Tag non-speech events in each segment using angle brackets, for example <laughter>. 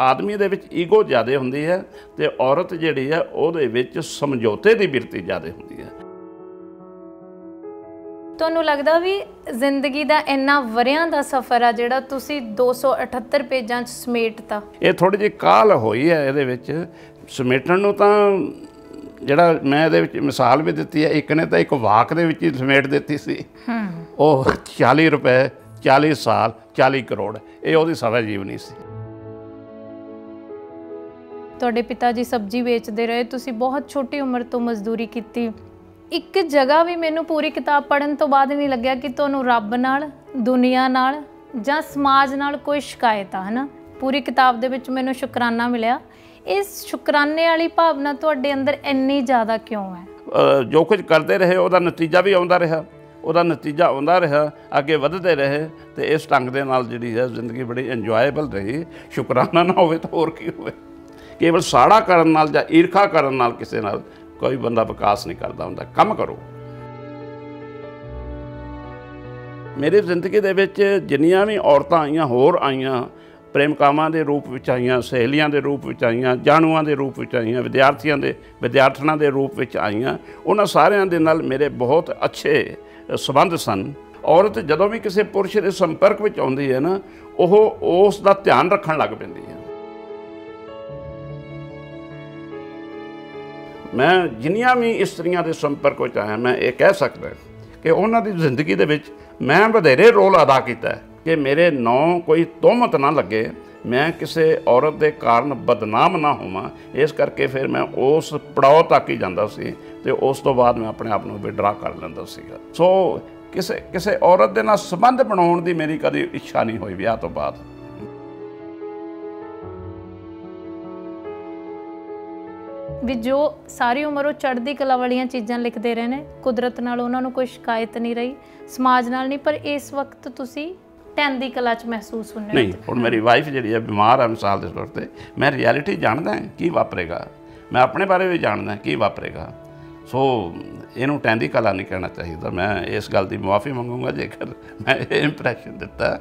ਆਦਮੀ ਦੇ ਵਿੱਚ ਈਗੋ ਜ਼ਿਆਦਾ ਹੁੰਦੀ ਹੈ ਤੇ ਔਰਤ ਜਿਹੜੀ ਹੈ ਉਹਦੇ ਵਿੱਚ ਸਮਝੌਤੇ ਦੀ ਬਿਰਤੀ ਜ਼ਿਆਦਾ ਹੁੰਦੀ ਹੈ ਤੁਹਾਨੂੰ ਲੱਗਦਾ ਵੀ ਜ਼ਿੰਦਗੀ ਦਾ ਇੰਨਾ ਵਰਿਆਂ ਦਾ ਸਫ਼ਰ ਆ ਜਿਹੜਾ ਤੁਸੀਂ 278 ਪੇਜਾਂ 'ਚ ਸਮੇਟਤਾ ਇਹ ਥੋੜੀ ਜਿਹੀ ਕਾਲ ਹੋਈ ਹੈ ਇਹਦੇ ਵਿੱਚ ਸਮੇਟਣ ਨੂੰ ਤਾਂ ਜਿਹੜਾ ਮੈਂ ਇਹਦੇ ਵਿੱਚ ਮਿਸਾਲ ਵੀ ਦਿੱਤੀ ਹੈ ਇੱਕ ਨੇ ਤਾਂ ਇੱਕ ਵਾਕ ਦੇ ਵਿੱਚ ਹੀ ਸਮੇਟ ਦਿੱਤੀ ਸੀ ਹੂੰ ਉਹ 40 ਰੁਪਏ 40 ਸਾਲ 40 ਕਰੋੜ ਇਹ ਉਹਦੀ ਸਵੈ ਜੀਵਨੀ ਸੀ ਤੁਹਾਡੇ ਪਿਤਾ ਜੀ ਸਬਜ਼ੀ ਵੇਚਦੇ ਰਹੇ ਤੁਸੀਂ ਬਹੁਤ ਛੋਟੀ ਉਮਰ ਤੋਂ ਮਜ਼ਦੂਰੀ ਕੀਤੀ ਇੱਕ ਜਗ੍ਹਾ ਵੀ ਮੈਨੂੰ ਪੂਰੀ ਕਿਤਾਬ ਪੜਨ ਤੋਂ ਬਾਅਦ ਨਹੀਂ ਲੱਗਿਆ ਕਿ ਤੁਹਾਨੂੰ ਰੱਬ ਨਾਲ ਦੁਨੀਆ ਨਾਲ ਜਾਂ ਸਮਾਜ ਨਾਲ ਕੋਈ ਸ਼ਿਕਾਇਤ ਆ ਹਨਾ ਪੂਰੀ ਕਿਤਾਬ ਦੇ ਵਿੱਚ ਮੈਨੂੰ ਸ਼ੁਕਰਾਨਾ ਮਿਲਿਆ ਇਸ ਸ਼ੁਕਰਾਨੇ ਵਾਲੀ ਭਾਵਨਾ ਤੁਹਾਡੇ ਅੰਦਰ ਇੰਨੀ ਜ਼ਿਆਦਾ ਕਿਉਂ ਹੈ ਜੋ ਕੁਝ ਕਰਦੇ ਰਹੇ ਉਹਦਾ ਨਤੀਜਾ ਵੀ ਆਉਂਦਾ ਰਿਹਾ ਉਹਦਾ ਨਤੀਜਾ ਆਉਂਦਾ ਰਿਹਾ ਅੱਗੇ ਵਧਦੇ ਰਹੇ ਤੇ ਇਸ ਢੰਗ ਦੇ ਨਾਲ ਜਿਹੜੀ ਹੈ ਜ਼ਿੰਦਗੀ ਬੜੀ ਇੰਜੋਏਬਲ ਰਹੀ ਸ਼ੁਕਰਾਨਾ ਨਾ ਹੋਵੇ ਤਾਂ ਹੋਰ ਕੀ ਹੋਵੇ ਕੇਵਲ ਸਾੜਾ ਕਰਨ ਨਾਲ ਜਾਂ ਈਰਖਾ ਕਰਨ ਨਾਲ ਕਿਸੇ ਨਾਲ ਕੋਈ ਬੰਦਾ ਵਿਕਾਸ ਨਹੀਂ ਕਰਦਾ ਹੁੰਦਾ ਕੰਮ ਕਰੋ ਮੇਰੇ ਜ਼ਿੰਦਗੀ ਦੇ ਵਿੱਚ ਜਿੰਨੀਆਂ ਵੀ ਔਰਤਾਂ ਆਈਆਂ ਹੋਰ ਆਈਆਂ ਕਾਮਾਂ ਦੇ ਰੂਪ ਵਿੱਚ ਆਈਆਂ ਸਹੇਲੀਆਂ ਦੇ ਰੂਪ ਵਿੱਚ ਆਈਆਂ ਜਾਣੂਆਂ ਦੇ ਰੂਪ ਵਿੱਚ ਆਈਆਂ ਵਿਦਿਆਰਥੀਆਂ ਦੇ ਵਿਦਿਆਰਥਣਾਂ ਦੇ ਰੂਪ ਵਿੱਚ ਆਈਆਂ ਉਹਨਾਂ ਸਾਰਿਆਂ ਦੇ ਨਾਲ ਮੇਰੇ ਬਹੁਤ ਅੱਛੇ ਸਬੰਧ ਸਨ ਔਰਤ ਜਦੋਂ ਵੀ ਕਿਸੇ ਪੁਰਸ਼ ਦੇ ਸੰਪਰਕ ਵਿੱਚ ਆਉਂਦੀ ਹੈ ਨਾ ਉਹ ਉਸ ਦਾ ਧਿਆਨ ਰੱਖਣ ਲੱਗ ਪੈਂਦੀ ਹੈ ਮੈਂ ਜਿੰਨੀਆਂ ਵੀ ਇਸਤਰੀਆਂ ਦੇ ਸੰਪਰਕ ਵਿੱਚ ਆਇਆ ਮੈਂ ਇਹ ਕਹਿ ਸਕਦਾ ਕਿ ਉਹਨਾਂ ਦੀ ਜ਼ਿੰਦਗੀ ਦੇ ਵਿੱਚ ਮੈਂ ਵਧੇਰੇ ਰੋਲ ਅਦਾ ਕੀਤਾ ਕਿ ਮੇਰੇ ਨਾਂ ਕੋਈ ਤੋਹਮਤ ਨਾ ਲੱਗੇ ਮੈਂ ਕਿਸੇ ਔਰਤ ਦੇ ਕਾਰਨ ਬਦਨਾਮ ਨਾ ਹੋਵਾਂ ਇਸ ਕਰਕੇ ਫਿਰ ਮੈਂ ਉਸ ਪੜਾਅ ਤੱਕ ਹੀ ਜਾਂਦਾ ਸੀ ਤੇ ਉਸ ਤੋਂ ਬਾਅਦ ਮੈਂ ਆਪਣੇ ਆਪ ਨੂੰ ਵਿਡਰਾ ਕਰ ਲੈਂਦਾ ਸੀਗਾ ਸੋ ਕਿਸੇ ਕਿਸੇ ਔਰਤ ਦੇ ਨਾਲ ਸੰਬੰਧ ਬਣਾਉਣ ਦੀ ਮੇਰੀ ਕਦੀ ਇੱਛਾ ਨਹੀਂ ਹੋਈ ਵਿਆਹ ਤੋਂ ਬਾਅਦ ਵੀ ਜੋ ਸਾਰੀ ਉਮਰ ਉਹ ਚੜ੍ਹਦੀ ਕਲਾ ਵਾਲੀਆਂ ਚੀਜ਼ਾਂ ਲਿਖਦੇ ਰਹੇ ਨੇ ਕੁਦਰਤ ਨਾਲ ਉਹਨਾਂ ਨੂੰ ਕੋਈ ਸ਼ਿਕਾਇਤ ਨਹੀਂ ਰਹੀ ਸਮਾਜ ਨਾਲ ਨਹੀਂ ਪਰ ਇਸ ਵਕਤ ਤੁਸੀਂ ਟੈਨ ਦੀ ਕਲਾ 'ਚ ਮਹਿਸੂਸ ਹੁੰਨੇ ਨਹੀਂ ਹੁਣ ਮੇਰੀ ਵਾਈਫ ਜਿਹੜੀ ਹੈ ਬਿਮਾਰ ਹੈ ਮਿਸਾਲ ਦੇ ਤੌਰ ਤੇ ਮੈਂ ਰਿਐਲਿਟੀ ਜਾਣਦਾ ਕੀ ਵਾਪਰੇਗਾ ਮੈਂ ਆਪਣੇ ਬਾਰੇ ਵੀ ਜਾਣਦਾ ਕੀ ਵਾਪਰੇਗਾ ਸੋ ਇਹਨੂੰ ਟੈਂਦੀ ਕਲਾ ਨਹੀਂ ਕਹਿਣਾ ਚਾਹੀਦਾ ਮੈਂ ਇਸ ਗੱਲ ਦੀ ਮਾਫੀ ਮੰਗੂੰਗਾ ਜੇਕਰ ਮੈਂ ਇਹ ਇੰਪ੍ਰੈਸ਼ਨ ਦਿੱਤਾ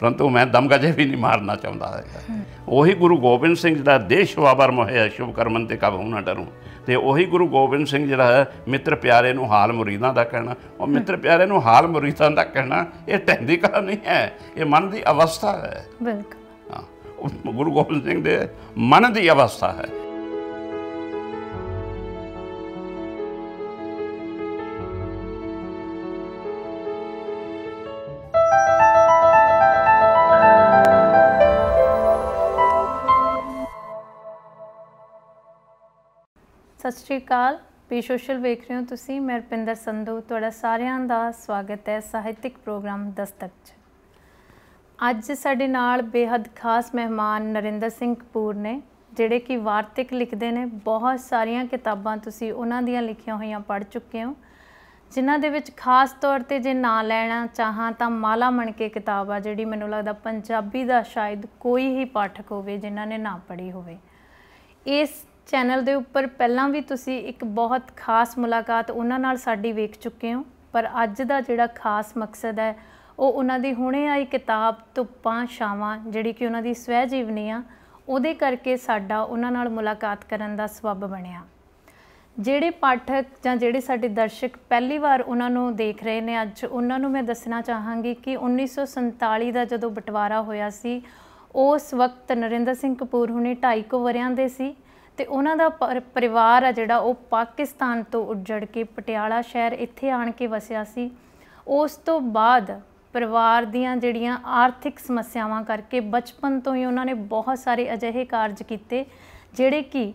ਪਰੰਤੂ ਮੈਂ ਦਮਗਜੇ ਵੀ ਨਹੀਂ ਮਾਰਨਾ ਚਾਹੁੰਦਾ ਹੈਗਾ ਉਹੀ ਗੁਰੂ ਗੋਬਿੰਦ ਸਿੰਘ ਜਿਹੜਾ ਦੇਸ਼ ਵਾਬਰ ਮੋਹਿਆ ਸ਼ੁਭ ਕਰਮਨ ਤੇ ਕਬ ਹੋਣਾ ਡਰੂ ਤੇ ਉਹੀ ਗੁਰੂ ਗੋਬਿੰਦ ਸਿੰਘ ਜਿਹੜਾ ਹੈ ਮਿੱਤਰ ਪਿਆਰੇ ਨੂੰ ਹਾਲ ਮੁਰੀਦਾਂ ਦਾ ਕਹਿਣਾ ਉਹ ਮਿੱਤਰ ਪਿਆਰੇ ਨੂੰ ਹਾਲ ਮੁਰੀਦਾਂ ਦਾ ਕਹਿਣਾ ਇਹ ਟੈਂਦੀ ਕਲਾ ਨਹੀਂ ਹੈ ਇਹ ਮਨ ਦੀ ਅਵਸਥਾ ਹੈ ਬਿਲਕੁਲ ਗੁਰੂ ਗੋਬਿੰਦ ਸਿੰਘ ਦੇ ਮਨ ਦੀ ਅਵਸਥਾ ਹੈ ਸਤਿ ਸ਼੍ਰੀ ਅਕਾਲ ਪੀ ਸੋਸ਼ਲ ਵੇਖ ਰਹੇ ਹੋ ਤੁਸੀਂ ਮੈਂ ਰਪਿੰਦਰ ਸੰਧੂ ਤੁਹਾਡਾ ਸਾਰਿਆਂ ਦਾ ਸਵਾਗਤ ਹੈ ਸਾਹਿਤਿਕ ਪ੍ਰੋਗਰਾਮ ਦਸਤਕ 'ਚ ਅੱਜ ਸਾਡੇ ਨਾਲ ਬੇहद ਖਾਸ ਮਹਿਮਾਨ ਨਰਿੰਦਰ ਸਿੰਘ ਕਪੂਰ ਨੇ ਜਿਹੜੇ ਕਿ ਵਾਰਤਕ ਲਿਖਦੇ ਨੇ ਬਹੁਤ ਸਾਰੀਆਂ ਕਿਤਾਬਾਂ ਤੁਸੀਂ ਉਹਨਾਂ ਦੀਆਂ ਲਿਖੀਆਂ ਹੋਈਆਂ ਪੜ ਚੁੱਕੇ ਹੋ ਜਿਨ੍ਹਾਂ ਦੇ ਵਿੱਚ ਖਾਸ ਤੌਰ ਤੇ ਜੇ ਨਾਂ ਲੈਣਾ ਚਾਹਾਂ ਤਾਂ ਮਾਲਾ ਮਣਕੇ ਕਿਤਾਬ ਆ ਜਿਹੜੀ ਮੈਨੂੰ ਲੱਗਦਾ ਪੰਜਾਬੀ ਦਾ ਸ਼ਾਇਦ ਕੋਈ ਹੀ ਪਾਠਕ ਹੋਵੇ ਜਿਨ੍ਹਾਂ ਨੇ ਨਾ ਪੜ੍ਹੀ ਹੋਵੇ ਇਸ ਚੈਨਲ ਦੇ ਉੱਪਰ ਪਹਿਲਾਂ ਵੀ ਤੁਸੀਂ ਇੱਕ ਬਹੁਤ ਖਾਸ ਮੁਲਾਕਾਤ ਉਹਨਾਂ ਨਾਲ ਸਾਡੀ ਵੇਖ ਚੁੱਕੇ ਹੋ ਪਰ ਅੱਜ ਦਾ ਜਿਹੜਾ ਖਾਸ ਮਕਸਦ ਹੈ ਉਹ ਉਹਨਾਂ ਦੀ ਹੁਣੇ ਆਈ ਕਿਤਾਬ ਤੁਪਾਂ ਸ਼ਾਵਾਂ ਜਿਹੜੀ ਕਿ ਉਹਨਾਂ ਦੀ ਸਵੈ ਜੀਵਨੀ ਆ ਉਹਦੇ ਕਰਕੇ ਸਾਡਾ ਉਹਨਾਂ ਨਾਲ ਮੁਲਾਕਾਤ ਕਰਨ ਦਾ ਸਬਬ ਬਣਿਆ ਜਿਹੜੇ ਪਾਠਕ ਜਾਂ ਜਿਹੜੇ ਸਾਡੇ ਦਰਸ਼ਕ ਪਹਿਲੀ ਵਾਰ ਉਹਨਾਂ ਨੂੰ ਦੇਖ ਰਹੇ ਨੇ ਅੱਜ ਉਹਨਾਂ ਨੂੰ ਮੈਂ ਦੱਸਣਾ ਚਾਹਾਂਗੀ ਕਿ 1947 ਦਾ ਜਦੋਂ ਬਟਵਾਰਾ ਹੋਇਆ ਸੀ ਉਸ ਵਕਤ ਨਰਿੰਦਰ ਸਿੰਘ ਕਪੂਰ ਹੁਣੇ 2.5 ਵਰਿਆਂ ਦੇ ਸੀ ਤੇ ਉਹਨਾਂ ਦਾ ਪਰਿਵਾਰ ਆ ਜਿਹੜਾ ਉਹ ਪਾਕਿਸਤਾਨ ਤੋਂ ਉੱਜੜ ਕੇ ਪਟਿਆਲਾ ਸ਼ਹਿਰ ਇੱਥੇ ਆਣ ਕੇ ਵਸਿਆ ਸੀ ਉਸ ਤੋਂ ਬਾਅਦ ਪਰਿਵਾਰ ਦੀਆਂ ਜਿਹੜੀਆਂ ਆਰਥਿਕ ਸਮੱਸਿਆਵਾਂ ਕਰਕੇ ਬਚਪਨ ਤੋਂ ਹੀ ਉਹਨਾਂ ਨੇ ਬਹੁਤ ਸਾਰੇ ਅਜਿਹੇ ਕਾਰਜ ਕੀਤੇ ਜਿਹੜੇ ਕਿ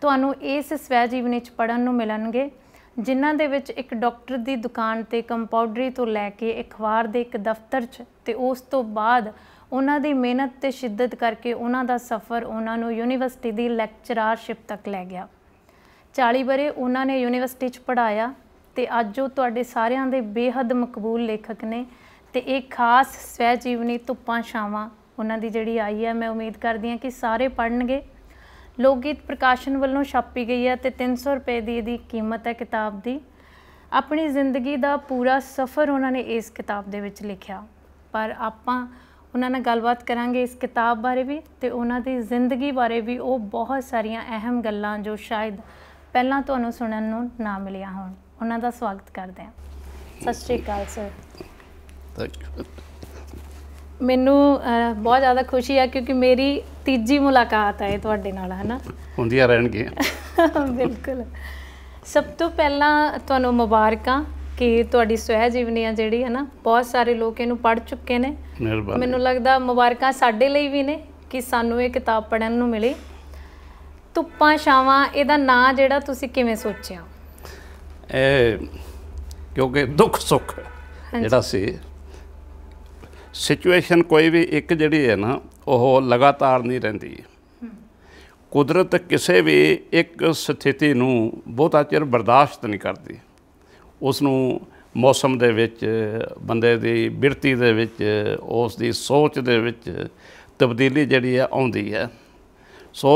ਤੁਹਾਨੂੰ ਇਸ ਸਵੈ ਜੀਵਨੀ ਚ ਪੜਨ ਨੂੰ ਮਿਲਣਗੇ ਜਿਨ੍ਹਾਂ ਦੇ ਵਿੱਚ ਇੱਕ ਡਾਕਟਰ ਦੀ ਦੁਕਾਨ ਤੇ ਕੰਪਾਊਂਡਰੀ ਤੋਂ ਲੈ ਕੇ ਅਖਬਾਰ ਦੇ ਇੱਕ ਦਫ਼ਤਰ 'ਚ ਤੇ ਉਸ ਤੋਂ ਬਾਅਦ ਉਹਨਾਂ ਦੀ ਮਿਹਨਤ ਤੇ ਸ਼ਿੱਦਤ ਕਰਕੇ ਉਹਨਾਂ ਦਾ ਸਫ਼ਰ ਉਹਨਾਂ ਨੂੰ ਯੂਨੀਵਰਸਿਟੀ ਦੀ ਲੈਕਚਰਾਰਸ਼ਿਪ ਤੱਕ ਲੈ ਗਿਆ 40 ਬਰੇ ਉਹਨਾਂ ਨੇ ਯੂਨੀਵਰਸਿਟੀ 'ਚ ਪੜਾਇਆ ਤੇ ਅੱਜ ਉਹ ਤੁਹਾਡੇ ਸਾਰਿਆਂ ਦੇ ਬੇਹੱਦ ਮਕਬੂਲ ਲੇਖਕ ਨੇ ਤੇ ਇਹ ਖਾਸ ਸਵੈ ਜੀਵਨੀ ਧੁੱਪਾਂ ਛਾਵਾਂ ਉਹਨਾਂ ਦੀ ਜਿਹੜੀ ਆਈ ਹੈ ਮੈਂ ਉਮੀਦ ਕਰਦੀ ਹਾਂ ਕਿ ਸਾਰੇ ਪੜਨਗੇ ਲੋਕਗੀਤ ਪ੍ਰਕਾਸ਼ਨ ਵੱਲੋਂ ਛਾਪੀ ਗਈ ਹੈ ਤੇ 300 ਰੁਪਏ ਦੀ ਇਹਦੀ ਕੀਮਤ ਹੈ ਕਿਤਾਬ ਦੀ ਆਪਣੀ ਜ਼ਿੰਦਗੀ ਦਾ ਪੂਰਾ ਸਫ਼ਰ ਉਹਨਾਂ ਨੇ ਇਸ ਕਿਤਾਬ ਦੇ ਵਿੱਚ ਲਿਖਿਆ ਪਰ ਆਪਾਂ ਉਹਨਾਂ ਨਾਲ ਗੱਲਬਾਤ ਕਰਾਂਗੇ ਇਸ ਕਿਤਾਬ ਬਾਰੇ ਵੀ ਤੇ ਉਹਨਾਂ ਦੀ ਜ਼ਿੰਦਗੀ ਬਾਰੇ ਵੀ ਉਹ ਬਹੁਤ ਸਾਰੀਆਂ ਅਹਿਮ ਗੱਲਾਂ ਜੋ ਸ਼ਾਇਦ ਪਹਿਲਾਂ ਤੁਹਾਨੂੰ ਸੁਣਨ ਨੂੰ ਨਾ ਮਿਲੀਆਂ ਹੋਣ ਉਹਨਾਂ ਦਾ ਸਵਾਗਤ ਕਰਦੇ ਹਾਂ ਸਤਿ ਸ਼੍ਰੀ ਅਕਾਲ ਸਰ ਮੈਨੂੰ ਬਹੁਤ ਜ਼ਿਆਦਾ ਖੁਸ਼ੀ ਆ ਕਿਉਂਕਿ ਮੇਰੀ ਤੀਜੀ ਮੁਲਾਕਾਤ ਹੈ ਤੁਹਾਡੇ ਨਾਲ ਹਨਾ ਹੁੰਦੀਆਂ ਰਹਿਣਗੀਆਂ ਬਿਲਕੁਲ ਸਭ ਤੋਂ ਪਹਿਲਾਂ ਤੁਹਾਨੂੰ ਮੁਬਾਰਕਾਂ ਕਿ ਤੁਹਾਡੀ ਸਵੈ ਜੀਵਨੀ ਆ ਜਿਹੜੀ ਹੈ ਨਾ ਬਹੁਤ ਸਾਰੇ ਲੋਕ ਇਹਨੂੰ ਪੜ ਚੁੱਕੇ ਨੇ ਮੈਨੂੰ ਲੱਗਦਾ ਮੁਬਾਰਕਾਂ ਸਾਡੇ ਲਈ ਵੀ ਨੇ ਕਿ ਸਾਨੂੰ ਇਹ ਕਿਤਾਬ ਪੜਨ ਨੂੰ ਮਿਲੀ ਧੁੱਪਾਂ ਛਾਵਾਂ ਇਹਦਾ ਨਾਂ ਜਿਹੜਾ ਤੁਸੀਂ ਕਿਵੇਂ ਸੋਚਿਆ ਇਹ ਕਿਉਂਕਿ ਦੁੱਖ ਸੁੱਖ ਜਿਹੜਾ ਸੀ ਸਿਚੁਏਸ਼ਨ ਕੋਈ ਵੀ ਇੱਕ ਜਿਹੜੀ ਹੈ ਨਾ ਉਹ ਲਗਾਤਾਰ ਨਹੀਂ ਰਹਿੰਦੀ ਕੁਦਰਤ ਕਿਸੇ ਵੀ ਇੱਕ ਸਥਿਤੀ ਨੂੰ ਬਹੁਤਾ ਚਿਰ ਬਰਦਾਸ਼ਤ ਨਹੀਂ ਕਰਦੀ ਉਸ ਨੂੰ ਮੌਸਮ ਦੇ ਵਿੱਚ ਬੰਦੇ ਦੀ ਬਿਰਤੀ ਦੇ ਵਿੱਚ ਉਸ ਦੀ ਸੋਚ ਦੇ ਵਿੱਚ ਤਬਦੀਲੀ ਜਿਹੜੀ ਹੈ ਆਉਂਦੀ ਹੈ ਸੋ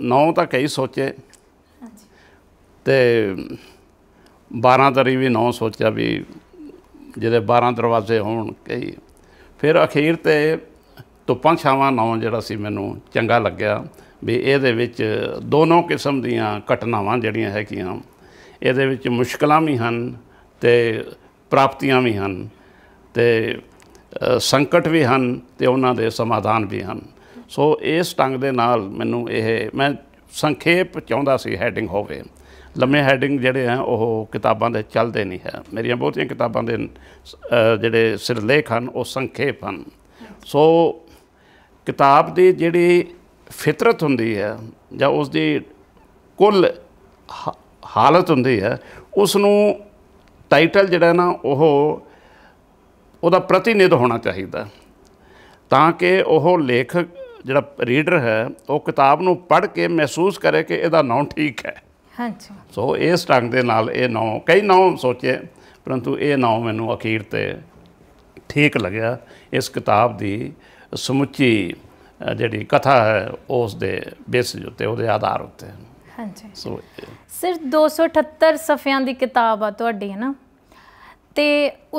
ਨੌ ਤਾਂ ਕਈ ਸੋਚੇ ਤੇ 12 ਤਰੀ ਵੀ ਨੌ ਸੋਚਿਆ ਵੀ ਜਿਹੜੇ 12 ਦਰਵਾਜ਼ੇ ਹੋਣ ਕਈ ਫਿਰ ਅਖੀਰ ਤੇ ਤੁਪਾਂ ਛਾਵਾਂ ਨੌ ਜਿਹੜਾ ਸੀ ਮੈਨੂੰ ਚੰਗਾ ਲੱਗਿਆ ਵੀ ਇਹਦੇ ਵਿੱਚ ਦੋਨੋਂ ਕਿਸਮ ਦੀਆਂ ਘਟਨਾਵਾਂ ਜਿਹੜੀਆਂ ਹੈਗੀਆਂ ਇਹਦੇ ਵਿੱਚ ਮੁਸ਼ਕਲਾਂ ਵੀ ਹਨ ਤੇ ਪ੍ਰਾਪਤੀਆਂ ਵੀ ਹਨ ਤੇ ਸੰਕਟ ਵੀ ਹਨ ਤੇ ਉਹਨਾਂ ਦੇ ਸਮਾਧਾਨ ਵੀ ਹਨ ਸੋ ਇਸ ਟੰਗ ਦੇ ਨਾਲ ਮੈਨੂੰ ਇਹ ਮੈਂ ਸੰਖੇਪ ਚਾਹੁੰਦਾ ਸੀ ਹੈਡਿੰਗ ਹੋਵੇ ਲੰਮੇ ਹੈਡਿੰਗ ਜਿਹੜੇ ਆ ਉਹ ਕਿਤਾਬਾਂ ਦੇ ਚੱਲਦੇ ਨਹੀਂ ਹੈ ਮੇਰੀਆਂ ਬਹੁਤੀਆਂ ਕਿਤਾਬਾਂ ਦੇ ਜਿਹੜੇ ਸਿਰਲੇਖ ਹਨ ਉਹ ਸੰਖੇਪ ਹਨ ਸੋ ਕਿਤਾਬ ਦੀ ਜਿਹੜੀ ਫਿਤਰਤ ਹੁੰਦੀ ਹੈ ਜਾਂ ਉਸ ਦੀ ਕੁੱਲ ਹਾਲਤ ਹੁੰਦੀ ਹੈ ਉਸ ਨੂੰ ਟਾਈਟਲ ਜਿਹੜਾ ਨਾ ਉਹ ਉਹਦਾ ਪ੍ਰਤੀਨਿਧ ਹੋਣਾ ਚਾਹੀਦਾ ਤਾਂ ਕਿ ਉਹ ਲੇਖਕ ਜਿਹੜਾ ਰੀਡਰ ਹੈ ਉਹ ਕਿਤਾਬ ਨੂੰ ਪੜ੍ਹ ਕੇ ਮਹਿਸੂਸ ਕਰੇ ਕਿ ਇਹਦਾ ਨਾਂ ਠੀਕ ਹੈ ਹਾਂਜੀ ਸੋ ਇਸ ਢੰਗ ਦੇ ਨਾਲ ਇਹ ਨਾਂ ਕਈ ਨਾਂ ਸੋਚੇ ਪਰੰਤੂ ਇਹ ਨਾਂ ਮੈਨੂੰ ਅਖੀਰ ਤੇ ਠੀਕ ਲੱਗਿਆ ਇਸ ਕਿਤਾਬ ਦੀ ਸਮੁੱਚੀ ਜਿਹੜੀ ਕਥਾ ਹੈ ਉਸ ਦੇ ਬੇਸ ਉੱਤੇ ਉਹਦੇ ਆਧਾਰ ਉੱਤੇ ਹਾਂਜੀ ਸੋ ਸਿਰਫ 278 ਸਫ਼ਿਆਂ ਦੀ ਕਿਤਾਬ ਆ ਤੁਹਾਡੀ ਹੈ ਨਾ ਤੇ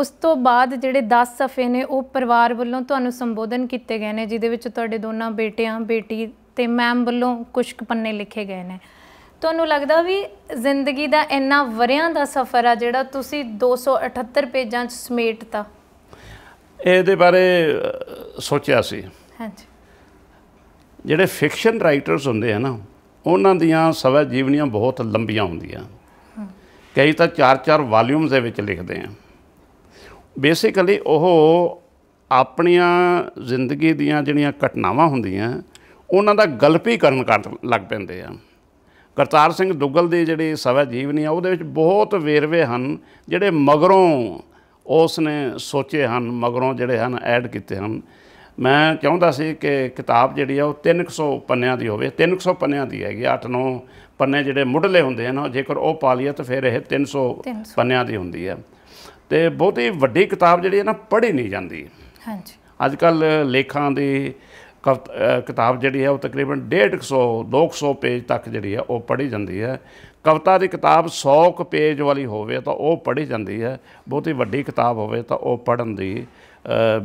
ਉਸ ਤੋਂ ਬਾਅਦ ਜਿਹੜੇ 10 ਸਫ਼ੇ ਨੇ ਉਹ ਪਰਿਵਾਰ ਵੱਲੋਂ ਤੁਹਾਨੂੰ ਸੰਬੋਧਨ ਕੀਤੇ ਗਏ ਨੇ ਜਿਹਦੇ ਵਿੱਚ ਤੁਹਾਡੇ ਦੋਨਾਂ ਬੇਟਿਆਂ ਬੇਟੀ ਤੇ ਮੈਮ ਵੱਲੋਂ ਕੁਝ ਪੰਨੇ ਲਿਖੇ ਗਏ ਨੇ ਤੁਹਾਨੂੰ ਲੱਗਦਾ ਵੀ ਜ਼ਿੰਦਗੀ ਦਾ ਇੰਨਾ ਵਰਿਆਂ ਦਾ ਸਫ਼ਰ ਆ ਜਿਹੜਾ ਤੁਸੀਂ 278 ਪੇਜਾਂ 'ਚ ਸਮੇਟਤਾ ਇਹਦੇ ਬਾਰੇ ਸੋਚਿਆ ਸੀ ਹਾਂਜੀ ਜਿਹੜੇ ਫਿਕਸ਼ਨ ਰਾਈਟਰਸ ਹੁੰਦੇ ਆ ਨਾ ਉਹਨਾਂ ਦੀਆਂ ਸਵੈ ਜੀਵਨੀਆਂ ਬਹੁਤ ਲੰਬੀਆਂ ਹੁੰਦੀਆਂ ਕਈ ਤਾਂ 4-4 ਵਾਲੀਅਮਸ ਦੇ ਵਿੱਚ ਲਿਖਦੇ ਆ ਬੇਸਿਕਲੀ ਉਹ ਆਪਣੀਆਂ ਜ਼ਿੰਦਗੀ ਦੀਆਂ ਜਿਹੜੀਆਂ ਘਟਨਾਵਾਂ ਹੁੰਦੀਆਂ ਉਹਨਾਂ ਦਾ ਗਲਪੀਕਰਨ ਕਰਨ ਲੱਗ ਪੈਂਦੇ ਆ ਕਰਤਾਰ ਸਿੰਘ ਦੁੱਗਲ ਦੀ ਜਿਹੜੀ ਸਵੈ ਜੀਵਨੀ ਆ ਉਹਦੇ ਵਿੱਚ ਬਹੁਤ ਵੇਰਵੇ ਹਨ ਜਿਹੜੇ ਮਗਰੋਂ ਉਸ ਨੇ ਸੋਚੇ ਹਨ ਮਗਰੋਂ ਜਿਹੜੇ ਹਨ ਐਡ ਕੀਤੇ ਹਨ ਮੈਂ ਚਾਹੁੰਦਾ ਸੀ ਕਿ ਕਿਤਾਬ ਜਿਹੜੀ ਆ ਉਹ 300 ਪੰਨਿਆਂ ਦੀ ਹੋਵੇ 300 ਪੰਨਿਆਂ ਦੀ ਹੈਗੀ 8-9 ਪੰਨੇ ਜਿਹੜੇ ਮੁੱਢਲੇ ਹੁੰਦੇ ਹਨ ਜੇਕਰ ਉਹ ਪਾ ਲਈਏ ਤਾਂ ਫਿਰ ਇਹ 300 ਪੰਨਿਆਂ ਦੀ ਹੁੰਦੀ ਹੈ ਤੇ ਬਹੁਤੀ ਵੱਡੀ ਕਿਤਾਬ ਜਿਹੜੀ ਹੈ ਨਾ ਪੜ੍ਹੀ ਨਹੀਂ ਜਾਂਦੀ ਹਾਂਜੀ ਅੱਜ ਕੱਲ ਲੇਖਾਂ ਦੀ ਕਿਤਾਬ ਜਿਹੜੀ ਹੈ ਉਹ ਤਕਰੀਬਨ 150 200 ਪੇਜ ਤੱਕ ਜਿਹੜੀ ਹੈ ਉਹ ਪੜ੍ਹੀ ਜਾਂਦੀ ਹੈ ਕਵਿਤਾ ਦੀ ਕਿਤਾਬ 100 ਕ ਪੇਜ ਵਾਲੀ ਹੋਵੇ ਤਾਂ ਉਹ ਪੜ੍ਹੀ ਜਾਂਦੀ ਹੈ ਬਹੁਤੀ ਵੱਡੀ ਕਿਤਾਬ ਹੋਵੇ ਤਾਂ ਉਹ ਪੜਨ ਦੀ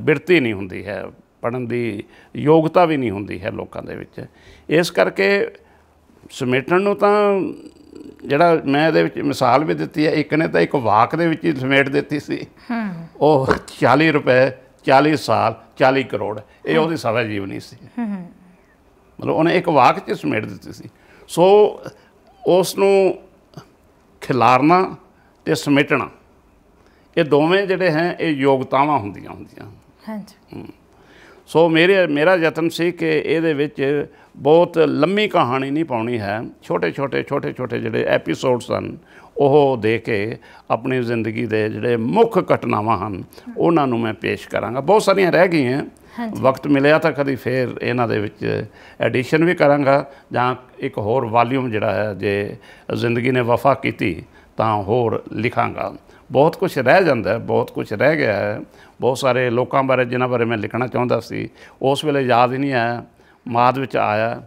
ਬਿਰਤੀ ਨਹੀਂ ਹੁੰਦੀ ਹੈ ਪੜਨ ਦੀ ਯੋਗਤਾ ਵੀ ਨਹੀਂ ਹੁੰਦੀ ਹੈ ਲੋਕਾਂ ਦੇ ਵਿੱਚ ਇਸ ਕਰਕੇ ਸਮੇਟਣ ਨੂੰ ਤਾਂ ਜਿਹੜਾ ਮੈਂ ਇਹਦੇ ਵਿੱਚ ਮਿਸਾਲ ਵੀ ਦਿੱਤੀ ਹੈ ਇੱਕ ਨੇ ਤਾਂ ਇੱਕ ਵਾਕ ਦੇ ਵਿੱਚ ਹੀ ਸਮੇਟ ਦਿੱਤੀ ਸੀ ਉਹ 40 ਰੁਪਏ 40 ਸਾਲ 40 ਕਰੋੜ ਇਹ ਉਹਦੀ ਸਵੈ ਜੀਵਨੀ ਸੀ ਮਤਲਬ ਉਹਨੇ ਇੱਕ ਵਾਕ 'ਚ ਸਮੇਟ ਦਿੱਤੀ ਸੀ ਸੋ ਉਸ ਨੂੰ ਖਿਲਾਰਨਾ ਤੇ ਸਮੇਟਣਾ ਇਹ ਦੋਵੇਂ ਜਿਹੜੇ ਹੈ ਇਹ ਯੋਗਤਾਵਾਂ ਹੁੰਦੀਆਂ ਹੁੰਦੀਆਂ ਹਾਂਜੀ ਸੋ ਮੇਰੇ ਮੇਰਾ ਯਤਨ ਸੀ ਕਿ ਇਹਦੇ ਵਿੱਚ ਬਹੁਤ ਲੰਮੀ ਕਹਾਣੀ ਨਹੀਂ ਪਾਉਣੀ ਹੈ ਛੋਟੇ ਛੋਟੇ ਛੋਟੇ ਛੋਟੇ ਜਿਹੜੇ ਐਪੀਸੋਡਸ ਹਨ ਉਹ ਦੇ ਕੇ ਆਪਣੀ ਜ਼ਿੰਦਗੀ ਦੇ ਜਿਹੜੇ ਮੁੱਖ ਘਟਨਾਵਾਂ ਹਨ ਉਹਨਾਂ ਨੂੰ ਮੈਂ ਪੇਸ਼ ਕਰਾਂਗਾ ਬਹੁਤ ਸਾਰੀਆਂ ਰਹਿ ਗਈਆਂ ਵਕਤ ਮਿਲਿਆ ਤਾਂ ਕਦੀ ਫੇਰ ਇਹਨਾਂ ਦੇ ਵਿੱਚ ਐਡੀਸ਼ਨ ਵੀ ਕਰਾਂਗਾ ਜਾਂ ਇੱਕ ਹੋਰ ਵਾਲੀਅਮ ਜਿਹੜਾ ਹੈ ਜੇ ਜ਼ਿੰਦਗੀ ਨੇ ਵਫਾ ਕੀਤੀ ਤਾਂ ਹੋਰ ਲਿਖਾਂਗਾ ਬਹੁਤ ਕੁਝ ਰਹਿ ਜਾਂਦਾ ਹੈ ਬਹੁਤ ਕੁਝ ਰਹਿ ਗਿਆ ਹੈ ਬਹੁਤ ਸਾਰੇ ਲੋਕਾਂ ਬਾਰੇ ਜਿਨ੍ਹਾਂ ਬਾਰੇ ਮੈਂ ਲਿਖਣਾ ਚਾਹੁੰਦਾ ਸੀ ਉਸ ਵੇਲੇ ਯਾਦ ਹੀ ਨਹੀਂ ਆਇਆ ਮਾਦ ਵਿੱਚ ਆਇਆ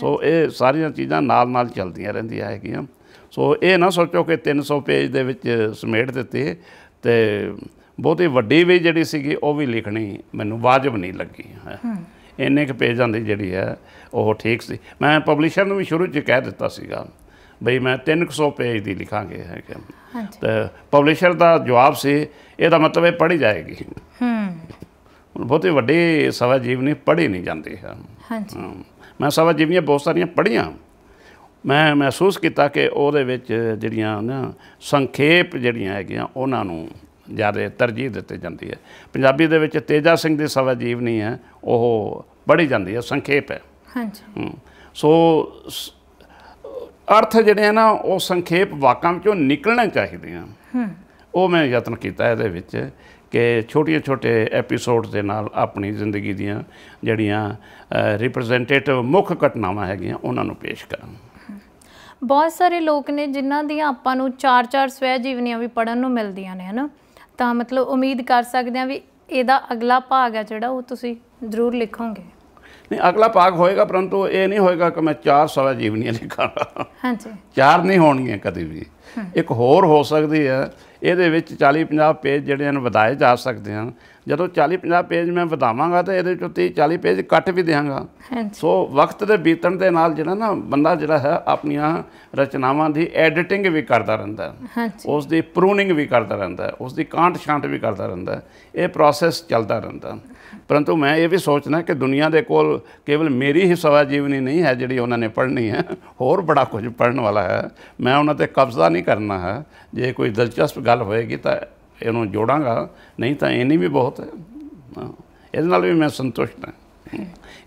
ਸੋ ਇਹ ਸਾਰੀਆਂ ਚੀਜ਼ਾਂ ਨਾਲ-ਨਾਲ ਚਲਦੀਆਂ ਰਹਿੰਦੀਆਂ ਹੈਗੀਆਂ ਸੋ ਇਹ ਨਾ ਸੋਚੋ ਕਿ 300 ਪੇਜ ਦੇ ਵਿੱਚ ਸਮੇਟ ਦਿੱਤੇ ਤੇ ਬਹੁਤੀ ਵੱਡੀ ਵੀ ਜਿਹੜੀ ਸੀਗੀ ਉਹ ਵੀ ਲਿਖਣੀ ਮੈਨੂੰ ਵਾਜਬ ਨਹੀਂ ਲੱਗੀ ਇੰਨੇ ਕੁ ਪੇਜਾਂ ਦੀ ਜਿਹੜੀ ਹੈ ਉਹ ਠੀਕ ਸੀ ਮੈਂ ਪਬਲਿਸ਼ਰ ਨੂੰ ਵੀ ਸ਼ੁਰੂ 'ਚ ਕਹਿ ਦਿੱਤਾ ਸੀਗਾ ਬਈ ਮੈਂ 300 ਪੇਜ ਦੀ ਲਿਖਾਂਗੇ ਹੈ ਕਿ ਤੇ ਪਬਲਿਸ਼ਰ ਦਾ ਜਵਾਬ ਸੀ ਇਹਦਾ ਮਤਲਬ ਇਹ ਪੜ੍ਹੀ ਜਾਏਗੀ ਹੂੰ ਬਹੁਤੇ ਵੱਡੇ ਸਵਾ ਜੀਵਨੀ ਪੜ੍ਹੀ ਨਹੀਂ ਜਾਂਦੀ ਹੈ ਹਾਂਜੀ ਮੈਂ ਸਵਾ ਜੀਵਨੀਆਂ ਬਹੁਤ ਸਾਰੀਆਂ ਪੜ੍ਹੀਆਂ ਮੈਂ ਮਹਿਸੂਸ ਕੀਤਾ ਕਿ ਉਹਦੇ ਵਿੱਚ ਜਿਹੜੀਆਂ ਨਾ ਸੰਖੇਪ ਜਿਹੜੀਆਂ ਹੈਗੀਆਂ ਉਹਨਾਂ ਨੂੰ ਜ਼ਿਆਦਾ ਤਰਜੀਹ ਦਿੱਤੀ ਜਾਂਦੀ ਹੈ ਪੰਜਾਬੀ ਦੇ ਵਿੱਚ ਤੇਜਾ ਸਿੰਘ ਦੀ ਸਵਾ ਜੀਵਨੀ ਹੈ ਉਹ ਪੜ੍ਹੀ ਜਾਂਦੀ ਹੈ ਸੰਖੇਪ ਹੈ ਹਾਂਜੀ ਸੋ ਅਰਥ ਜਿਹੜੇ ਆ ਨਾ ਉਹ ਸੰਖੇਪ ਵਾਕਾਂ ਵਿੱਚੋਂ ਨਿਕਲਣੇ ਚਾਹੀਦੇ ਆ ਉਹ ਮੈਂ ਯਤਨ ਕੀਤਾ ਇਹਦੇ ਵਿੱਚ ਕਿ ਛੋਟੇ-ਛੋਟੇ ਐਪੀਸੋਡ ਦੇ ਨਾਲ ਆਪਣੀ ਜ਼ਿੰਦਗੀ ਦੀਆਂ ਜਿਹੜੀਆਂ ਰਿਪਰੈਜ਼ੈਂਟੇਟਿਵ ਮੁੱਖ ਘਟਨਾਵਾਂ ਹੈਗੀਆਂ ਉਹਨਾਂ ਨੂੰ ਪੇਸ਼ ਕਰਾਂ ਬਹੁਤ ਸਾਰੇ ਲੋਕ ਨੇ ਜਿਨ੍ਹਾਂ ਦੀਆਂ ਆਪਾਂ ਨੂੰ ਚਾਰ-ਚਾਰ ਸਵੈ ਜੀਵਨੀਆਂ ਵੀ ਪੜਨ ਨੂੰ ਮਿਲਦੀਆਂ ਨੇ ਹਨਾ ਤਾਂ ਮਤਲਬ ਉਮੀਦ ਕਰ ਸਕਦੇ ਆ ਵੀ ਇਹਦਾ ਅਗਲਾ ਭਾਗ ਆ ਜਿਹੜਾ ਉਹ ਤੁਸੀਂ ਜ਼ਰੂਰ ਲਿਖੋਗੇ ਨਹੀਂ ਅਗਲਾ ਭਾਗ ਹੋਏਗਾ ਪਰੰਤੂ ਇਹ ਨਹੀਂ ਹੋਏਗਾ ਕਿ ਮੈਂ ਚਾਰ ਸਵਾ ਜੀਵਨੀਆਂ ਲਿਖਾਂਗਾ ਹਾਂਜੀ ਚਾਰ ਨਹੀਂ ਹੋਣਗੀਆਂ ਕਦੇ ਵੀ ਇੱਕ ਹੋਰ ਹੋ ਸਕਦੀ ਹੈ ਇਹਦੇ ਵਿੱਚ 40 50 ਪੇਜ ਜਿਹੜੇ ਹਨ ਵਧਾਏ ਜਾ ਸਕਦੇ ਹਨ ਜਦੋਂ 40 50 ਪੇਜ ਮੈਂ ਵਧਾਵਾਂਗਾ ਤਾਂ ਇਹਦੇ ਚੋਂ 30 40 ਪੇਜ ਕੱਟ ਵੀ ਦੇਵਾਂਗਾ ਸੋ ਵਕਤ ਦੇ ਬੀਤਣ ਦੇ ਨਾਲ ਜਿਹੜਾ ਨਾ ਬੰਦਾ ਜਿਹੜਾ ਹੈ ਆਪਣੀਆਂ ਰਚਨਾਵਾਂ ਦੀ ਐਡੀਟਿੰਗ ਵੀ ਕਰਦਾ ਰਹਿੰਦਾ ਉਸ ਦੀ ਪ੍ਰੂਨਿੰਗ ਵੀ ਕਰਦਾ ਰਹਿੰਦਾ ਹੈ ਉਸ ਦੀ ਕਾਂਟ ਛਾਂਟ ਵੀ ਕਰਦਾ ਰਹਿੰਦਾ ਹੈ ਇਹ ਪ੍ਰੋਸੈਸ ਚੱਲਦਾ ਰਹਿੰਦਾ ਪਰੰਤੂ ਮੈਂ ਇਹ ਵੀ ਸੋਚਣਾ ਕਿ ਦੁਨੀਆ ਦੇ ਕੋਲ ਕੇਵਲ ਮੇਰੀ ਹੀ ਸਵਾ ਜੀਵਨੀ ਨਹੀਂ ਹੈ ਜਿਹੜੀ ਉਹਨਾਂ ਨੇ ਪੜ੍ਹਨੀ ਹੈ ਹੋਰ ਬੜਾ ਕੁਝ ਪੜਨ ਵਾਲਾ ਹੈ ਮੈਂ ਉਹਨਾਂ ਤੇ ਕਬਜ਼ਾ ਨਹੀਂ ਕਰਨਾ ਹੈ ਜੇ ਕੋਈ ਦਿਲਚਸਪ ਗੱਲ ਹੋਏਗੀ ਤਾਂ ਇਹਨੂੰ ਜੋੜਾਂਗਾ ਨਹੀਂ ਤਾਂ ਨਹੀਂ ਵੀ ਬਹੁਤ ਹੈ ਇਹਦੇ ਨਾਲ ਵੀ ਮੈਂ ਸੰਤੁਸ਼ਟ ਹਾਂ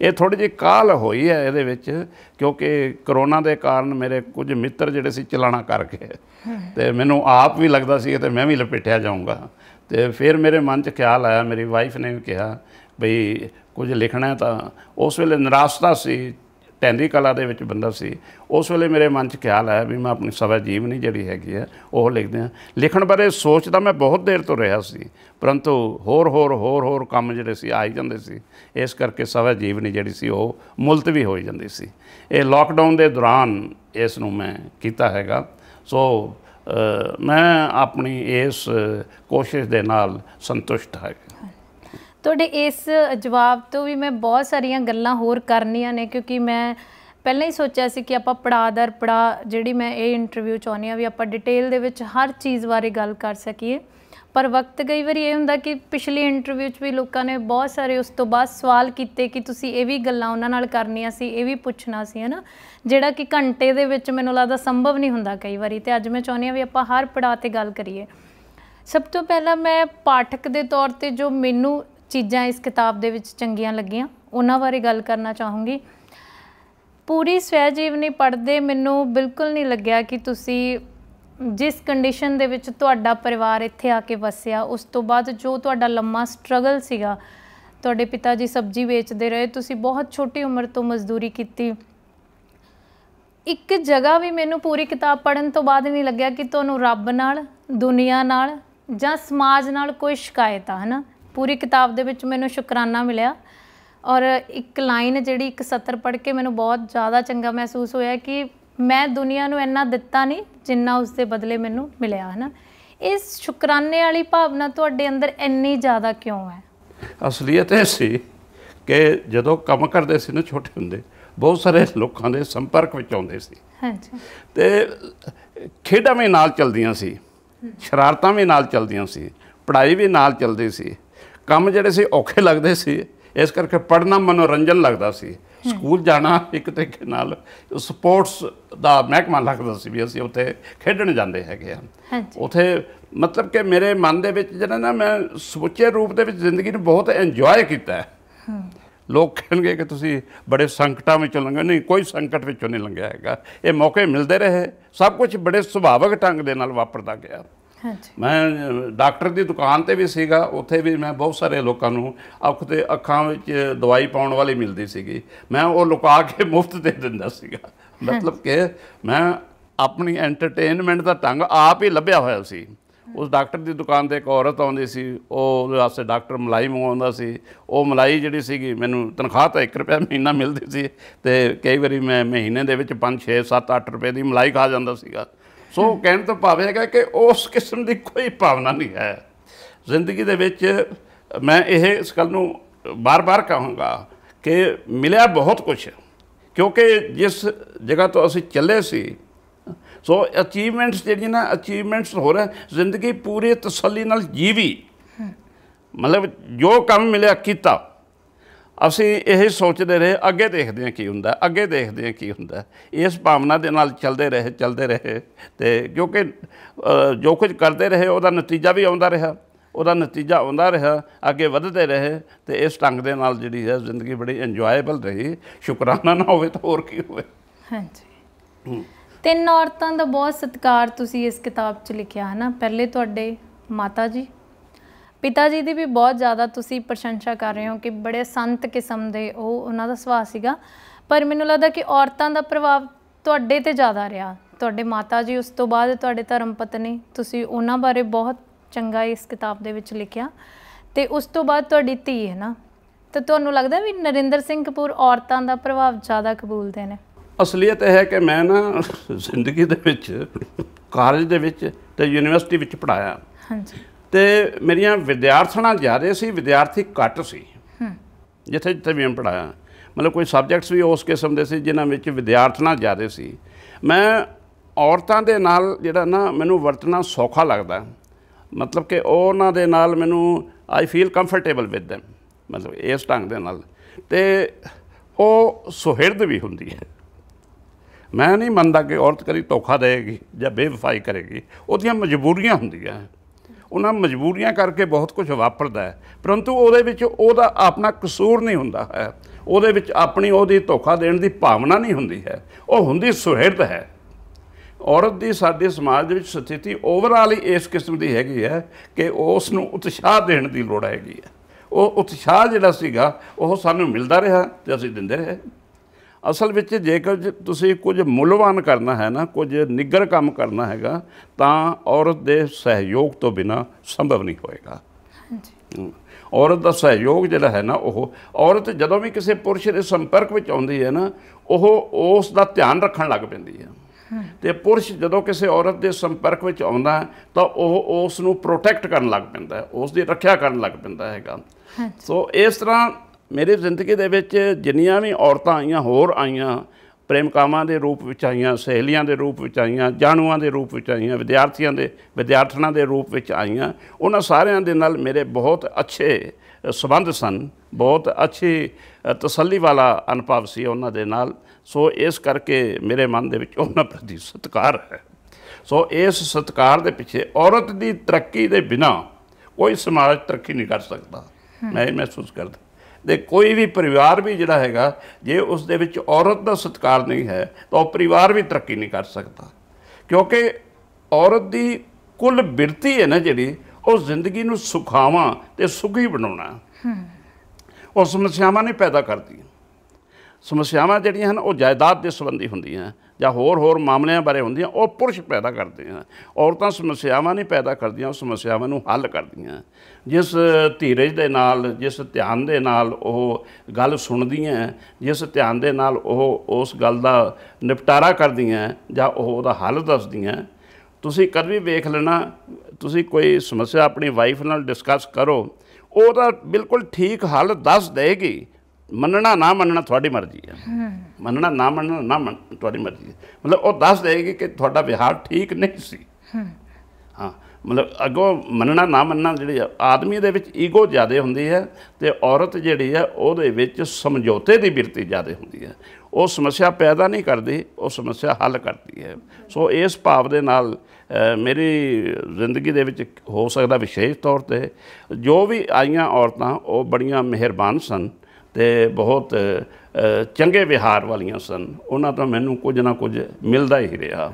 ਇਹ ਥੋੜੀ ਜਿਹੀ ਕਾਲ ਹੋਈ ਹੈ ਇਹਦੇ ਵਿੱਚ ਕਿਉਂਕਿ ਕਰੋਨਾ ਦੇ ਕਾਰਨ ਮੇਰੇ ਕੁਝ ਮਿੱਤਰ ਜਿਹੜੇ ਸੀ ਚਲਾਣਾ ਕਰ ਗਏ ਤੇ ਮੈਨੂੰ ਆਪ ਵੀ ਲੱਗਦਾ ਸੀ ਕਿ ਤੇ ਮੈਂ ਵੀ ਲਪੇਟਿਆ ਜਾਊਂਗਾ ਤੇ ਫਿਰ ਮੇਰੇ ਮਨ 'ਚ ਖਿਆਲ ਆਇਆ ਮੇਰੀ ਵਾਈਫ ਨੇ ਵੀ ਕਿਹਾ ਬਈ ਕੁਝ ਲਿਖਣਾ ਤਾਂ ਉਸ ਵੇਲੇ ਨਿਰਾਸ਼ਤਾ ਸੀ ਟੈਂਡੀ ਕਲਾ ਦੇ ਵਿੱਚ ਬੰਦਾ ਸੀ ਉਸ ਵੇਲੇ ਮੇਰੇ ਮਨ 'ਚ ਖਿਆਲ ਆਇਆ ਵੀ ਮੈਂ ਆਪਣੀ ਸਵੈ ਜੀਵਨੀ ਜਿਹੜੀ ਹੈਗੀ ਆ ਉਹ ਲਿਖਦੇ ਆ ਲਿਖਣ ਬਾਰੇ ਸੋਚਦਾ ਮੈਂ ਬਹੁਤ ਦੇਰ ਤੋਂ ਰਿਹਾ ਸੀ ਪਰੰਤੂ ਹੋਰ ਹੋਰ ਹੋਰ ਹੋਰ ਕੰਮ ਜਿਹੜੇ ਸੀ ਆਈ ਜਾਂਦੇ ਸੀ ਇਸ ਕਰਕੇ ਸਵੈ ਜੀਵਨੀ ਜਿਹੜੀ ਸੀ ਉਹ ਮੁਲਤਵੀ ਹੋ ਜਾਂਦੀ ਸੀ ਇਹ ਲਾਕਡਾਊਨ ਦੇ ਦੌਰਾਨ ਇਸ ਨੂੰ ਮੈਂ ਕੀਤਾ ਹੈਗਾ ਸੋ ਮੈਂ ਆਪਣੀ ਇਸ ਕੋਸ਼ਿਸ਼ ਦੇ ਨਾਲ ਸੰਤੁਸ਼ਟ ਹਾਂ ਤੁਹਾਡੇ ਇਸ ਜਵਾਬ ਤੋਂ ਵੀ ਮੈਂ ਬਹੁਤ ਸਾਰੀਆਂ ਗੱਲਾਂ ਹੋਰ ਕਰਨੀਆਂ ਨੇ ਕਿਉਂਕਿ ਮੈਂ ਪਹਿਲਾਂ ਹੀ ਸੋਚਿਆ ਸੀ ਕਿ ਆਪਾਂ ਪੜਾ ਦਰ ਪੜਾ ਜਿਹੜੀ ਮੈਂ ਇਹ ਇੰਟਰਵਿਊ ਚਾਹੁੰਦੀ ਆ ਵੀ ਆਪਾਂ ਡਿਟੇਲ ਦੇ ਵਿੱਚ ਹਰ ਚੀਜ਼ ਬਾਰੇ ਗੱਲ ਕਰ ਸਕੀਏ ਪਰ ਵਕਤ ਕਈ ਵਾਰੀ ਇਹ ਹੁੰਦਾ ਕਿ ਪਿਛਲੇ ਇੰਟਰਵਿਊ 'ਚ ਵੀ ਲੋਕਾਂ ਨੇ ਬਹੁਤ ਸਾਰੇ ਉਸ ਤੋਂ ਬਾਅਦ ਸਵਾਲ ਕੀਤੇ ਕਿ ਤੁਸੀਂ ਇਹ ਵੀ ਗੱਲਾਂ ਉਹਨਾਂ ਨਾਲ ਕਰਨੀਆਂ ਸੀ ਇਹ ਵੀ ਪੁੱਛਣਾ ਸੀ ਹਨਾ ਜਿਹੜਾ ਕਿ ਘੰਟੇ ਦੇ ਵਿੱਚ ਮੈਨੂੰ ਲੱਗਦਾ ਸੰਭਵ ਨਹੀਂ ਹੁੰਦਾ ਕਈ ਵਾਰੀ ਤੇ ਅੱਜ ਮੈਂ ਚਾਹੁੰਦੀ ਆ ਵੀ ਆਪਾਂ ਹਰ ਪੜਾ ਤੇ ਗੱਲ ਕਰੀਏ ਸਭ ਤੋਂ ਪਹਿਲਾਂ ਮੈਂ ਪਾਠਕ ਦੇ ਤੌਰ ਤੇ ਜੋ ਮੈਨੂੰ ਚੀਜ਼ਾਂ ਇਸ ਕਿਤਾਬ ਦੇ ਵਿੱਚ ਚੰਗੀਆਂ ਲੱਗੀਆਂ ਉਹਨਾਂ ਬਾਰੇ ਗੱਲ ਕਰਨਾ ਚਾਹੂੰਗੀ ਪੂਰੀ ਸਵੈ ਜੀਵਨੀ ਪੜ੍ਹਦੇ ਮੈਨੂੰ ਬਿਲਕੁਲ ਨਹੀਂ ਲੱਗਿਆ ਕਿ ਤੁਸੀਂ ਜਿਸ ਕੰਡੀਸ਼ਨ ਦੇ ਵਿੱਚ ਤੁਹਾਡਾ ਪਰਿਵਾਰ ਇੱਥੇ ਆ ਕੇ ਵਸਿਆ ਉਸ ਤੋਂ ਬਾਅਦ ਜੋ ਤੁਹਾਡਾ ਲੰਮਾ ਸਟਰਗਲ ਸੀਗਾ ਤੁਹਾਡੇ ਪਿਤਾ ਜੀ ਸਬਜ਼ੀ ਵੇਚਦੇ ਰਹੇ ਤੁਸੀਂ ਬਹੁਤ ਛੋਟੀ ਉਮਰ ਤੋਂ ਮਜ਼ਦੂਰੀ ਕੀਤੀ ਇੱਕ ਜਗ੍ਹਾ ਵੀ ਮੈਨੂੰ ਪੂਰੀ ਕਿਤਾਬ ਪੜਨ ਤੋਂ ਬਾਅਦ ਨਹੀਂ ਲੱਗਿਆ ਕਿ ਤੁਹਾਨੂੰ ਰੱਬ ਨਾਲ ਦੁਨੀਆ ਨਾਲ ਜਾਂ ਸਮਾਜ ਨਾਲ ਕੋਈ ਸ਼ਿਕਾਇਤ ਆ ਹਨਾ ਪੂਰੀ ਕਿਤਾਬ ਦੇ ਵਿੱਚ ਮੈਨੂੰ ਸ਼ੁਕਰਾਨਾ ਮਿਲਿਆ ਔਰ ਇੱਕ ਲਾਈਨ ਜਿਹੜੀ ਇੱਕ ਸਤਰ ਪੜ੍ਹ ਕੇ ਮੈਨੂੰ ਬਹੁਤ ਜ਼ਿਆਦਾ ਚੰਗਾ ਮਹਿਸੂਸ ਹੋਇਆ ਕਿ ਮੈਂ ਦੁਨੀਆ ਨੂੰ ਇੰਨਾ ਦਿੱਤਾ ਨਹੀਂ ਜਿੰਨਾ ਉਸ ਦੇ ਬਦਲੇ ਮੈਨੂੰ ਮਿਲਿਆ ਹੈ ਨਾ ਇਸ ਸ਼ੁਕਰਾਨੇ ਵਾਲੀ ਭਾਵਨਾ ਤੁਹਾਡੇ ਅੰਦਰ ਇੰਨੀ ਜ਼ਿਆਦਾ ਕਿਉਂ ਹੈ ਅਸਲੀਅਤ ਇਹ ਸੀ ਕਿ ਜਦੋਂ ਕੰਮ ਕਰਦੇ ਸੀ ਨਾ ਛੋਟੇ ਹੁੰਦੇ ਬਹੁਤ ਸਾਰੇ ਲੋਕਾਂ ਦੇ ਸੰਪਰਕ ਵਿੱਚ ਆਉਂਦੇ ਸੀ ਹਾਂਜੀ ਤੇ ਖੇਡਾਂ ਵੀ ਨਾਲ ਚਲਦੀਆਂ ਸੀ ਸ਼ਰਾਰਤਾਂ ਵੀ ਨਾਲ ਚਲਦੀਆਂ ਸੀ ਪੜ੍ਹਾਈ ਵੀ ਨਾਲ ਚਲਦੀ ਸੀ ਕੰਮ ਜਿਹੜੇ ਸੀ ਔਖੇ ਲੱਗਦੇ ਸੀ ਇਸ ਕਰਕੇ ਪੜਨਾ ਮਨੋਰੰਜਨ ਲੱਗਦਾ ਸੀ ਸਕੂਲ ਜਾਣਾ ਇੱਕ ਤਰੀਕੇ ਨਾਲ ਸਪੋਰਟਸ ਦਾ ਮਹਿਕਮਾ ਲੱਗਦਾ ਸੀ ਵੀ ਅਸੀਂ ਉੱਥੇ ਖੇਡਣ ਜਾਂਦੇ ਹੈਗੇ ਆ ਉੱਥੇ ਮਤਲਬ ਕਿ ਮੇਰੇ ਮਨ ਦੇ ਵਿੱਚ ਜਿਹੜਾ ਨਾ ਮੈਂ ਸੁੱਚੇ ਰੂਪ ਦੇ ਵਿੱਚ ਜ਼ਿੰਦਗੀ ਨੂੰ ਬਹੁਤ ਇੰਜੋਏ ਕੀਤਾ ਹੈ ਲੋਕ ਕਹਿਣਗੇ ਕਿ ਤੁਸੀਂ ਬੜੇ ਸੰਕਟਾਂ ਵਿੱਚੋਂ ਲੰਘੇ ਨਹੀਂ ਕੋਈ ਸੰਕਟ ਵਿੱਚੋਂ ਨਹੀਂ ਲੰਘਿਆ ਹੈਗਾ ਇਹ ਮੌਕੇ ਮਿਲਦੇ ਰਹੇ ਸਭ ਕੁਝ ਬੜੇ ਸੁਭਾਵਕ ਢੰਗ ਦੇ ਨਾਲ ਵਾਪਰਦਾ ਗਿਆ ਮੈਂ ਡਾਕਟਰ ਦੀ ਦੁਕਾਨ ਤੇ ਵੀ ਸੀਗਾ ਉੱਥੇ ਵੀ ਮੈਂ ਬਹੁਤ ਸਾਰੇ ਲੋਕਾਂ ਨੂੰ ਅੱਖ ਤੇ ਅੱਖਾਂ ਵਿੱਚ ਦਵਾਈ ਪਾਉਣ ਵਾਲੀ ਮਿਲਦੀ ਸੀਗੀ ਮੈਂ ਉਹ ਲੁਕਾ ਕੇ <laughs> ਮੁਫਤ ਦੇ ਦਿੰਦਾ ਸੀਗਾ ਮਤਲਬ ਕਿ ਮੈਂ ਆਪਣੀ ਐਂਟਰਟੇਨਮੈਂਟ ਦਾ ਢੰਗ ਆਪ ਹੀ ਲੱਭਿਆ ਹੋਇਆ ਸੀ ਉਸ ਡਾਕਟਰ ਦੀ ਦੁਕਾਨ ਤੇ ਇੱਕ ਔਰਤ ਆਉਂਦੀ ਸੀ ਉਹ ਉਹਦੇ ਵਾਸਤੇ ਡਾਕਟਰ ਮਲਾਈ ਮੰਗਵਾਉਂਦਾ ਸੀ ਉਹ ਮਲਾਈ ਜਿਹੜੀ ਸੀਗੀ ਮੈਨੂੰ ਤਨਖਾਹ ਤਾਂ 1 ਰੁਪਿਆ ਮਹੀਨਾ ਮਿਲਦੀ ਸੀ ਤੇ ਕਈ ਵਾਰੀ ਮੈਂ ਮਹੀਨੇ ਦੇ ਵਿੱਚ 5 6 7 8 ਰੁਪਏ ਦੀ ਮਲਾਈ ਖਾ ਜਾਂਦਾ ਸੀਗਾ ਸੋ ਕਹਿਣ ਤੋਂ ਭਾਵ ਹੈਗਾ ਕਿ ਉਸ ਕਿਸਮ ਦੀ ਕੋਈ ਭਾਵਨਾ ਨਹੀਂ ਹੈ ਜ਼ਿੰਦਗੀ ਦੇ ਵਿੱਚ ਮੈਂ ਇਹ ਇਸ ਗੱਲ ਨੂੰ ਬਾਰ-ਬਾਰ ਕਹਾਂਗਾ ਕਿ ਮਿਲਿਆ ਬਹੁਤ ਕੁਝ ਕਿਉਂਕਿ ਜਿਸ ਜਗ੍ਹਾ ਤੋਂ ਅਸੀਂ ਚੱਲੇ ਸੀ ਸੋ ਅਚੀਵਮੈਂਟਸ ਜਿਹੜੀਆਂ ਨਾ ਅਚੀਵਮੈਂਟਸ ਹੋ ਰਹੇ ਜ਼ਿੰਦਗੀ ਪੂਰੀ ਤਸੱਲੀ ਨਾਲ ਜੀਵੀ ਮਤਲਬ ਜੋ ਕੰਮ ਮਿਲਿਆ ਕੀਤਾ ਅਸੀਂ ਇਹ ਸੋਚਦੇ ਰਹੇ ਅੱਗੇ ਦੇਖਦੇ ਹਾਂ ਕੀ ਹੁੰਦਾ ਅੱਗੇ ਦੇਖਦੇ ਹਾਂ ਕੀ ਹੁੰਦਾ ਇਸ ਭਾਵਨਾ ਦੇ ਨਾਲ ਚੱਲਦੇ ਰਹੇ ਚੱਲਦੇ ਰਹੇ ਤੇ ਕਿਉਂਕਿ ਜੋ ਕੁਝ ਕਰਦੇ ਰਹੇ ਉਹਦਾ ਨਤੀਜਾ ਵੀ ਆਉਂਦਾ ਰਿਹਾ ਉਹਦਾ ਨਤੀਜਾ ਆਉਂਦਾ ਰਿਹਾ ਅੱਗੇ ਵਧਦੇ ਰਹੇ ਤੇ ਇਸ ਢੰਗ ਦੇ ਨਾਲ ਜਿਹੜੀ ਹੈ ਜ਼ਿੰਦਗੀ ਬੜੀ ਇੰਜੋਏਬਲ ਰਹੀ ਸ਼ੁਕਰਾਨਾ ਨਾ ਹੋਵੇ ਤਾਂ ਹੋਰ ਕੀ ਹੋਵੇ ਹਾਂਜੀ ਤਿੰਨ ਔਰਤਾਂ ਦਾ ਬਹੁਤ ਸਤਿਕਾਰ ਤੁਸੀਂ ਇਸ ਕਿਤਾਬ 'ਚ ਲਿਖਿਆ ਹੈ ਨਾ ਪਹਿਲੇ ਤੁਹਾਡੇ ਮਾਤਾ ਜੀ ਪਿਤਾ ਜੀ ਦੀ ਵੀ ਬਹੁਤ ਜ਼ਿਆਦਾ ਤੁਸੀਂ ਪ੍ਰਸ਼ੰਸਾ ਕਰ ਰਹੇ ਹੋ ਕਿ ਬੜੇ ਸੰਤ ਕਿਸਮ ਦੇ ਉਹ ਉਹਨਾਂ ਦਾ ਸੁਭਾਅ ਸੀਗਾ ਪਰ ਮੈਨੂੰ ਲੱਗਦਾ ਕਿ ਔਰਤਾਂ ਦਾ ਪ੍ਰਭਾਵ ਤੁਹਾਡੇ ਤੇ ਜ਼ਿਆਦਾ ਰਿਹਾ ਤੁਹਾਡੇ ਮਾਤਾ ਜੀ ਉਸ ਤੋਂ ਬਾਅਦ ਤੁਹਾਡੇ ਧਰਮ ਪਤਨੀ ਤੁਸੀਂ ਉਹਨਾਂ ਬਾਰੇ ਬਹੁਤ ਚੰਗਾ ਇਸ ਕਿਤਾਬ ਦੇ ਵਿੱਚ ਲਿਖਿਆ ਤੇ ਉਸ ਤੋਂ ਬਾਅਦ ਤੁਹਾਡੀ ਧੀ ਹੈ ਨਾ ਤੇ ਤੁਹਾਨੂੰ ਲੱਗਦਾ ਵੀ ਨਰਿੰਦਰ ਸਿੰਘ ਕਪੂਰ ਔਰਤਾਂ ਦਾ ਪ੍ਰਭਾਵ ਜ਼ਿਆਦਾ ਕਬੂਲਦੇ ਨੇ ਅਸਲੀਅਤ ਇਹ ਹੈ ਕਿ ਮੈਂ ਨਾ ਜ਼ਿੰਦਗੀ ਦੇ ਵਿੱਚ ਕਾਲਜ ਦੇ ਵਿੱਚ ਤੇ ਯੂਨੀਵਰਸਿਟੀ ਵਿੱਚ ਪੜਾਇਆ ਹਾਂਜੀ ਤੇ ਮੇਰੀਆਂ ਵਿਦਿਆਰਥਣਾਂ ਜਾ ਰਹੇ ਸੀ ਵਿਦਿਆਰਥੀ ਘੱਟ ਸੀ ਜਿੱਥੇ ਜਿੱਥੇ ਵੀ ਮੈਂ ਪੜਾਇਆ ਮਤਲਬ ਕੋਈ ਸਬਜੈਕਟਸ ਵੀ ਉਸ ਕਿਸਮ ਦੇ ਸੀ ਜਿਨ੍ਹਾਂ ਵਿੱਚ ਵਿਦਿਆਰਥਣਾ ਜਾ ਰਹੇ ਸੀ ਮੈਂ ਔਰਤਾਂ ਦੇ ਨਾਲ ਜਿਹੜਾ ਨਾ ਮੈਨੂੰ ਵਰਤਣਾ ਸੌਖਾ ਲੱਗਦਾ ਮਤਲਬ ਕਿ ਉਹਨਾਂ ਦੇ ਨਾਲ ਮੈਨੂੰ I feel comfortable with them ਮਤਲਬ ਇਸ ਢੰਗ ਦੇ ਨਾਲ ਤੇ ਉਹ ਸੁਹਿਰਦ ਵੀ ਹੁੰਦੀ ਹੈ ਮੈਂ ਨਹੀਂ ਮੰਨਦਾ ਕਿ ਔਰਤ ਕਦੀ ਧੋਖਾ ਦੇਗੀ ਜਾਂ ਬੇਵਫਾਈ ਕਰੇਗੀ ਉਹਦੀਆਂ ਮਜਬੂਰੀਆਂ ਹੁੰਦੀਆਂ ਉਹਨਾਂ ਮਜਬੂਰੀਆਂ ਕਰਕੇ ਬਹੁਤ ਕੁਝ ਵਾਪਰਦਾ ਹੈ ਪਰੰਤੂ ਉਹਦੇ ਵਿੱਚ ਉਹਦਾ ਆਪਣਾ ਕਸੂਰ ਨਹੀਂ ਹੁੰਦਾ ਹੈ ਉਹਦੇ ਵਿੱਚ ਆਪਣੀ ਉਹਦੀ ਧੋਖਾ ਦੇਣ ਦੀ ਭਾਵਨਾ ਨਹੀਂ ਹੁੰਦੀ ਹੈ ਉਹ ਹੁੰਦੀ ਸੁਹਿਰਦ ਹੈ ਔਰਤ ਦੀ ਸਾਡੇ ਸਮਾਜ ਦੇ ਵਿੱਚ ਸਥਿਤੀ ਓਵਰਆਲ ਹੀ ਇਸ ਕਿਸਮ ਦੀ ਹੈਗੀ ਹੈ ਕਿ ਉਸ ਨੂੰ ਉਤਸ਼ਾਹ ਦੇਣ ਦੀ ਲੋੜ ਹੈਗੀ ਹੈ ਉਹ ਉਤਸ਼ਾਹ ਜਿਹੜਾ ਸੀਗਾ ਉਹ ਸਾਨੂੰ ਮਿਲਦਾ ਰਿਹਾ ਤੇ ਅਸੀਂ ਦਿੰਦੇ ਰਹੇ ਅਸਲ ਵਿੱਚ ਜੇਕਰ ਤੁਸੀਂ ਕੁਝ ਮੁੱਲਵਾਨ ਕਰਨਾ ਹੈ ਨਾ ਕੁਝ ਨਿੱਗਰ ਕੰਮ ਕਰਨਾ ਹੈਗਾ ਤਾਂ ਔਰਤ ਦੇ ਸਹਿਯੋਗ ਤੋਂ ਬਿਨਾ ਸੰਭਵ ਨਹੀਂ ਹੋਏਗਾ ਹਾਂਜੀ ਔਰਤ ਦਾ ਸਹਿਯੋਗ ਜਿਹੜਾ ਹੈ ਨਾ ਉਹ ਔਰਤ ਜਦੋਂ ਵੀ ਕਿਸੇ ਪੁਰਸ਼ ਦੇ ਸੰਪਰਕ ਵਿੱਚ ਆਉਂਦੀ ਹੈ ਨਾ ਉਹ ਉਸ ਦਾ ਧਿਆਨ ਰੱਖਣ ਲੱਗ ਪੈਂਦੀ ਹੈ ਤੇ ਪੁਰਸ਼ ਜਦੋਂ ਕਿਸੇ ਔਰਤ ਦੇ ਸੰਪਰਕ ਵਿੱਚ ਆਉਂਦਾ ਤਾਂ ਉਹ ਉਸ ਨੂੰ ਪ੍ਰੋਟੈਕਟ ਕਰਨ ਲੱਗ ਪੈਂਦਾ ਹੈ ਉਸ ਦੀ ਰੱਖਿਆ ਕਰਨ ਲੱਗ ਪੈਂਦਾ ਹੈਗਾ ਸੋ ਇਸ ਤਰ੍ਹਾਂ ਮੇਰੇ ਜ਼ਿੰਦਗੀ ਦੇ ਵਿੱਚ ਜਿੰਨੀਆਂ ਵੀ ਔਰਤਾਂ ਆਈਆਂ ਹੋਰ ਆਈਆਂ ਪ੍ਰੇਮਕਾਵਾਂ ਦੇ ਰੂਪ ਵਿੱਚ ਆਈਆਂ ਸਹੇਲੀਆਂ ਦੇ ਰੂਪ ਵਿੱਚ ਆਈਆਂ ਜਾਣੂਆਂ ਦੇ ਰੂਪ ਵਿੱਚ ਆਈਆਂ ਵਿਦਿਆਰਥੀਆਂ ਦੇ ਵਿਦਿਆਰਥਣਾਂ ਦੇ ਰੂਪ ਵਿੱਚ ਆਈਆਂ ਉਹਨਾਂ ਸਾਰਿਆਂ ਦੇ ਨਾਲ ਮੇਰੇ ਬਹੁਤ ਅੱਛੇ ਸਬੰਧ ਸਨ ਬਹੁਤ ਅੱਛੀ ਤਸੱਲੀ ਵਾਲਾ ਅਨੁਭਵ ਸੀ ਉਹਨਾਂ ਦੇ ਨਾਲ ਸੋ ਇਸ ਕਰਕੇ ਮੇਰੇ ਮਨ ਦੇ ਵਿੱਚ ਉਹਨਾਂ ਪ੍ਰਤੀ ਸਤਿਕਾਰ ਹੈ ਸੋ ਇਸ ਸਤਿਕਾਰ ਦੇ ਪਿੱਛੇ ਔਰਤ ਦੀ ਤਰੱਕੀ ਦੇ ਬਿਨਾ ਕੋਈ ਸਮਾਜ ਤਰੱਕੀ ਨਹੀਂ ਕਰ ਸਕਦਾ ਮੈਂ ਇਹ ਮਹਿਸੂਸ ਕਰਦਾ ਦੇ ਕੋਈ ਵੀ ਪਰਿਵਾਰ ਵੀ ਜਿਹੜਾ ਹੈਗਾ ਜੇ ਉਸ ਦੇ ਵਿੱਚ ਔਰਤ ਦਾ ਸਤਕਾਰ ਨਹੀਂ ਹੈ ਤਾਂ ਉਹ ਪਰਿਵਾਰ ਵੀ ਤਰੱਕੀ ਨਹੀਂ ਕਰ ਸਕਦਾ ਕਿਉਂਕਿ ਔਰਤ ਦੀ ਕੁੱਲ ਬਿਰਤੀ ਹੈ ਨਾ ਜਿਹੜੀ ਉਹ ਜ਼ਿੰਦਗੀ ਨੂੰ ਸੁਖਾਵਾਂ ਤੇ ਸੁਖੀ ਬਣਾਉਣਾ ਹੂੰ ਉਹ ਸਮੱਸਿਆਵਾਂ ਨਹੀਂ ਪੈਦਾ ਕਰਦੀ ਸਮੱਸਿਆਵਾਂ ਜਿਹੜੀਆਂ ਹਨ ਉਹ ਜਾਇਦਾਦ ਦੇ ਸੰਬੰਧੀ ਹੁੰਦੀਆਂ ਜਾਂ ਹੋਰ ਹੋਰ ਮਾਮਲਿਆਂ ਬਾਰੇ ਹੁੰਦੀਆਂ ਉਹ ਪੁਰਸ਼ ਪੈਦਾ ਕਰਦੇ ਹਨ ਔਰਤਾਂ ਸਮੱਸਿਆਵਾਂ ਨਹੀਂ ਪੈਦਾ ਕਰਦੀਆਂ ਉਹ ਸਮੱਸਿਆਵਾਂ ਨੂੰ ਹੱਲ ਕਰਦੀਆਂ ਜਿਸ ਧੀਰਜ ਦੇ ਨਾਲ ਜਿਸ ਧਿਆਨ ਦੇ ਨਾਲ ਉਹ ਗੱਲ ਸੁਣਦੀਆਂ ਜਿਸ ਧਿਆਨ ਦੇ ਨਾਲ ਉਹ ਉਸ ਗੱਲ ਦਾ ਨਿਪਟਾਰਾ ਕਰਦੀਆਂ ਜਾਂ ਉਹ ਉਹਦਾ ਹੱਲ ਦੱਸਦੀਆਂ ਤੁਸੀਂ ਕਦੇ ਵੀ ਵੇਖ ਲੈਣਾ ਤੁਸੀਂ ਕੋਈ ਸਮੱਸਿਆ ਆਪਣੀ ਵਾਈਫ ਨਾਲ ਡਿਸਕਸ ਕਰੋ ਉਹਦਾ ਬਿਲਕੁਲ ਠੀਕ ਹੱਲ ਦੱਸ ਦੇਗੀ ਮੰਨਣਾ ਨਾ ਮੰਨਣਾ ਤੁਹਾਡੀ ਮਰਜ਼ੀ ਹੈ ਮੰਨਣਾ ਨਾ ਮੰਨਣਾ ਨਾ ਮੰਨ ਤੁਹਾਡੀ ਮਰਜ਼ੀ ਹੈ ਮਤਲਬ ਉਹ ਦੱਸ ਦੇਗੀ ਕਿ ਤੁਹਾਡਾ ਵਿਹਾਰ ਠੀਕ ਨਹੀਂ ਸੀ ਹਾਂ ਮਤਲਬ ਅਗੋ ਮੰਨਣਾ ਨਾ ਮੰਨਣਾ ਜਿਹੜੀ ਆਦਮੀ ਦੇ ਵਿੱਚ ਈਗੋ ਜ਼ਿਆਦਾ ਹੁੰਦੀ ਹੈ ਤੇ ਔਰਤ ਜਿਹੜੀ ਹੈ ਉਹਦੇ ਵਿੱਚ ਸਮਝੌਤੇ ਦੀ ਬਿਰਤੀ ਜ਼ਿਆਦਾ ਹੁੰਦੀ ਹੈ ਉਹ ਸਮੱਸਿਆ ਪੈਦਾ ਨਹੀਂ ਕਰਦੀ ਉਹ ਸਮੱਸਿਆ ਹੱਲ ਕਰਦੀ ਹੈ ਸੋ ਇਸ ਭਾਵ ਦੇ ਨਾਲ ਮੇਰੀ ਜ਼ਿੰਦਗੀ ਦੇ ਵਿੱਚ ਹੋ ਸਕਦਾ ਵਿਸ਼ੇਸ਼ ਤੌਰ ਤੇ ਜੋ ਵੀ ਆਈਆਂ ਔਰਤਾਂ ਉਹ ਬੜੀਆਂ ਮਿਹਰਬਾਨ ਸਨ ਤੇ ਬਹੁਤ ਚੰਗੇ ਵਿਹਾਰ ਵਾਲੀਆਂ ਸਨ ਉਹਨਾਂ ਤੋਂ ਮੈਨੂੰ ਕੁਝ ਨਾ ਕੁਝ ਮਿਲਦਾ ਹੀ ਰਿਹਾ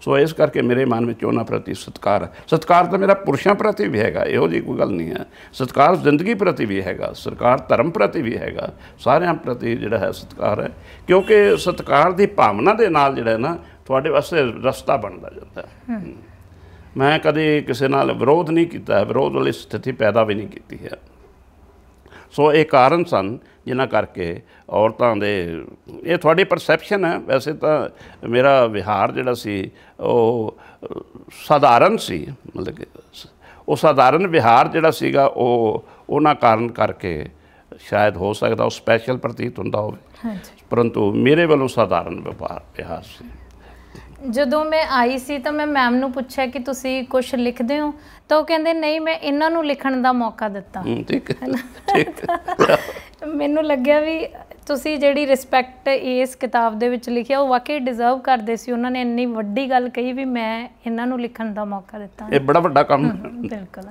ਸੋ ਇਸ ਕਰਕੇ ਮੇਰੇ ਮਨ ਵਿੱਚ ਉਹਨਾਂ ਪ੍ਰਤੀ ਸਤਕਾਰ ਸਤਕਾਰ ਤਾਂ ਮੇਰਾ ਪੁਰਸ਼ਾਂ ਪ੍ਰਤੀ ਵੀ ਹੈਗਾ ਇਹੋ ਜੀ ਕੋਈ ਗੱਲ ਨਹੀਂ ਹੈ ਸਤਕਾਰ ਜ਼ਿੰਦਗੀ ਪ੍ਰਤੀ ਵੀ ਹੈਗਾ ਸਰਕਾਰ ਧਰਮ ਪ੍ਰਤੀ ਵੀ ਹੈਗਾ ਸਾਰਿਆਂ ਪ੍ਰਤੀ ਜਿਹੜਾ ਹੈ ਸਤਕਾਰ ਹੈ ਕਿਉਂਕਿ ਸਤਕਾਰ ਦੀ ਭਾਵਨਾ ਦੇ ਨਾਲ ਜਿਹੜਾ ਨਾ ਤੁਹਾਡੇ ਵਾਸਤੇ ਰਸਤਾ ਬਣਦਾ ਜਾਂਦਾ ਮੈਂ ਕਦੇ ਕਿਸੇ ਨਾਲ ਵਿਰੋਧ ਨਹੀਂ ਕੀਤਾ ਵਿਰੋਧ ਵਾਲੀ ਸਥਿਤੀ ਪੈਦਾ ਵੀ ਨਹੀਂ ਕੀਤੀ ਹੈ ਸੋ ਇਹ ਕਾਰਨ ਸਨ ਜਿਨ੍ਹਾਂ ਕਰਕੇ ਔਰਤਾਂ ਦੇ ਇਹ ਤੁਹਾਡੀ ਪਰਸੈਪਸ਼ਨ ਹੈ ਵੈਸੇ ਤਾਂ ਮੇਰਾ ਵਿਹਾਰ ਜਿਹੜਾ ਸੀ ਉਹ ਸਾਧਾਰਨ ਸੀ ਮਤਲਬ ਉਹ ਸਧਾਰਨ ਵਿਹਾਰ ਜਿਹੜਾ ਸੀਗਾ ਉਹ ਉਹਨਾਂ ਕਾਰਨ ਕਰਕੇ ਸ਼ਾਇਦ ਹੋ ਸਕਦਾ ਉਹ ਸਪੈਸ਼ਲ ਪ੍ਰਤੀਤ ਹੁੰਦਾ ਹੋਵੇ ਹਾਂਜੀ ਪਰੰਤੂ ਮੇਰੇ ਵੱਲੋਂ ਸਾਧਾਰਨ ਵਿਹਾਰ ਸੀ ਜਦੋਂ ਮੈਂ ਆਈ ਸੀ ਤਾਂ ਮੈਂ ਮੈਮ ਨੂੰ ਪੁੱਛਿਆ ਕਿ ਤੁਸੀਂ ਕੁਝ ਲਿਖਦੇ ਹੋ ਤਾਂ ਉਹ ਕਹਿੰਦੇ ਨਹੀਂ ਮੈਂ ਇਹਨਾਂ ਨੂੰ ਲਿਖਣ ਦਾ ਮੌਕਾ ਦਿੱਤਾ ਠੀਕ ਹੈ <laughs> ਮੈਨੂੰ ਲੱਗਿਆ ਵੀ ਤੁਸੀਂ ਜਿਹੜੀ ਰਿਸਪੈਕਟ ਇਸ ਕਿਤਾਬ ਦੇ ਵਿੱਚ ਲਿਖਿਆ ਉਹ ਵਾਕਈ ਡਿਜ਼ਰਵ ਕਰਦੇ ਸੀ ਉਹਨਾਂ ਨੇ ਇੰਨੀ ਵੱਡੀ ਗੱਲ ਕਹੀ ਵੀ ਮੈਂ ਇਹਨਾਂ ਨੂੰ ਲਿਖਣ ਦਾ ਮੌਕਾ ਦਿੱਤਾ ਇਹ ਬੜਾ ਵੱਡਾ ਕੰਮ ਬਿਲਕੁਲ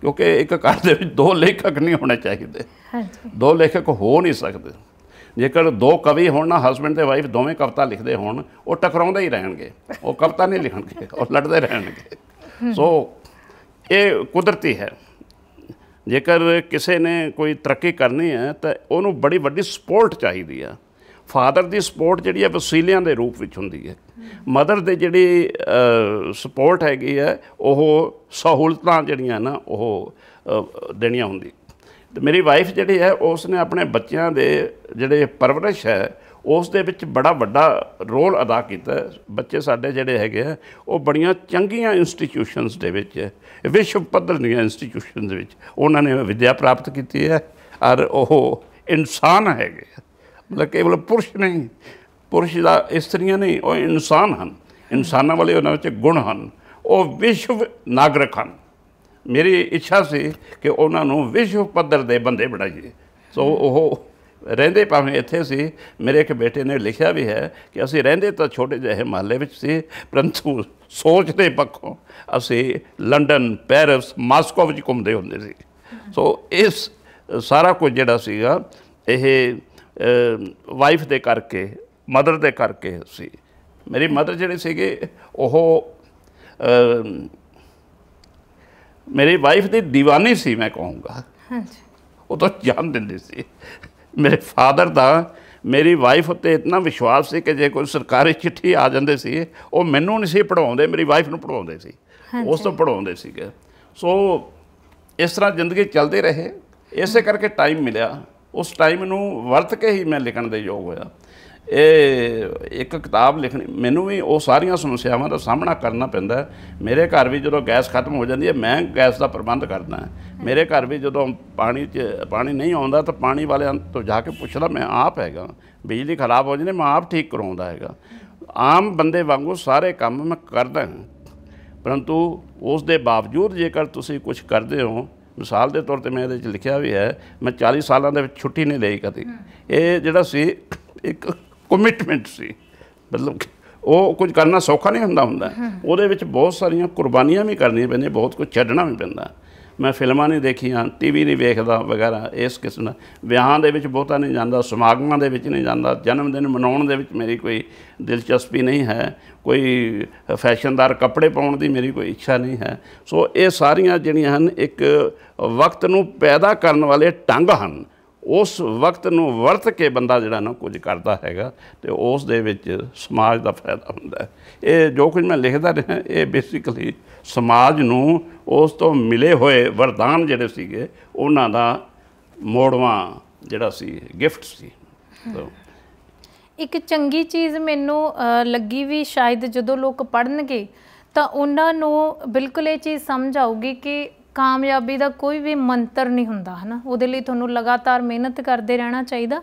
ਕਿਉਂਕਿ ਇੱਕ ਘਰ ਦੇ ਵਿੱਚ ਦੋ ਲੇਖਕ ਨਹੀਂ ਹੋਣੇ ਚਾਹੀਦੇ ਹਾਂਜੀ ਦੋ ਲੇਖਕ ਹੋ ਨਹੀਂ ਸਕਦੇ ਜੇਕਰ ਦੋ ਕਵੀ ਹੋਣ ਨਾ ਹਸਬੰਡ ਤੇ ਵਾਈਫ ਦੋਵੇਂ ਕਵਤਾ ਲਿਖਦੇ ਹੋਣ ਉਹ ਟਕਰਾਉਂਦੇ ਹੀ ਰਹਿਣਗੇ ਉਹ ਕਵਤਾ ਨਹੀਂ ਲਿਖਣਗੇ ਉਹ ਲੜਦੇ ਰਹਿਣਗੇ ਸੋ ਇਹ ਕੁਦਰਤੀ ਹੈ ਜੇਕਰ ਕਿਸੇ ਨੇ ਕੋਈ ਤਰੱਕੀ ਕਰਨੀ ਹੈ ਤਾਂ ਉਹਨੂੰ ਬੜੀ ਵੱਡੀ ਸਪੋਰਟ ਚਾਹੀਦੀ ਆ ਫਾਦਰ ਦੀ ਸਪੋਰਟ ਜਿਹੜੀ ਹੈ ਵਸੀਲਿਆਂ ਦੇ ਰੂਪ ਵਿੱਚ ਹੁੰਦੀ ਹੈ ਮਦਰ ਦੇ ਜਿਹੜੀ ਸਪੋਰਟ ਹੈਗੀ ਹੈ ਉਹ ਸਹੂਲਤਾਂ ਜਿਹੜੀਆਂ ਨਾ ਉਹ ਦੇਣੀਆਂ ਹੁੰਦੀ ਤੇ ਮੇਰੀ ਵਾਈਫ ਜਿਹੜੀ ਹੈ ਉਸ ਨੇ ਆਪਣੇ ਬੱਚਿਆਂ ਦੇ ਜਿਹੜੇ ਪਰਵਰਿਸ਼ ਹੈ ਉਸ ਦੇ ਵਿੱਚ ਬੜਾ ਵੱਡਾ ਰੋਲ ਅਦਾ ਕੀਤਾ ਬੱਚੇ ਸਾਡੇ ਜਿਹੜੇ ਹੈਗੇ ਆ ਉਹ ਬੜੀਆਂ ਚੰਗੀਆਂ ਇੰਸਟੀਟਿਊਸ਼ਨਸ ਦੇ ਵਿੱਚ ਵਿਸ਼ਵ ਪੱਧਰ ਦੀਆਂ ਇੰਸਟੀਟਿਊਸ਼ਨਸ ਦੇ ਵਿੱਚ ਉਹਨਾਂ ਨੇ ਵਿਦਿਆ ਪ੍ਰਾਪਤ ਕੀਤੀ ਹੈ ਔਰ ਉਹ ਇਨਸਾਨ ਹੈਗੇ ਮਤਲਬ ਕੇਵਲ ਪੁਰਸ਼ ਨਹੀਂ ਪੁਰਸ਼ ਦਾ ਇਸਤਰੀਆਂ ਨਹੀਂ ਉਹ ਇਨਸਾਨ ਹਨ ਇਨਸਾਨਾਂ ਵਾਲੇ ਉਹਨਾਂ ਵਿੱਚ ਗੁਣ ਹਨ ਉਹ ਵਿਸ਼ਵ ਨਾਗਰਿਕ ਹਨ ਮੇਰੀ ਇੱਛਾ ਸੀ ਕਿ ਉਹਨਾਂ ਨੂੰ ਵਿਸ਼ਵ ਪੱਧਰ ਦੇ ਬੰਦੇ ਬਣਾਈਏ ਸੋ ਉਹ ਰਹਿੰਦੇ ਭਾਵੇਂ ਇੱਥੇ ਸੀ ਮੇਰੇ ਇੱਕ ਬੇਟੇ ਨੇ ਲਿਖਿਆ ਵੀ ਹੈ ਕਿ ਅਸੀਂ ਰਹਿੰਦੇ ਤਾਂ ਛੋਟੇ ਜਿਹੇ ਮਹੱਲੇ ਵਿੱਚ ਸੀ ਪਰੰਤੂ ਸੋਚ ਦੇ ਪੱਖੋਂ ਅਸੀਂ ਲੰਡਨ ਪੈਰਿਸ ਮਾਸਕੋ ਵਿੱਚ ਘੁੰਮਦੇ ਹੁੰਦੇ ਸੀ ਸੋ ਇਸ ਸਾਰਾ ਕੁਝ ਜਿਹੜਾ ਸੀਗਾ ਇਹ ਵਾਈਫ ਦੇ ਕਰਕੇ ਮਦਰ ਦੇ ਕਰਕੇ ਸੀ ਮੇਰੀ ਮਦਰ ਜਿਹੜੀ ਸੀਗੇ ਉਹ ਮੇਰੀ ਵਾਈਫ ਦੀ دیਵਾਨੀ ਸੀ ਮੈਂ ਕਹੂੰਗਾ ਹਾਂਜੀ ਉਹ ਤਾਂ ਜਾਨ ਦਿੰਦੀ ਸੀ ਮੇਰੇ ਫਾਦਰ ਦਾ ਮੇਰੀ ਵਾਈਫ ਉੱਤੇ ਇਤਨਾ ਵਿਸ਼ਵਾਸ ਸੀ ਕਿ ਜੇ ਕੋਈ ਸਰਕਾਰੀ ਚਿੱਠੀ ਆ ਜਾਂਦੇ ਸੀ ਉਹ ਮੈਨੂੰ ਨਹੀਂ ਸੀ ਪੜਾਉਂਦੇ ਮੇਰੀ ਵਾਈਫ ਨੂੰ ਪੜਾਉਂਦੇ ਸੀ ਉਸ ਤੋਂ ਪੜਾਉਂਦੇ ਸੀਗੇ ਸੋ ਇਸ ਤਰ੍ਹਾਂ ਜ਼ਿੰਦਗੀ ਚੱਲਦੇ ਰਹੇ ਇਸੇ ਕਰਕੇ ਟਾਈਮ ਮਿਲਿਆ ਉਸ ਟਾਈਮ ਨੂੰ ਵਰਤ ਕੇ ਹੀ ਮੈਂ ਲਿਖਣ ਦੇ ਯੋਗ ਹੋਇਆ ਇਹ ਇੱਕ ਕਿਤਾਬ ਲਿਖਣੀ ਮੈਨੂੰ ਵੀ ਉਹ ਸਾਰੀਆਂ ਸਮੱਸਿਆਵਾਂ ਦਾ ਸਾਹਮਣਾ ਕਰਨਾ ਪੈਂਦਾ ਮੇਰੇ ਘਰ ਵੀ ਜਦੋਂ ਗੈਸ ਖਤਮ ਹੋ ਜਾਂਦੀ ਹੈ ਮੈਂ ਗੈਸ ਦਾ ਪ੍ਰਬੰਧ ਕਰਦਾ ਮੇਰੇ ਘਰ ਵੀ ਜਦੋਂ ਪਾਣੀ ਚ ਪਾਣੀ ਨਹੀਂ ਆਉਂਦਾ ਤਾਂ ਪਾਣੀ ਵਾਲਿਆਂ ਤੋਂ ਜਾ ਕੇ ਪੁੱਛਦਾ ਮੈਂ ਆਪ ਹੈਗਾ ਬਿਜਲੀ ਖਰਾਬ ਹੋ ਜਾਂਦੀ ਮੈਂ ਆਪ ਠੀਕ ਕਰਾਉਂਦਾ ਹੈਗਾ ਆਮ ਬੰਦੇ ਵਾਂਗੂ ਸਾਰੇ ਕੰਮ ਮੈਂ ਕਰਦਾ ਪਰੰਤੂ ਉਸ ਦੇ ਬਾਵਜੂਦ ਜੇਕਰ ਤੁਸੀਂ ਕੁਝ ਕਰਦੇ ਹੋ ਮਿਸਾਲ ਦੇ ਤੌਰ ਤੇ ਮੈਂ ਇਹਦੇ ਵਿੱਚ ਲਿਖਿਆ ਵੀ ਹੈ ਮੈਂ 40 ਸਾਲਾਂ ਦੇ ਵਿੱਚ ਛੁੱਟੀ ਨਹੀਂ ਲਈ ਕਦੀ ਇਹ ਜਿਹੜਾ ਸੀ ਇੱਕ ਕਮਿਟਮੈਂਟ ਸੀ ਮਤਲਬ ਉਹ ਕੁਝ ਕਰਨਾ ਸੌਖਾ ਨਹੀਂ ਹੁੰਦਾ ਹੁੰਦਾ ਉਹਦੇ ਵਿੱਚ ਬਹੁਤ ਸਾਰੀਆਂ ਕੁਰਬਾਨੀਆਂ ਵੀ ਕਰਨੀਆਂ ਪੈਂਦੀਆਂ ਬਹੁਤ ਕੁਝ ਛੱਡਣਾ ਵੀ ਪੈਂਦਾ ਮੈਂ ਫਿਲਮਾਂ ਨਹੀਂ ਦੇਖੀਆਂ ਟੀਵੀ ਨਹੀਂ ਵੇਖਦਾ ਵਗੈਰਾ ਇਸ ਕਿਸਮ ਦਾ ਵਿਆਹਾਂ ਦੇ ਵਿੱਚ ਬਹੁਤਾ ਨਹੀਂ ਜਾਂਦਾ ਸਮਾਗਮਾਂ ਦੇ ਵਿੱਚ ਨਹੀਂ ਜਾਂਦਾ ਜਨਮ ਦਿਨ ਮਨਾਉਣ ਦੇ ਵਿੱਚ ਮੇਰੀ ਕੋਈ ਦਿਲਚਸਪੀ ਨਹੀਂ ਹੈ ਕੋਈ ਫੈਸ਼ਨਦਾਰ ਕੱਪੜੇ ਪਾਉਣ ਦੀ ਮੇਰੀ ਕੋਈ ਇੱਛਾ ਨਹੀਂ ਹੈ ਸੋ ਇਹ ਸਾਰੀਆਂ ਜਿਹੜੀਆਂ ਹਨ ਇੱਕ ਵਕਤ ਨੂੰ ਪੈਦਾ ਕਰਨ ਵਾਲੇ ਟੰਗ ਹਨ ਉਸ ਵਕਤ ਨੂੰ ਵਰਤ ਕੇ ਬੰਦਾ ਜਿਹੜਾ ਨਾ ਕੁਝ ਕਰਦਾ ਹੈਗਾ ਤੇ ਉਸ ਦੇ ਵਿੱਚ ਸਮਾਜ ਦਾ ਫਾਇਦਾ ਹੁੰਦਾ ਇਹ ਜੋ ਕੁਝ ਮੈਂ ਲਿਖਦਾ ਰਿਹਾ ਇਹ ਬੇਸਿਕਲੀ ਸਮਾਜ ਨੂੰ ਉਸ ਤੋਂ ਮਿਲੇ ਹੋਏ ਵਰਦਾਨ ਜਿਹੜੇ ਸੀਗੇ ਉਹਨਾਂ ਦਾ ਮੋੜਵਾ ਜਿਹੜਾ ਸੀ ਗਿਫਟ ਸੀ ਇੱਕ ਚੰਗੀ ਚੀਜ਼ ਮੈਨੂੰ ਲੱਗੀ ਵੀ ਸ਼ਾਇਦ ਜਦੋਂ ਲੋਕ ਪੜਨਗੇ ਤਾਂ ਉਹਨਾਂ ਨੂੰ ਬਿਲਕੁਲ ਇਹ ਚੀਜ਼ ਸਮਝ ਆਊਗੀ ਕਿ ਕਾਮਯਾਬੀ ਦਾ ਕੋਈ ਵੀ ਮੰਤਰ ਨਹੀਂ ਹੁੰਦਾ ਹਨਾ ਉਹਦੇ ਲਈ ਤੁਹਾਨੂੰ ਲਗਾਤਾਰ ਮਿਹਨਤ ਕਰਦੇ ਰਹਿਣਾ ਚਾਹੀਦਾ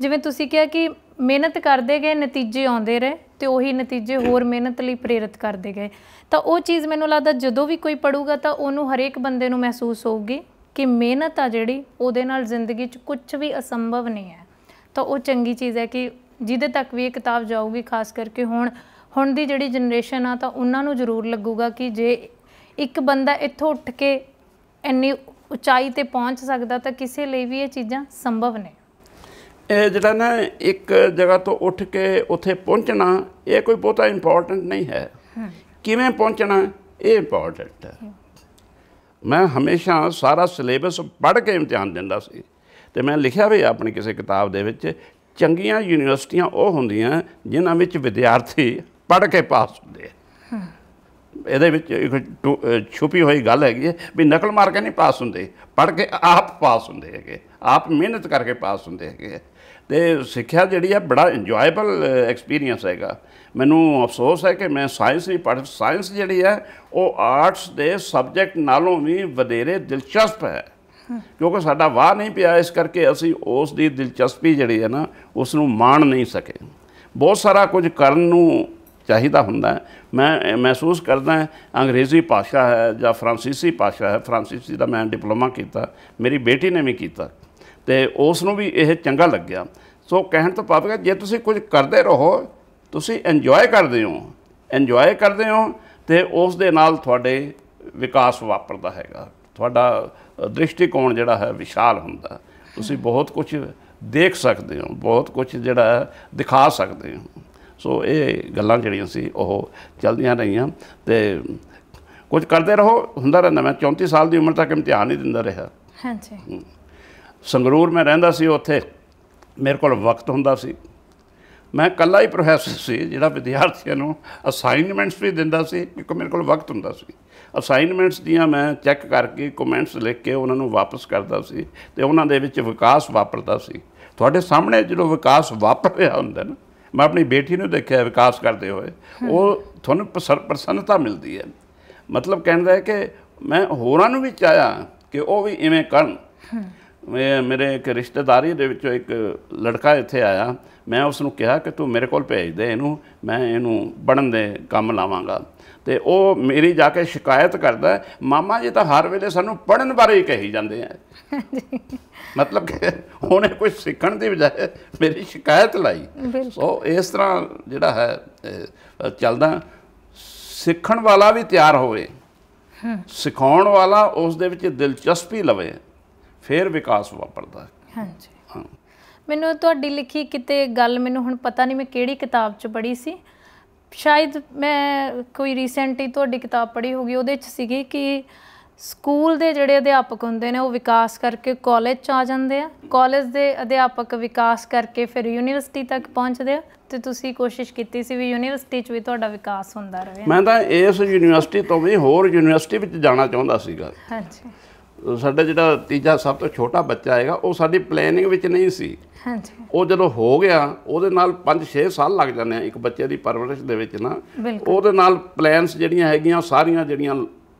ਜਿਵੇਂ ਤੁਸੀਂ ਕਿਹਾ ਕਿ ਮਿਹਨਤ ਕਰਦੇ ਗਏ ਨਤੀਜੇ ਆਉਂਦੇ ਰਹੇ ਤੇ ਉਹੀ ਨਤੀਜੇ ਹੋਰ ਮਿਹਨਤ ਲਈ ਪ੍ਰੇਰਿਤ ਕਰਦੇ ਗਏ ਤਾਂ ਉਹ ਚੀਜ਼ ਮੈਨੂੰ ਲੱਗਦਾ ਜਦੋਂ ਵੀ ਕੋਈ ਪੜੂਗਾ ਤਾਂ ਉਹਨੂੰ ਹਰੇਕ ਬੰਦੇ ਨੂੰ ਮਹਿਸੂਸ ਹੋਊਗੀ ਕਿ ਮਿਹਨਤ ਆ ਜਿਹੜੀ ਉਹਦੇ ਨਾਲ ਜ਼ਿੰਦਗੀ 'ਚ ਕੁਝ ਵੀ ਅਸੰਭਵ ਨਹੀਂ ਹੈ ਤਾਂ ਉਹ ਚੰਗੀ ਚੀਜ਼ ਹੈ ਕਿ ਜਿਹਦੇ ਤੱਕ ਵੀ ਇਹ ਕਿਤਾਬ ਜਾਊਗੀ ਖਾਸ ਕਰਕੇ ਹੁਣ ਹੁਣ ਦੀ ਜਿਹੜੀ ਜਨਰੇਸ਼ਨ ਆ ਤਾਂ ਉਹਨਾਂ ਨੂੰ ਜ਼ਰੂਰ ਲੱਗੂਗਾ ਕਿ ਜੇ ਇੱਕ ਬੰਦਾ ਇੱਥੋਂ ਉੱਠ ਕੇ ਇੰਨੀ ਉਚਾਈ ਤੇ ਪਹੁੰਚ ਸਕਦਾ ਤਾਂ ਕਿਸੇ ਲਈ ਵੀ ਇਹ ਚੀਜ਼ਾਂ ਸੰਭਵ ਨੇ ਇਹ ਜਿਹੜਾ ਨਾ ਇੱਕ ਜਗ੍ਹਾ ਤੋਂ ਉੱਠ ਕੇ ਉੱਥੇ ਪਹੁੰਚਣਾ ਇਹ ਕੋਈ ਬਹੁਤਾ ਇੰਪੋਰਟੈਂਟ ਨਹੀਂ ਹੈ ਕਿਵੇਂ ਪਹੁੰਚਣਾ ਇਹ ਇੰਪੋਰਟੈਂਟ ਹੈ ਮੈਂ ਹਮੇਸ਼ਾ ਸਾਰਾ ਸਿਲੇਬਸ ਪੜ੍ਹ ਕੇ ਇਮਤਿਹਾਨ ਦਿੰਦਾ ਸੀ ਤੇ ਮੈਂ ਲਿਖਿਆ ਵੀ ਆਪਣੀ ਕਿਸੇ ਕਿਤਾਬ ਦੇ ਵਿੱਚ ਚੰਗੀਆਂ ਯੂਨੀਵਰਸਿਟੀਆਂ ਉਹ ਹੁੰਦੀਆਂ ਜਿਨ੍ਹਾਂ ਵਿੱਚ ਵਿਦਿਆਰਥੀ ਪੜ੍ਹ ਕੇ ਪਾਸ ਹੁੰਦੇ ਆ ਇਹਦੇ ਵਿੱਚ ਇੱਕ ਛੁਪੀ ਹੋਈ ਗੱਲ ਹੈਗੀ ਹੈ ਵੀ ਨਕਲ ਮਾਰ ਕੇ ਨਹੀਂ ਪਾਸ ਹੁੰਦੇ ਪੜ ਕੇ ਆਪ ਪਾਸ ਹੁੰਦੇ ਹੈਗੇ ਆਪ ਮਿਹਨਤ ਕਰਕੇ ਪਾਸ ਹੁੰਦੇ ਹੈਗੇ ਤੇ ਸਿੱਖਿਆ ਜਿਹੜੀ ਹੈ ਬੜਾ ਇੰਜੋਏਬਲ ਐਕਸਪੀਰੀਅੰਸ ਹੈਗਾ ਮੈਨੂੰ ਅਫਸੋਸ ਹੈ ਕਿ ਮੈਂ ਸਾਇੰਸ ਨਹੀਂ ਪੜ੍ਹ ਸਾਇੰਸ ਜਿਹੜੀ ਹੈ ਉਹ ਆਰਟਸ ਦੇ ਸਬਜੈਕਟ ਨਾਲੋਂ ਵੀ ਵਧੇਰੇ ਦਿਲਚਸਪ ਹੈ ਕਿਉਂਕਿ ਸਾਡਾ ਵਾਹ ਨਹੀਂ ਪਿਆ ਇਸ ਕਰਕੇ ਅਸੀਂ ਉਸ ਦੀ ਦਿਲਚਸਪੀ ਜਿਹੜੀ ਹੈ ਨਾ ਉਸ ਨੂੰ ਮਾਣ ਨਹੀਂ ਸਕੇ ਬਹੁਤ ਸਾਰਾ ਕੁਝ ਕਰਨ ਨੂੰ ਚਾਹੀਦਾ ਹੁੰਦਾ ਮੈਂ ਮਹਿਸੂਸ ਕਰਦਾ ਅੰਗਰੇਜ਼ੀ ਭਾਸ਼ਾ ਹੈ ਜਾਂ ਫਰਾਂਸੀਸੀ ਭਾਸ਼ਾ ਹੈ ਫਰਾਂਸੀਸੀ ਦਾ ਮੈਂ ਡਿਪਲੋਮਾ ਕੀਤਾ ਮੇਰੀ ਬੇਟੀ ਨੇ ਵੀ ਕੀਤਾ ਤੇ ਉਸ ਨੂੰ ਵੀ ਇਹ ਚੰਗਾ ਲੱਗਿਆ ਸੋ ਕਹਿਣ ਤੋਂ ਪਾਪ ਹੈ ਜੇ ਤੁਸੀਂ ਕੁਝ ਕਰਦੇ ਰਹੋ ਤੁਸੀਂ ਇੰਜੋਏ ਕਰਦੇ ਹੋ ਇੰਜੋਏ ਕਰਦੇ ਹੋ ਤੇ ਉਸ ਦੇ ਨਾਲ ਤੁਹਾਡੇ ਵਿਕਾਸ ਵਾਪਰਦਾ ਹੈਗਾ ਤੁਹਾਡਾ ਦ੍ਰਿਸ਼ਟੀਕੋਣ ਜਿਹੜਾ ਹੈ ਵਿਸ਼ਾਲ ਹੁੰਦਾ ਤੁਸੀਂ ਬਹੁਤ ਕੁਝ ਦੇਖ ਸਕਦੇ ਹੋ ਬਹੁਤ ਕੁਝ ਜਿਹੜਾ ਦਿਖਾ ਸਕਦੇ ਹੋ ਸੋ ਇਹ ਗੱਲਾਂ ਜਿਹੜੀਆਂ ਸੀ ਉਹ ਚੱਲਦੀਆਂ ਰਹੀਆਂ ਤੇ ਕੁਝ ਕਰਦੇ ਰਹੋ ਹੁੰਦਾ ਰਹਿੰਦਾ ਮੈਂ 34 ਸਾਲ ਦੀ ਉਮਰ ਤੱਕ ਇਮਤਿਹਾਨ ਹੀ ਦਿੰਦਾ ਰਿਹਾ ਹਾਂਜੀ ਸੰਗਰੂਰ ਮੈਂ ਰਹਿੰਦਾ ਸੀ ਉੱਥੇ ਮੇਰੇ ਕੋਲ ਵਕਤ ਹੁੰਦਾ ਸੀ ਮੈਂ ਕੱਲਾ ਹੀ ਪ੍ਰੋਫੈਸਰ ਸੀ ਜਿਹੜਾ ਵਿਦਿਆਰਥੀਆਂ ਨੂੰ ਅਸਾਈਨਮੈਂਟਸ ਵੀ ਦਿੰਦਾ ਸੀ ਕਿਉਂਕਿ ਮੇਰੇ ਕੋਲ ਵਕਤ ਹੁੰਦਾ ਸੀ ਅਸਾਈਨਮੈਂਟਸ ਦੀਆਂ ਮੈਂ ਚੈੱਕ ਕਰਕੇ ਕਮੈਂਟਸ ਲਿਖ ਕੇ ਉਹਨਾਂ ਨੂੰ ਵਾਪਸ ਕਰਦਾ ਸੀ ਤੇ ਉਹਨਾਂ ਦੇ ਵਿੱਚ ਵਿਕਾਸ ਵਾਪਰਦਾ ਸੀ ਤੁਹਾਡੇ ਸਾਹਮਣੇ ਜਦੋਂ ਵਿਕਾਸ ਵਾਪਰ ਰਿਹਾ ਹੁੰਦਾ ਨਾ ਮੈਂ ਆਪਣੀ ਬੇਟੀ ਨੂੰ ਦੇਖਿਆ ਵਿਕਾਸ ਕਰਦੇ ਹੋਏ ਉਹ ਤੁਹਾਨੂੰ ਪ੍ਰਸੰਨਤਾ ਮਿਲਦੀ ਹੈ ਮਤਲਬ ਕਹਿੰਦਾ ਹੈ ਕਿ ਮੈਂ ਹੋਰਾਂ ਨੂੰ ਵੀ ਚਾਹਿਆ ਕਿ ਉਹ ਵੀ ਇਵੇਂ ਕਰਨ ਮੇਰੇ ਇੱਕ ਰਿਸ਼ਤੇਦਾਰੀ ਦੇ ਵਿੱਚੋਂ ਇੱਕ ਲੜਕਾ ਇੱਥੇ ਆਇਆ ਮੈਂ ਉਸ ਨੂੰ ਕਿਹਾ ਕਿ ਤੂੰ ਮੇਰੇ ਕੋਲ ਭੇਜ ਦੇ ਇਹਨੂੰ ਮੈਂ ਇਹਨੂੰ ਬਣਨ ਦੇ ਕੰਮ ਲਾਵਾਂਗਾ ਤੇ ਉਹ ਮੇਰੀ ਜਾ ਕੇ ਸ਼ਿਕਾਇਤ ਕਰਦਾ ਮਾਮਾ ਜੀ ਤਾਂ ਹਰ ਵੇਲੇ ਸਾਨੂੰ ਪੜਨ ਬਾਰੇ ਹੀ ਕਹੀ ਜਾਂਦੇ ਆ ਮਤਲਬ ਕਿ ਉਹਨੇ ਕੁਝ ਸਿੱਖਣ ਦੀ ਬਜਾਏ ਮੇਰੀ ਸ਼ਿਕਾਇਤ ਲਾਈ ਸੋ ਇਸ ਤਰ੍ਹਾਂ ਜਿਹੜਾ ਹੈ ਚੱਲਦਾ ਸਿੱਖਣ ਵਾਲਾ ਵੀ ਤਿਆਰ ਹੋਵੇ ਸਿਖਾਉਣ ਵਾਲਾ ਉਸ ਦੇ ਵਿੱਚ ਦਿਲਚਸਪੀ ਲਵੇ ਫਿਰ ਵਿਕਾਸ ਵਾਪਰਦਾ ਹੈ ਹਾਂਜੀ ਮੈਨੂੰ ਤੁਹਾਡੀ ਲਿਖੀ ਕਿਤੇ ਗੱਲ ਮੈਨੂੰ ਹੁਣ ਪਤਾ ਨਹੀਂ ਮੈਂ ਕਿਹੜੀ ਕਿਤਾਬ 'ਚ ਪੜ੍ਹੀ ਸੀ ਸ਼ਾਇਦ ਮੈਂ ਕੋਈ ਰੀਸੈਂਟਲੀ ਤੁਹਾਡੀ ਕਿਤਾਬ ਪੜ੍ਹੀ ਹੋਗੀ ਉਹਦੇ 'ਚ ਸੀਗੀ ਕਿ ਸਕੂਲ ਦੇ ਜਿਹੜੇ ਅਧਿਆਪਕ ਹੁੰਦੇ ਨੇ ਉਹ ਵਿਕਾਸ ਕਰਕੇ ਕਾਲਜ 'ਚ ਆ ਜਾਂਦੇ ਆ ਕਾਲਜ ਦੇ ਅਧਿਆਪਕ ਵਿਕਾਸ ਕਰਕੇ ਫਿਰ ਯੂਨੀਵਰਸਿਟੀ ਤੱਕ ਪਹੁੰਚਦੇ ਆ ਤੇ ਤੁਸੀਂ ਕੋਸ਼ਿਸ਼ ਕੀਤੀ ਸੀ ਵੀ ਯੂਨੀਵਰਸਿਟੀ 'ਚ ਵੀ ਤੁਹਾਡਾ ਵਿਕਾਸ ਹੁੰਦਾ ਰਹੇ ਮੈਂ ਤਾਂ ਇਸ ਯੂਨੀਵਰਸਿਟੀ ਤੋਂ ਵੀ ਹੋਰ ਯੂਨੀਵਰਸਿਟੀ ਵਿੱਚ ਜਾਣਾ ਚਾਹੁੰਦਾ ਸੀਗਾ ਹਾਂਜੀ ਸਾਡਾ ਜਿਹੜਾ ਤੀਜਾ ਸਭ ਤੋਂ ਛੋਟਾ ਬੱਚਾ ਹੈਗਾ ਉਹ ਸਾਡੀ ਪਲੈਨਿੰਗ ਵਿੱਚ ਨਹੀਂ ਸੀ ਹਾਂਜੀ ਉਹ ਜਦੋਂ ਹੋ ਗਿਆ ਉਹਦੇ ਨਾਲ 5-6 ਸਾਲ ਲੱਗ ਜਾਂਦੇ ਆ ਇੱਕ ਬੱਚੇ ਦੀ ਪਰਵਰਿਸ਼ ਦੇ ਵਿੱਚ ਨਾ ਉਹਦੇ ਨਾਲ ਪਲਾਨਸ ਜਿਹੜੀਆਂ ਹੈਗੀਆਂ ਸਾਰੀਆਂ ਜਿਹੜੀਆਂ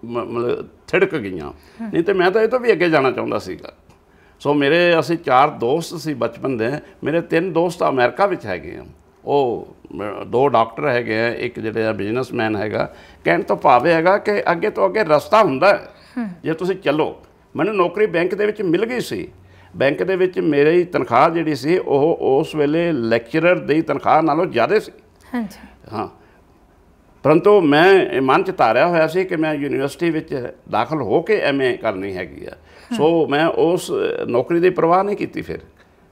ਮਤਲਬ ਥੜਕ ਗਈਆਂ ਨਹੀਂ ਤੇ ਮੈਂ ਤਾਂ ਇਹ ਤੋਂ ਵੀ ਅੱਗੇ ਜਾਣਾ ਚਾਹੁੰਦਾ ਸੀਗਾ ਸੋ ਮੇਰੇ ਅਸੀਂ ਚਾਰ ਦੋਸਤ ਸੀ ਬਚਪਨ ਦੇ ਮੇਰੇ ਤਿੰਨ ਦੋਸਤ ਅਮਰੀਕਾ ਵਿੱਚ ਹੈਗੇ ਆ ਉਹ ਦੋ ਡਾਕਟਰ ਹੈਗੇ ਆ ਇੱਕ ਜਿਹੜੇ ਆ ਬਿਜ਼ਨਸਮੈਨ ਹੈਗਾ ਕਹਿਣ ਤੋਂ ਭਾਵੇਂ ਹੈਗਾ ਕਿ ਅੱਗੇ ਤੋਂ ਅੱਗੇ ਰਸਤਾ ਹੁੰਦਾ ਜੇ ਤੁਸੀਂ ਚੱਲੋ ਮੈਨੂੰ ਨੌਕਰੀ ਬੈਂਕ ਦੇ ਵਿੱਚ ਮਿਲ ਗਈ ਸੀ ਬੈਂਕ ਦੇ ਵਿੱਚ ਮੇਰੀ ਤਨਖਾਹ ਜਿਹੜੀ ਸੀ ਉਹ ਉਸ ਵੇਲੇ ਲੈਕਚਰਰ ਦੀ ਤਨਖਾਹ ਨਾਲੋਂ ਜ਼ਿਆਦਾ ਸੀ ਹਾਂਜੀ ਹਾਂ ਪਰੰਤੂ ਮੈਂ ਮਨ ਚ ਧਾਰਿਆ ਹੋਇਆ ਸੀ ਕਿ ਮੈਂ ਯੂਨੀਵਰਸਿਟੀ ਵਿੱਚ ਦਾਖਲ ਹੋ ਕੇ ਐਮਏ ਕਰਨੀ ਹੈਗੀ ਆ ਸੋ ਮੈਂ ਉਸ ਨੌਕਰੀ ਦੀ ਪਰਵਾਹ ਨਹੀਂ ਕੀਤੀ ਫਿਰ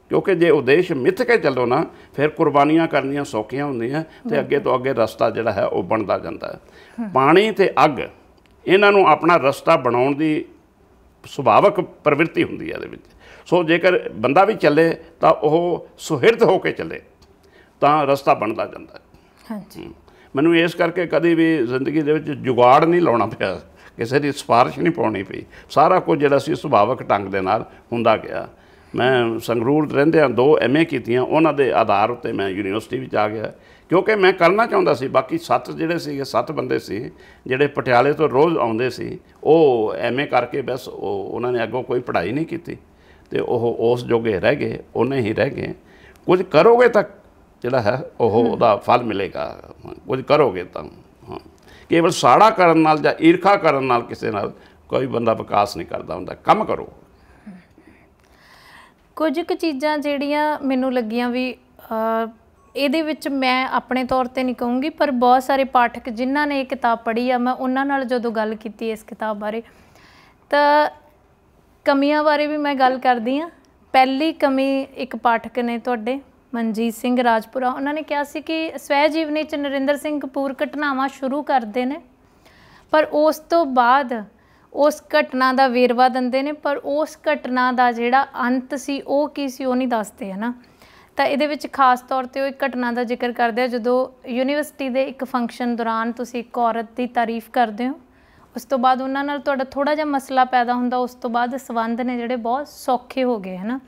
ਕਿਉਂਕਿ ਜੇ ਉਦੇਸ਼ ਮਿੱਥ ਕੇ ਚੱਲੋ ਨਾ ਫਿਰ ਕੁਰਬਾਨੀਆਂ ਕਰਨੀਆਂ ਸੌਖੀਆਂ ਹੁੰਦੀਆਂ ਤੇ ਅੱਗੇ ਤੋਂ ਅੱਗੇ ਰਸਤਾ ਜਿਹੜਾ ਹੈ ਉਹ ਬਣਦਾ ਜਾਂਦਾ ਹੈ ਪਾਣੀ ਤੇ ਅੱਗ ਇਹਨਾਂ ਨੂੰ ਆਪਣਾ ਰਸਤਾ ਬਣਾਉਣ ਦੀ ਸੁਭਾਵਕ ਪ੍ਰਵਿਰਤੀ ਹੁੰਦੀ ਹੈ ਇਹਦੇ ਵਿੱਚ ਸੋ ਜੇਕਰ ਬੰਦਾ ਵੀ ਚੱਲੇ ਤਾਂ ਉਹ ਸੁਹਿਰਦ ਹੋ ਕੇ ਚੱਲੇ ਤਾਂ ਰਸਤਾ ਬਣਦਾ ਜਾਂਦਾ ਹਾਂਜੀ ਮੈਨੂੰ ਇਸ ਕਰਕੇ ਕਦੇ ਵੀ ਜ਼ਿੰਦਗੀ ਦੇ ਵਿੱਚ ਜੁਗਾੜ ਨਹੀਂ ਲਾਉਣਾ ਪਿਆ ਕਿਸੇ ਦੀ ਸਿਫਾਰਿਸ਼ ਨਹੀਂ ਪਾਉਣੀ ਪਈ ਸਾਰਾ ਕੁਝ ਜਿਹੜਾ ਸੀ ਸੁਭਾਵਕ ਢੰਗ ਦੇ ਨਾਲ ਹੁੰਦਾ ਗਿਆ ਮੈਂ ਸੰਗਰੂਰ ਰਹਿੰਦਿਆਂ ਦੋ ਐਮਏ ਕੀਤੀਆਂ ਉਹਨਾਂ ਦੇ ਆਧਾਰ ਉੱਤੇ ਮੈਂ ਯੂਨੀਵਰਸਿਟੀ ਵਿੱਚ ਆ ਗਿਆ ਕਿਉਂਕਿ ਮੈਂ ਕਰਨਾ ਚਾਹੁੰਦਾ ਸੀ ਬਾਕੀ ਸੱਤ ਜਿਹੜੇ ਸੀਗੇ ਸੱਤ ਬੰਦੇ ਸੀ ਜਿਹੜੇ ਪਟਿਆਲੇ ਤੋਂ ਰੋਜ਼ ਆਉਂਦੇ ਸੀ ਉਹ ਐਮਏ ਕਰਕੇ ਬਸ ਉਹਨਾਂ ਨੇ ਅੱਗੋਂ ਕੋਈ ਪੜ੍ਹਾਈ ਨਹੀਂ ਕੀਤੀ ਤੇ ਉਹ ਉਸ ਜੋਗੇ ਰਹਿ ਗਏ ਉਹਨੇ ਹੀ ਰਹਿ ਗਏ ਕੁਝ ਕਰੋਗੇ ਤਾਂ ਜਿਹੜਾ ਹੈ ਉਹ ਉਹਦਾ ਫਲ ਮਿਲੇਗਾ ਕੁਝ ਕਰੋਗੇ ਤਾਂ ਕੇਵਲ ਸਾੜਾ ਕਰਨ ਨਾਲ ਜਾਂ ਈਰਖਾ ਕਰਨ ਨਾਲ ਕਿਸੇ ਨਾਲ ਕੋਈ ਬੰਦਾ ਵਿਕਾਸ ਨਹੀਂ ਕਰਦਾ ਹੁੰਦਾ ਕੰਮ ਕਰੋ ਕੁਝ ਕੁ ਚੀਜ਼ਾਂ ਜਿਹੜੀਆਂ ਮੈਨੂੰ ਲੱਗੀਆਂ ਵੀ ਇਹਦੇ ਵਿੱਚ ਮੈਂ ਆਪਣੇ ਤੌਰ ਤੇ ਨਹੀਂ ਕਹੂੰਗੀ ਪਰ ਬਹੁਤ ਸਾਰੇ ਪਾਠਕ ਜਿਨ੍ਹਾਂ ਨੇ ਇਹ ਕਿਤਾਬ ਪੜ੍ਹੀ ਆ ਮੈਂ ਉਹਨਾਂ ਨਾਲ ਜਦੋਂ ਗੱਲ ਕੀਤੀ ਇਸ ਕਿਤਾਬ ਬਾਰੇ ਤਾਂ ਕਮੀਆਂ ਬਾਰੇ ਵੀ ਮੈਂ ਗੱਲ ਕਰਦੀ ਆ ਪਹਿਲੀ ਕਮੀ ਇੱਕ ਪਾਠਕ ਨੇ ਤੁਹਾਡੇ ਮਨਜੀਤ ਸਿੰਘ ਰਾਜਪੁਰਾ ਉਹਨਾਂ ਨੇ ਕਿਹਾ ਸੀ ਕਿ ਸਵੈ ਜੀਵਨੀ ਚ ਨਰਿੰਦਰ ਸਿੰਘ ਕਪੂਰ ਘਟਨਾਵਾਂ ਸ਼ੁਰੂ ਕਰਦੇ ਨੇ ਪਰ ਉਸ ਤੋਂ ਬਾਅਦ ਉਸ ਘਟਨਾ ਦਾ ਵੇਰਵਾ ਦਿੰਦੇ ਨੇ ਪਰ ਉਸ ਘਟਨਾ ਦਾ ਜਿਹੜਾ ਅੰਤ ਸੀ ਉਹ ਕੀ ਸੀ ਉਹ ਨਹੀਂ ਦੱਸਦੇ ਹਨਾ ਤਾਂ ਇਹਦੇ ਵਿੱਚ ਖਾਸ ਤੌਰ ਤੇ ਉਹ ਇੱਕ ਘਟਨਾ ਦਾ ਜ਼ਿਕਰ ਕਰਦੇ ਆ ਜਦੋਂ ਯੂਨੀਵਰਸਿਟੀ ਦੇ ਇੱਕ ਫੰਕਸ਼ਨ ਦੌਰਾਨ ਤੁਸੀਂ ਇੱਕ ਔਰਤ ਦੀ ਤਾਰੀਫ ਕਰਦੇ ਹੋ ਉਸ ਤੋਂ ਬਾਅਦ ਉਹਨਾਂ ਨਾਲ ਤੁਹਾਡਾ ਥੋੜਾ ਜਿਹਾ ਮਸਲਾ ਪੈਦਾ ਹੁੰਦਾ ਉਸ ਤੋਂ ਬਾਅਦ ਸਬੰਧ ਨੇ ਜਿਹੜੇ ਬਹੁਤ ਸੌਖੇ ਹੋ ਗਏ ਹਨਾ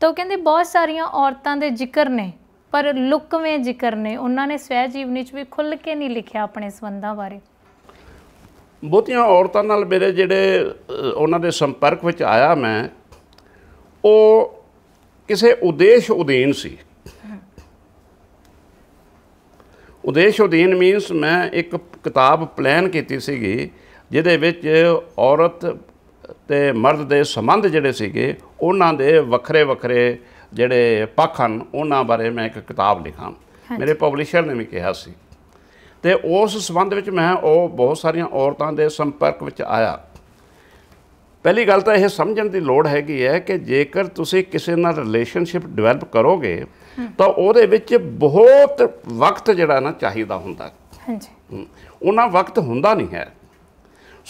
ਤਾਂ ਉਹ ਕਹਿੰਦੇ ਬਹੁਤ ਸਾਰੀਆਂ ਔਰਤਾਂ ਦੇ ਜ਼ਿਕਰ ਨੇ ਪਰ ਲੁਕਵੇਂ ਜ਼ਿਕਰ ਨੇ ਉਹਨਾਂ ਨੇ ਸਵੈ ਜੀਵਨੀ 'ਚ ਵੀ ਖੁੱਲ ਕੇ ਨਹੀਂ ਲਿਖਿਆ ਆਪਣੇ ਸਬੰਧਾਂ ਬਾਰੇ ਬਹੁਤੀਆਂ ਔਰਤਾਂ ਨਾਲ ਮੇਰੇ ਜਿਹੜੇ ਉਹਨਾਂ ਦੇ ਸੰਪਰਕ ਵਿੱਚ ਆਇਆ ਮੈਂ ਉਹ ਕਿਸੇ ਉਦੇਸ਼ ਉਦੇਨ ਸੀ ਉਦੇਸ਼ ਉਦੇਨ ਮੀਨਸ ਮੈਂ ਇੱਕ ਕਿਤਾਬ ਪਲਾਨ ਕੀਤੀ ਸੀਗੀ ਜਿਹਦੇ ਵਿੱਚ ਔਰਤ ਤੇ ਮਰਦ ਦੇ ਸੰਬੰਧ ਜਿਹੜੇ ਸੀਗੇ ਉਹਨਾਂ ਦੇ ਵੱਖਰੇ ਵੱਖਰੇ ਜਿਹੜੇ ਪੱਖ ਹਨ ਉਹਨਾਂ ਬਾਰੇ ਮੈਂ ਇੱਕ ਕਿਤਾਬ ਲਿਖਾਂ ਮੇਰੇ ਪਬਲਿਸ਼ਰ ਨੇ ਵੀ ਕਿਹਾ ਸੀ ਤੇ ਉਸ ਸੰਬੰਧ ਵਿੱਚ ਮੈਂ ਉਹ ਬਹੁਤ ਸਾਰੀਆਂ ਔਰਤਾਂ ਦੇ ਸੰਪਰਕ ਵਿੱਚ ਆਇਆ ਪਹਿਲੀ ਗੱਲ ਤਾਂ ਇਹ ਸਮਝਣ ਦੀ ਲੋੜ ਹੈਗੀ ਹੈ ਕਿ ਜੇਕਰ ਤੁਸੀਂ ਕਿਸੇ ਨਾਲ ਰਿਲੇਸ਼ਨਸ਼ਿਪ ਡਿਵੈਲਪ ਕਰੋਗੇ ਤਾਂ ਉਹਦੇ ਵਿੱਚ ਬਹੁਤ ਵਕਤ ਜਿਹੜਾ ਨਾ ਚਾਹੀਦਾ ਹੁੰਦਾ ਹਾਂਜੀ ਉਹਨਾਂ ਵਕਤ ਹੁੰਦਾ ਨਹੀਂ ਹੈ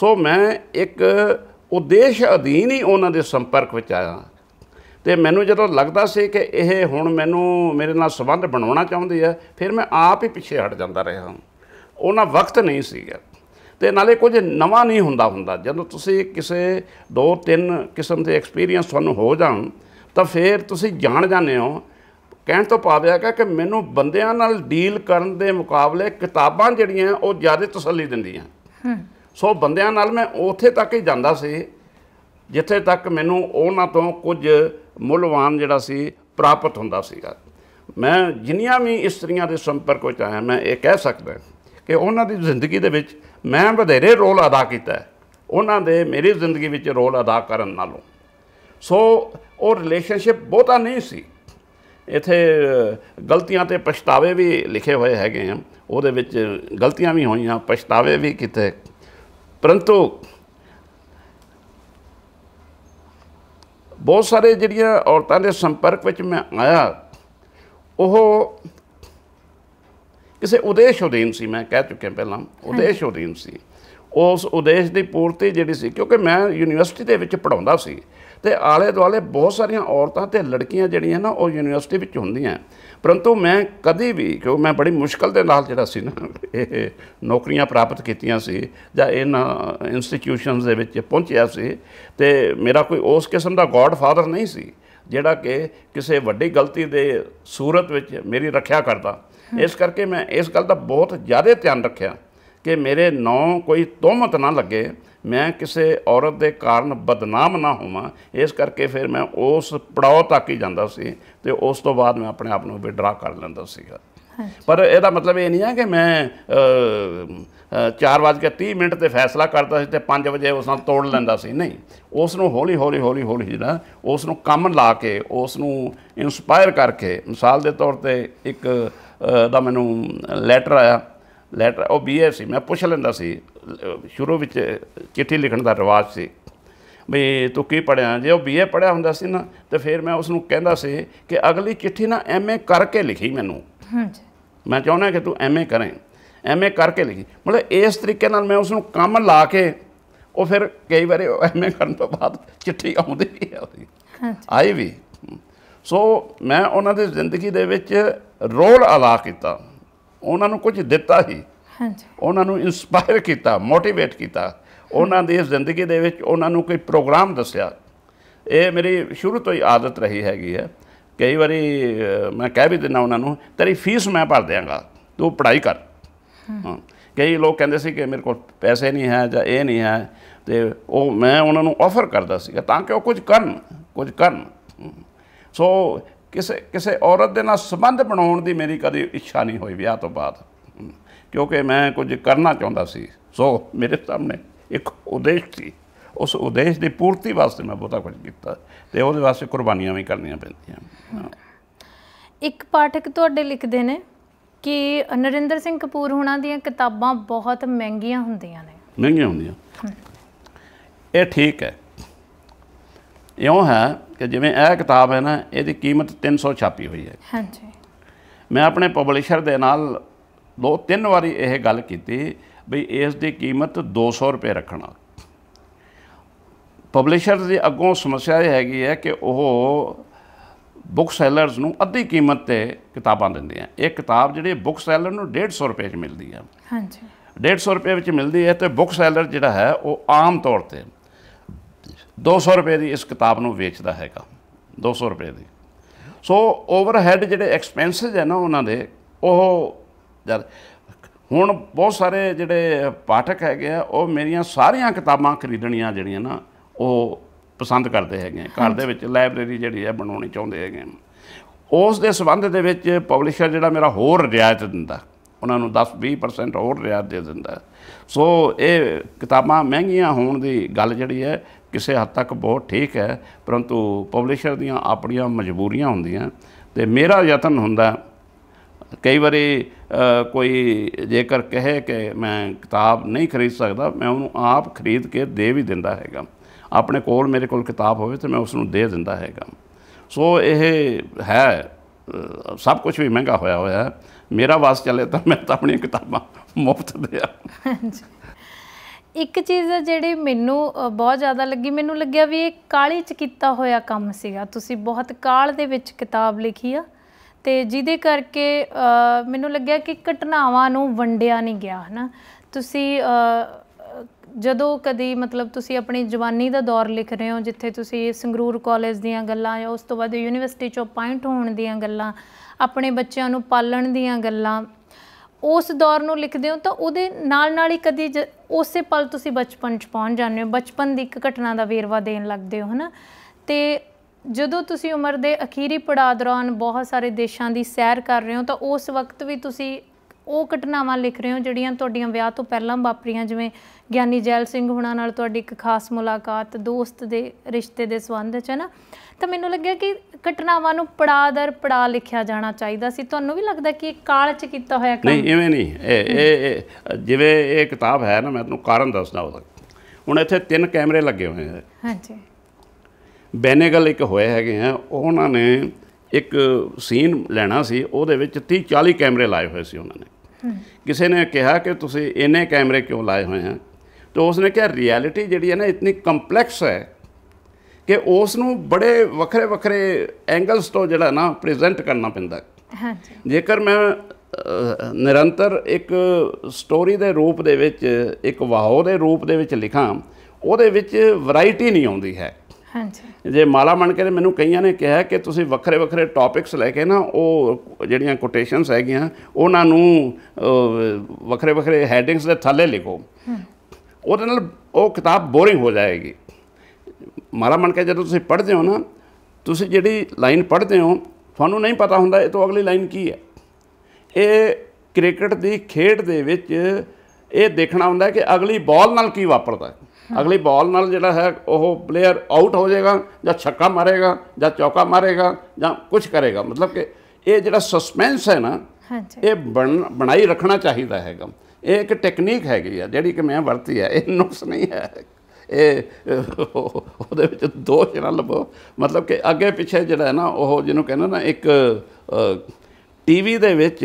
ਸੋ ਮੈਂ ਇੱਕ ਉਦੇਸ਼ ਅਧੀਨ ਹੀ ਉਹਨਾਂ ਦੇ ਸੰਪਰਕ ਵਿੱਚ ਆਇਆ ਤੇ ਮੈਨੂੰ ਜਦੋਂ ਲੱਗਦਾ ਸੀ ਕਿ ਇਹ ਹੁਣ ਮੈਨੂੰ ਮੇਰੇ ਨਾਲ ਸਬੰਧ ਬਣਾਉਣਾ ਚਾਹੁੰਦੀ ਹੈ ਫਿਰ ਮੈਂ ਆਪ ਹੀ ਪਿੱਛੇ ਹਟ ਜਾਂਦਾ ਰਿਹਾ ਉਹਨਾਂ ਵਕਤ ਨਹੀਂ ਸੀਗਾ ਤੇ ਨਾਲੇ ਕੁਝ ਨਵਾਂ ਨਹੀਂ ਹੁੰਦਾ ਹੁੰਦਾ ਜਦੋਂ ਤੁਸੀਂ ਕਿਸੇ ਦੋ ਤਿੰਨ ਕਿਸਮ ਦੇ ਐਕਸਪੀਰੀਅੰਸ ਤੁਹਾਨੂੰ ਹੋ ਜਾਣ ਤਾਂ ਫਿਰ ਤੁਸੀਂ ਜਾਣ ਜਾਂਦੇ ਹੋ ਕਹਿਣ ਤੋਂ ਪਾਵਿਆ ਇਹ ਕਿ ਮੈਨੂੰ ਬੰਦਿਆਂ ਨਾਲ ਡੀਲ ਕਰਨ ਦੇ ਮੁਕਾਬਲੇ ਕਿਤਾਬਾਂ ਜਿਹੜੀਆਂ ਉਹ ਜ਼ਿਆਦਾ ਤਸੱਲੀ ਦਿੰਦੀਆਂ ਸੋ ਬੰਦਿਆਂ ਨਾਲ ਮੈਂ ਉੱਥੇ ਤੱਕ ਹੀ ਜਾਂਦਾ ਸੀ ਜਿੱਥੇ ਤੱਕ ਮੈਨੂੰ ਉਹਨਾਂ ਤੋਂ ਕੁਝ ਮੁੱਲਵਾਨ ਜਿਹੜਾ ਸੀ ਪ੍ਰਾਪਤ ਹੁੰਦਾ ਸੀਗਾ ਮੈਂ ਜਿੰਨੀਆਂ ਵੀ ਇਸਤਰੀਆਂ ਦੇ ਸੰਪਰਕ ਵਿੱਚ ਆਇਆ ਮੈਂ ਇਹ ਕਹਿ ਸਕਦਾ ਕਿ ਉਹਨਾਂ ਦੀ ਜ਼ਿੰਦਗੀ ਦੇ ਵਿੱਚ ਮੈਂ ਵਧੇਰੇ ਰੋਲ ਅਦਾ ਕੀਤਾ ਹੈ ਉਹਨਾਂ ਦੇ ਮੇਰੀ ਜ਼ਿੰਦਗੀ ਵਿੱਚ ਰੋਲ ਅਦਾ ਕਰਨ ਨਾਲੋਂ ਸੋ ਉਹ ਰਿਲੇਸ਼ਨਸ਼ਿਪ ਬਹੁਤਾ ਨਹੀਂ ਸੀ ਇਥੇ ਗਲਤੀਆਂ ਤੇ ਪਛਤਾਵੇ ਵੀ ਲਿਖੇ ਹੋਏ ਹੈਗੇ ਆ ਉਹਦੇ ਵਿੱਚ ਗਲਤੀਆਂ ਵੀ ਹੋਈਆਂ ਪਛਤਾਵੇ ਵੀ ਕਿਤੇ ਪਰੰਤੂ ਬਹੁਤ ਸਾਰੇ ਜਿਹੜੀਆਂ ਔਰਤਾਂ ਦੇ ਸੰਪਰਕ ਵਿੱਚ ਮੈਂ ਆਇਆ ਉਹ ਕਿਸੇ ਉਦੇਸ਼ ਅਧੀਨ ਸੀ ਮੈਂ ਕਹਿ ਚੁੱਕਿਆ ਪਹਿਲਾਂ ਉਦੇਸ਼ ਅਧੀਨ ਸੀ ਉਸ ਉਦੇਸ਼ ਦੀ ਪੂਰਤੀ ਜਿਹੜੀ ਸੀ ਕਿਉਂਕਿ ਮੈਂ ਯੂਨੀਵਰਸਿਟੀ ਦੇ ਵਿੱਚ ਪੜਾਉਂਦਾ ਸੀ ਤੇ ਆਲੇ ਦੁਆਲੇ ਬਹੁਤ ਸਾਰੀਆਂ ਔਰਤਾਂ ਤੇ ਲੜਕੀਆਂ ਜਿਹੜੀਆਂ ਨਾ ਉਹ ਯੂਨੀਵਰਸਿਟੀ ਵਿੱਚ ਹੁੰਦੀਆਂ ਪਰੰਤੂ ਮੈਂ ਕਦੀ ਵੀ ਕਿਉਂ ਮੈਂ ਬੜੀ ਮੁਸ਼ਕਲ ਦੇ ਨਾਲ ਜਿਹੜਾ ਸੀ ਨਾ ਇਹ ਨੌਕਰੀਆਂ ਪ੍ਰਾਪਤ ਕੀਤੀਆਂ ਸੀ ਜਾਂ ਇਹਨਾਂ ਇੰਸਟੀਟਿਊਸ਼ਨਸ ਦੇ ਵਿੱਚ ਪਹੁੰਚਿਆ ਸੀ ਤੇ ਮੇਰਾ ਕੋਈ ਉਸ ਕਿਸਮ ਦਾ ਗੋਡਫਾਦਰ ਨਹੀਂ ਸੀ ਜਿਹੜਾ ਕਿ ਕਿਸੇ ਵੱਡੀ ਗਲਤੀ ਦੇ ਸੂਰਤ ਵਿੱਚ ਮੇਰੀ ਰੱਖਿਆ ਕਰਦਾ ਇਸ ਕਰਕੇ ਮੈਂ ਇਸ ਗੱਲ ਦਾ ਬਹੁਤ ਜ਼ਿਆਦਾ ਧਿਆਨ ਰੱਖਿਆ ਕਿ ਮੇਰੇ ਨਾਂ ਕੋਈ ਤੋਹਮਤ ਨਾ ਲੱਗੇ ਮੈਂ ਕਿਸੇ ਔਰਤ ਦੇ ਕਾਰਨ ਬਦਨਾਮ ਨਾ ਹੋਵਾਂ ਇਸ ਕਰਕੇ ਫਿਰ ਮੈਂ ਉਸ ਪੜਾਅ ਤੱਕ ਹੀ ਜਾਂਦਾ ਸੀ ਤੇ ਉਸ ਤੋਂ ਬਾਅਦ ਮੈਂ ਆਪਣੇ ਆਪ ਨੂੰ ਵਿਡਰਾ ਕਰ ਲੈਂਦਾ ਸੀਗਾ ਪਰ ਇਹਦਾ ਮਤਲਬ ਇਹ ਨਹੀਂ ਹੈ ਕਿ ਮੈਂ 4:30 ਮਿੰਟ ਤੇ ਫੈਸਲਾ ਕਰਦਾ ਸੀ ਤੇ 5 ਵਜੇ ਉਸ ਨਾਲ ਤੋੜ ਲੈਂਦਾ ਸੀ ਨਹੀਂ ਉਸ ਨੂੰ ਹੌਲੀ ਹੌਲੀ ਹੌਲੀ ਹੌਲੀ ਜਿਹੜਾ ਉਸ ਨੂੰ ਕੰਮ ਲਾ ਕੇ ਉਸ ਨੂੰ ਇਨਸਪਾਇਰ ਕਰਕੇ ਮਿਸਾਲ ਦੇ ਤੌਰ ਤੇ ਇੱਕ ਦਾ ਮੈਨੂੰ ਲੈਟਰ ਆਇਆ ਲੈਟਰ ਉਹ ਬੀਏ ਸੀ ਮੈਂ ਪੁੱਛ ਲੈਂਦਾ ਸੀ ਸ਼ੁਰੂ ਵਿੱਚ ਚਿੱਠੀ ਲਿਖਣ ਦਾ ਰਿਵਾਜ ਸੀ ਵੀ ਤੂੰ ਕੀ ਪੜਿਆ ਜੇ ਉਹ ਬੀਏ ਪੜਿਆ ਹੁੰਦਾ ਸੀ ਨਾ ਤੇ ਫਿਰ ਮੈਂ ਉਸ ਨੂੰ ਕਹਿੰਦਾ ਸੀ ਕਿ ਅਗਲੀ ਚਿੱਠੀ ਨਾ ਐਮਏ ਕਰਕੇ ਲਿਖੀ ਮੈਨੂੰ ਹਾਂਜੀ ਮੈਂ ਚਾਹੁੰਦਾ ਕਿ ਤੂੰ ਐਮਏ ਕਰੇ ਐਮਏ ਕਰਕੇ ਲਿਖੀ ਮਤਲਬ ਇਸ ਤਰੀਕੇ ਨਾਲ ਮੈਂ ਉਸ ਨੂੰ ਕੰਮ ਲਾ ਕੇ ਉਹ ਫਿਰ ਕਈ ਵਾਰੀ ਐਮਏ ਕਰਨ ਤੋਂ ਬਾਅਦ ਚਿੱਠੀ ਆਉਂਦੀ ਉਹਦੀ ਹਾਂਜੀ ਆਈ ਵੀ ਸੋ ਮੈਂ ਉਹਨਾਂ ਦੀ ਜ਼ਿੰਦਗੀ ਦੇ ਵਿੱਚ ਰੋਲ ਅਦਾ ਕੀਤਾ ਉਹਨਾਂ ਨੂੰ ਕੁਝ ਦਿੱਤਾ ਹੀ ਹਾਂਜੀ ਉਹਨਾਂ ਨੂੰ ਇਨਸਪਾਇਰ ਕੀਤਾ ਮੋਟੀਵੇਟ ਕੀਤਾ ਉਹਨਾਂ ਦੀ ਜ਼ਿੰਦਗੀ ਦੇ ਵਿੱਚ ਉਹਨਾਂ ਨੂੰ ਕੋਈ ਪ੍ਰੋਗਰਾਮ ਦੱਸਿਆ ਇਹ ਮੇਰੀ ਸ਼ੁਰੂ ਤੋਂ ਹੀ ਆਦਤ ਰਹੀ ਹੈਗੀ ਹੈ ਕਈ ਵਾਰੀ ਮੈਂ ਕਹਿ ਵੀ ਦਿੰਦਾ ਉਹਨਾਂ ਨੂੰ ਤੇਰੀ ਫੀਸ ਮੈਂ ਭਰ ਦਿਆਂਗਾ ਤੂੰ ਪੜ੍ਹਾਈ ਕਰ ਹਾਂ ਕਈ ਲੋਕ ਕਹਿੰਦੇ ਸੀ ਕਿ ਮੇਰੇ ਕੋਲ ਪੈਸੇ ਨਹੀਂ ਹੈ ਜਾਂ ਇਹ ਨਹੀਂ ਹੈ ਤੇ ਉਹ ਮੈਂ ਉਹਨਾਂ ਨੂੰ ਆਫਰ ਕਰਦਾ ਸੀਗਾ ਤਾਂ ਕਿ ਉਹ ਕੁਝ ਕਰਨ ਕੁਝ ਕਰਨ ਸੋ ਕਿਸੇ ਕਿਸੇ ਔਰਤ ਦੇ ਨਾਲ ਸੰਬੰਧ ਬਣਾਉਣ ਦੀ ਮੇਰੀ ਕਦੀ ਇੱਛਾ ਨਹੀਂ ਹੋਈ ਵਿਆਹ ਤੋਂ ਬਾਅਦ ਕਿਉਂਕਿ ਮੈਂ ਕੁਝ ਕਰਨਾ ਚਾਹੁੰਦਾ ਸੀ ਸੋ ਮੇਰੇ ਸਾਹਮਣੇ ਇੱਕ ਉਦੇਸ਼ ਸੀ ਉਸ ਉਦੇਸ਼ ਦੀ ਪੂਰਤੀ ਵਾਸਤੇ ਮੈਂ ਬਹੁਤਾ ਕੁਝ ਕੀਤਾ ਤੇ ਉਹਦੇ ਵਾਸਤੇ ਕੁਰਬਾਨੀਆਂ ਵੀ ਕਰਨੀਆਂ ਪੈਂਦੀਆਂ ਇੱਕ ਪਾਠਕ ਤੁਹਾਡੇ ਲਿਖਦੇ ਨੇ ਕਿ ਨਰਿੰਦਰ ਸਿੰਘ ਕਪੂਰ ਹੁਣਾਂ ਦੀਆਂ ਕਿਤਾਬਾਂ ਬਹੁਤ ਮਹਿੰਗੀਆਂ ਹੁੰਦੀਆਂ ਨੇ ਮਹਿੰਗੀਆਂ ਹੁੰਦੀਆਂ ਇਹ ਠੀਕ ਹੈ ਇਉਂ ਹੈ ਕਿ ਜਿਵੇਂ ਇਹ ਕਿਤਾਬ ਹੈ ਨਾ ਇਹਦੀ ਕੀਮਤ 300 ਛਾਪੀ ਹੋਈ ਹੈ ਹਾਂਜੀ ਮੈਂ ਆਪਣੇ ਪਬਲਿਸ਼ਰ ਦੇ ਨਾਲ ਦੋ ਤਿੰਨ ਵਾਰੀ ਇਹ ਗੱਲ ਕੀਤੀ ਵੀ ਇਸ ਦੀ ਕੀਮਤ 200 ਰੁਪਏ ਰੱਖਣਾ ਪਬਲਿਸ਼ਰ ਦੀ ਅੱਗੋਂ ਸਮੱਸਿਆ ਇਹ ਹੈਗੀ ਹੈ ਕਿ ਉਹ ਬੁੱਕ ਸੈਲਰਸ ਨੂੰ ਅੱਧੀ ਕੀਮਤ ਤੇ ਕਿਤਾਬਾਂ ਦਿੰਦੇ ਆ ਇਹ ਕਿਤਾਬ ਜਿਹੜੀ ਬੁੱਕ ਸੈਲਰ ਨੂੰ 150 ਰੁਪਏ 'ਚ ਮਿਲਦੀ ਆ ਹਾਂਜੀ 150 ਰੁਪਏ ਵਿੱਚ ਮਿਲਦੀ ਹੈ ਤੇ ਬੁੱਕ ਸੈਲਰ ਜਿਹੜਾ ਹੈ ਉਹ ਆਮ ਤੌਰ ਤੇ 200 ਰੁਪਏ ਦੀ ਇਸ ਕਿਤਾਬ ਨੂੰ ਵੇਚਦਾ ਹੈਗਾ 200 ਰੁਪਏ ਦੀ ਸੋ ਓਵਰਹੈਡ ਜਿਹੜੇ ਐਕਸਪੈਂਸਸ ਹੈ ਨਾ ਉਹਨਾਂ ਦੇ ਉਹ ਜਦ ਹੁਣ ਬਹੁਤ ਸਾਰੇ ਜਿਹੜੇ ਪਾਠਕ ਹੈਗੇ ਆ ਉਹ ਮੇਰੀਆਂ ਸਾਰੀਆਂ ਕਿਤਾਬਾਂ ਖਰੀਦਣੀਆਂ ਜਿਹੜੀਆਂ ਨਾ ਉਹ ਪਸੰਦ ਕਰਦੇ ਹੈਗੇ ਘਰ ਦੇ ਵਿੱਚ ਲਾਇਬ੍ਰੇਰੀ ਜਿਹੜੀ ਹੈ ਬਣਾਉਣੀ ਚਾਹੁੰਦੇ ਹੈਗੇ ਉਸ ਦੇ ਸਬੰਧ ਦੇ ਵਿੱਚ ਪਬਲਿਸ਼ਰ ਜਿਹੜਾ ਮੇਰਾ ਹੋਰ ਰਿਆਇਤ ਦਿੰਦਾ ਉਹਨਾਂ ਨੂੰ 10-20% ਹੋਰ ਰਿਆਇਤ ਦੇ ਦਿੰਦਾ ਸੋ ਇਹ ਕਿਤਾਬਾਂ ਮਹਿੰਗੀਆਂ ਹੋਣ ਦੀ ਗੱਲ ਜਿਹੜੀ ਹੈ ਕਿਸੇ ਹੱਦ ਤੱਕ ਬਹੁਤ ਠੀਕ ਹੈ ਪਰੰਤੂ ਪਬਲਿਸ਼ਰ ਦੀਆਂ ਆਪਣੀਆਂ ਮਜਬੂਰੀਆਂ ਹੁੰਦੀਆਂ ਤੇ ਮੇਰਾ ਯਤਨ ਹੁੰਦਾ ਕਈ ਵਾਰੀ ਕੋਈ ਜੇਕਰ ਕਹੇ ਕਿ ਮੈਂ ਕਿਤਾਬ ਨਹੀਂ ਖਰੀਦ ਸਕਦਾ ਮੈਂ ਉਹਨੂੰ ਆਪ ਖਰੀਦ ਕੇ ਦੇ ਵੀ ਦਿੰਦਾ ਹੈਗਾ ਆਪਣੇ ਕੋਲ ਮੇਰੇ ਕੋਲ ਕਿਤਾਬ ਹੋਵੇ ਤੇ ਮੈਂ ਉਸ ਨੂੰ ਦੇ ਦਿੰਦਾ ਹੈਗਾ ਸੋ ਇਹ ਹੈ ਸਭ ਕੁਝ ਵੀ ਮਹਿੰਗਾ ਹੋਇਆ ਹੋਇਆ ਮੇਰਾ ਵਾਸ ਚੱਲੇ ਤਾਂ ਮੈਂ ਤਾਂ ਆਪਣੀਆਂ ਕਿਤਾਬਾਂ ਮੁਫਤ ਦਿਆ ਹਾਂਜੀ ਇੱਕ ਚੀਜ਼ ਜਿਹੜੀ ਮੈਨੂੰ ਬਹੁਤ ਜ਼ਿਆਦਾ ਲੱਗੀ ਮੈਨੂੰ ਲੱਗਿਆ ਵੀ ਇਹ ਕਾਲੀ ਚ ਕੀਤਾ ਹੋਇਆ ਕੰਮ ਸੀਗਾ ਤੁਸੀਂ ਬਹੁਤ ਕਾਲ ਦੇ ਵਿੱਚ ਕਿਤਾਬ ਲਿਖੀ ਆ ਤੇ ਜਿਹਦੇ ਕਰਕੇ ਮੈਨੂੰ ਲੱਗਿਆ ਕਿ ਘਟਨਾਵਾਂ ਨੂੰ ਵੰਡਿਆ ਨਹੀਂ ਗਿਆ ਹਨਾ ਤੁਸੀਂ ਜਦੋਂ ਕਦੀ ਮਤਲਬ ਤੁਸੀਂ ਆਪਣੀ ਜਵਾਨੀ ਦਾ ਦੌਰ ਲਿਖ ਰਹੇ ਹੋ ਜਿੱਥੇ ਤੁਸੀਂ ਸੰਗਰੂਰ ਕਾਲਜ ਦੀਆਂ ਗੱਲਾਂ ਜਾਂ ਉਸ ਤੋਂ ਬਾਅਦ ਯੂਨੀਵਰਸਿਟੀ ਚੋਂ ਪਾਇੰਟ ਹੋਣ ਦੀਆਂ ਗੱਲਾਂ ਆਪਣੇ ਬੱਚਿਆਂ ਨੂੰ ਪਾਲਣ ਦੀਆਂ ਗੱਲਾਂ ਉਸ ਦੌਰ ਨੂੰ ਲਿਖਦੇ ਹੋ ਤਾਂ ਉਹਦੇ ਨਾਲ ਨਾਲ ਹੀ ਕਦੀ ਉਸੇ ਪਲ ਤੁਸੀਂ ਬਚਪਨ ਚ ਪਹੁੰਚ ਜਾਂਦੇ ਹੋ ਬਚਪਨ ਦੀ ਇੱਕ ਘਟਨਾ ਦਾ ਵੇਰਵਾ ਦੇਣ ਲੱਗਦੇ ਹੋ ਹਨਾ ਤੇ ਜਦੋਂ ਤੁਸੀਂ ਉਮਰ ਦੇ ਅਖੀਰੀ ਪੜਾਅ ਦੌਰਾਨ ਬਹੁਤ ਸਾਰੇ ਦੇਸ਼ਾਂ ਦੀ ਸੈਰ ਕਰ ਰਹੇ ਹੋ ਤਾਂ ਉਸ ਵਕਤ ਵੀ ਤੁਸੀਂ ਉਹ ਘਟਨਾਵਾਂ ਲਿਖ ਰਹੇ ਹੋ ਜਿਹੜੀਆਂ ਤੁਹਾਡੀਆਂ ਵਿਆਹ ਤੋਂ ਪਹਿਲਾਂ ਵਾਪਰੀਆਂ ਜਿਵੇਂ ਗਿਆਨੀ ਜੈਲ ਸਿੰਘ ਹੁਣਾਂ ਨਾਲ ਤੁਹਾਡੀ ਇੱਕ ਖਾਸ ਮੁਲਾਕਾਤ ਦੋਸਤ ਦੇ ਰਿਸ਼ਤੇ ਦੇ ਸਬੰਧ ਚ ਹੈ ਨਾ ਤਾਂ ਮੈਨੂੰ ਲੱਗਿਆ ਕਿ ਘਟਨਾਵਾਂ ਨੂੰ ਪੜਾ ਦਰ ਪੜਾ ਲਿਖਿਆ ਜਾਣਾ ਚਾਹੀਦਾ ਸੀ ਤੁਹਾਨੂੰ ਵੀ ਲੱਗਦਾ ਕਿ ਕਾਲ ਚ ਕੀਤਾ ਹੋਇਆ ਕੰਮ ਨਹੀਂ ਇਵੇਂ ਨਹੀਂ ਇਹ ਇਹ ਜਿਵੇਂ ਇਹ ਕਿਤਾਬ ਹੈ ਨਾ ਮੈਂ ਤੁਹਾਨੂੰ ਕਾਰਨ ਦੱਸਦਾ ਉਹਦਾ ਹੁਣ ਇੱਥੇ ਤਿੰਨ ਕੈਮਰੇ ਲੱਗੇ ਹੋਏ ਆ ਹਾਂਜੀ ਬੈਨੇਗਲ ਇੱਕ ਹੋਏ ਹੈਗੇ ਆ ਉਹਨਾਂ ਨੇ ਇੱਕ ਸੀਨ ਲੈਣਾ ਸੀ ਉਹਦੇ ਵਿੱਚ 30 40 ਕੈਮਰੇ ਲਾਏ ਹੋਏ ਸੀ ਉਹਨਾਂ ਨੇ ਕਿਸੇ ਨੇ ਕਿਹਾ ਕਿ ਤੁਸੀਂ ਇੰਨੇ ਕੈਮਰੇ ਕਿਉਂ ਲਾਏ ਹੋਏ ਆ ਤਾਂ ਉਸਨੇ ਕਿਹਾ ਰਿਐਲਿਟੀ ਜਿਹੜੀ ਹੈ ਨਾ ਇਤਨੀ ਕੰਪਲੈਕਸ ਹੈ ਕਿ ਉਸ ਨੂੰ ਬੜੇ ਵੱਖਰੇ ਵੱਖਰੇ ਐਂਗਲਸ ਤੋਂ ਜਿਹੜਾ ਨਾ ਪ੍ਰੈਜ਼ੈਂਟ ਕਰਨਾ ਪੈਂਦਾ ਹਾਂਜੀ ਜੇਕਰ ਮੈਂ ਨਿਰੰਤਰ ਇੱਕ ਸਟੋਰੀ ਦੇ ਰੂਪ ਦੇ ਵਿੱਚ ਇੱਕ ਵਾਹੋ ਦੇ ਰੂਪ ਦੇ ਵਿੱਚ ਲਿਖਾਂ ਉਹਦੇ ਵਿੱਚ ਵੈਰਾਈਟੀ ਨਹੀਂ ਆਉਂਦੀ ਹੈ ਹਾਂਜੀ ਜੇ ਮਾਲਾ ਮਣ ਕੇ ਮੈਨੂੰ ਕਈਆਂ ਨੇ ਕਿਹਾ ਕਿ ਤੁਸੀਂ ਵੱਖਰੇ ਵੱਖਰੇ ਟੌਪਿਕਸ ਲੈ ਕੇ ਨਾ ਉਹ ਜਿਹੜੀਆਂ ਕੋਟੇਸ਼ਨਸ ਹੈਗੀਆਂ ਉਹਨਾਂ ਨੂੰ ਵੱਖਰੇ ਵੱਖਰੇ ਹੈਡਿੰਗਸ ਦੇ ਥੱਲੇ ਲਿਖੋ ਉਹਦੇ ਨਾਲ ਉਹ ਕਿਤਾਬ ਬੋਰਿੰਗ ਹੋ ਜਾਏਗੀ ਮਾਰਾ ਮਣ ਜਦੋਂ ਤੁਸੀਂ ਪੜ੍ਹਦੇ ਹੋ ਨਾ ਤੁਸੀਂ ਜਿਹੜੀ ਲਾਈਨ ਪੜ੍ਹਦੇ ਹੋ ਤੁਹਾਨੂੰ ਨਹੀਂ ਪਤਾ ਹੁੰਦਾ ਇਹ ਤੋਂ ਅਗਲੀ ਲਾਈਨ ਕੀ ਹੈ ਇਹ ਕ੍ਰਿਕਟ ਦੀ ਖੇਡ ਦੇ ਵਿੱਚ ਇਹ ਦੇਖਣਾ ਹੁੰਦਾ ਕਿ ਅਗਲੀ ਬਾਲ ਨਾਲ ਕੀ ਵਾਪਰਦਾ ਹੈ ਅਗਲੀ ਬਾਲ ਨਾਲ ਜਿਹੜਾ ਹੈ ਉਹ ਪਲੇਅਰ ਆਊਟ ਹੋ ਜਾਏਗਾ ਜਾਂ ਛੱਕਾ ਮਾਰੇਗਾ ਜਾਂ ਚੌਕਾ ਮਾਰੇਗਾ ਜਾਂ ਕੁਝ ਕਰੇਗਾ ਮਤਲਬ ਕਿ ਇਹ ਜਿਹੜਾ ਸਸਪੈਂਸ ਹੈ ਨਾ ਇਹ ਬਣਾਈ ਰੱਖਣਾ ਚਾਹੀਦਾ ਹੈਗਾ ਇਹ ਇੱਕ ਟੈਕਨੀਕ ਹੈਗੀ ਆ ਜਿਹੜੀ ਕਿ ਮੈਂ ਵਰਤੀ ਹੈ ਇਹ ਨੁਕਸ ਨਹੀਂ ਹੈ ਇਹ ਉਹਦੇ ਵਿੱਚ ਦੋ ਨਾ ਲੱਭੋ ਮਤਲਬ ਕਿ ਅੱਗੇ ਪਿੱਛੇ ਜਿਹੜਾ ਹੈ ਨਾ ਉਹ ਜਿਹਨੂੰ ਕਹਿੰਦੇ ਨਾ ਇੱਕ ਟੀਵੀ ਦੇ ਵਿੱਚ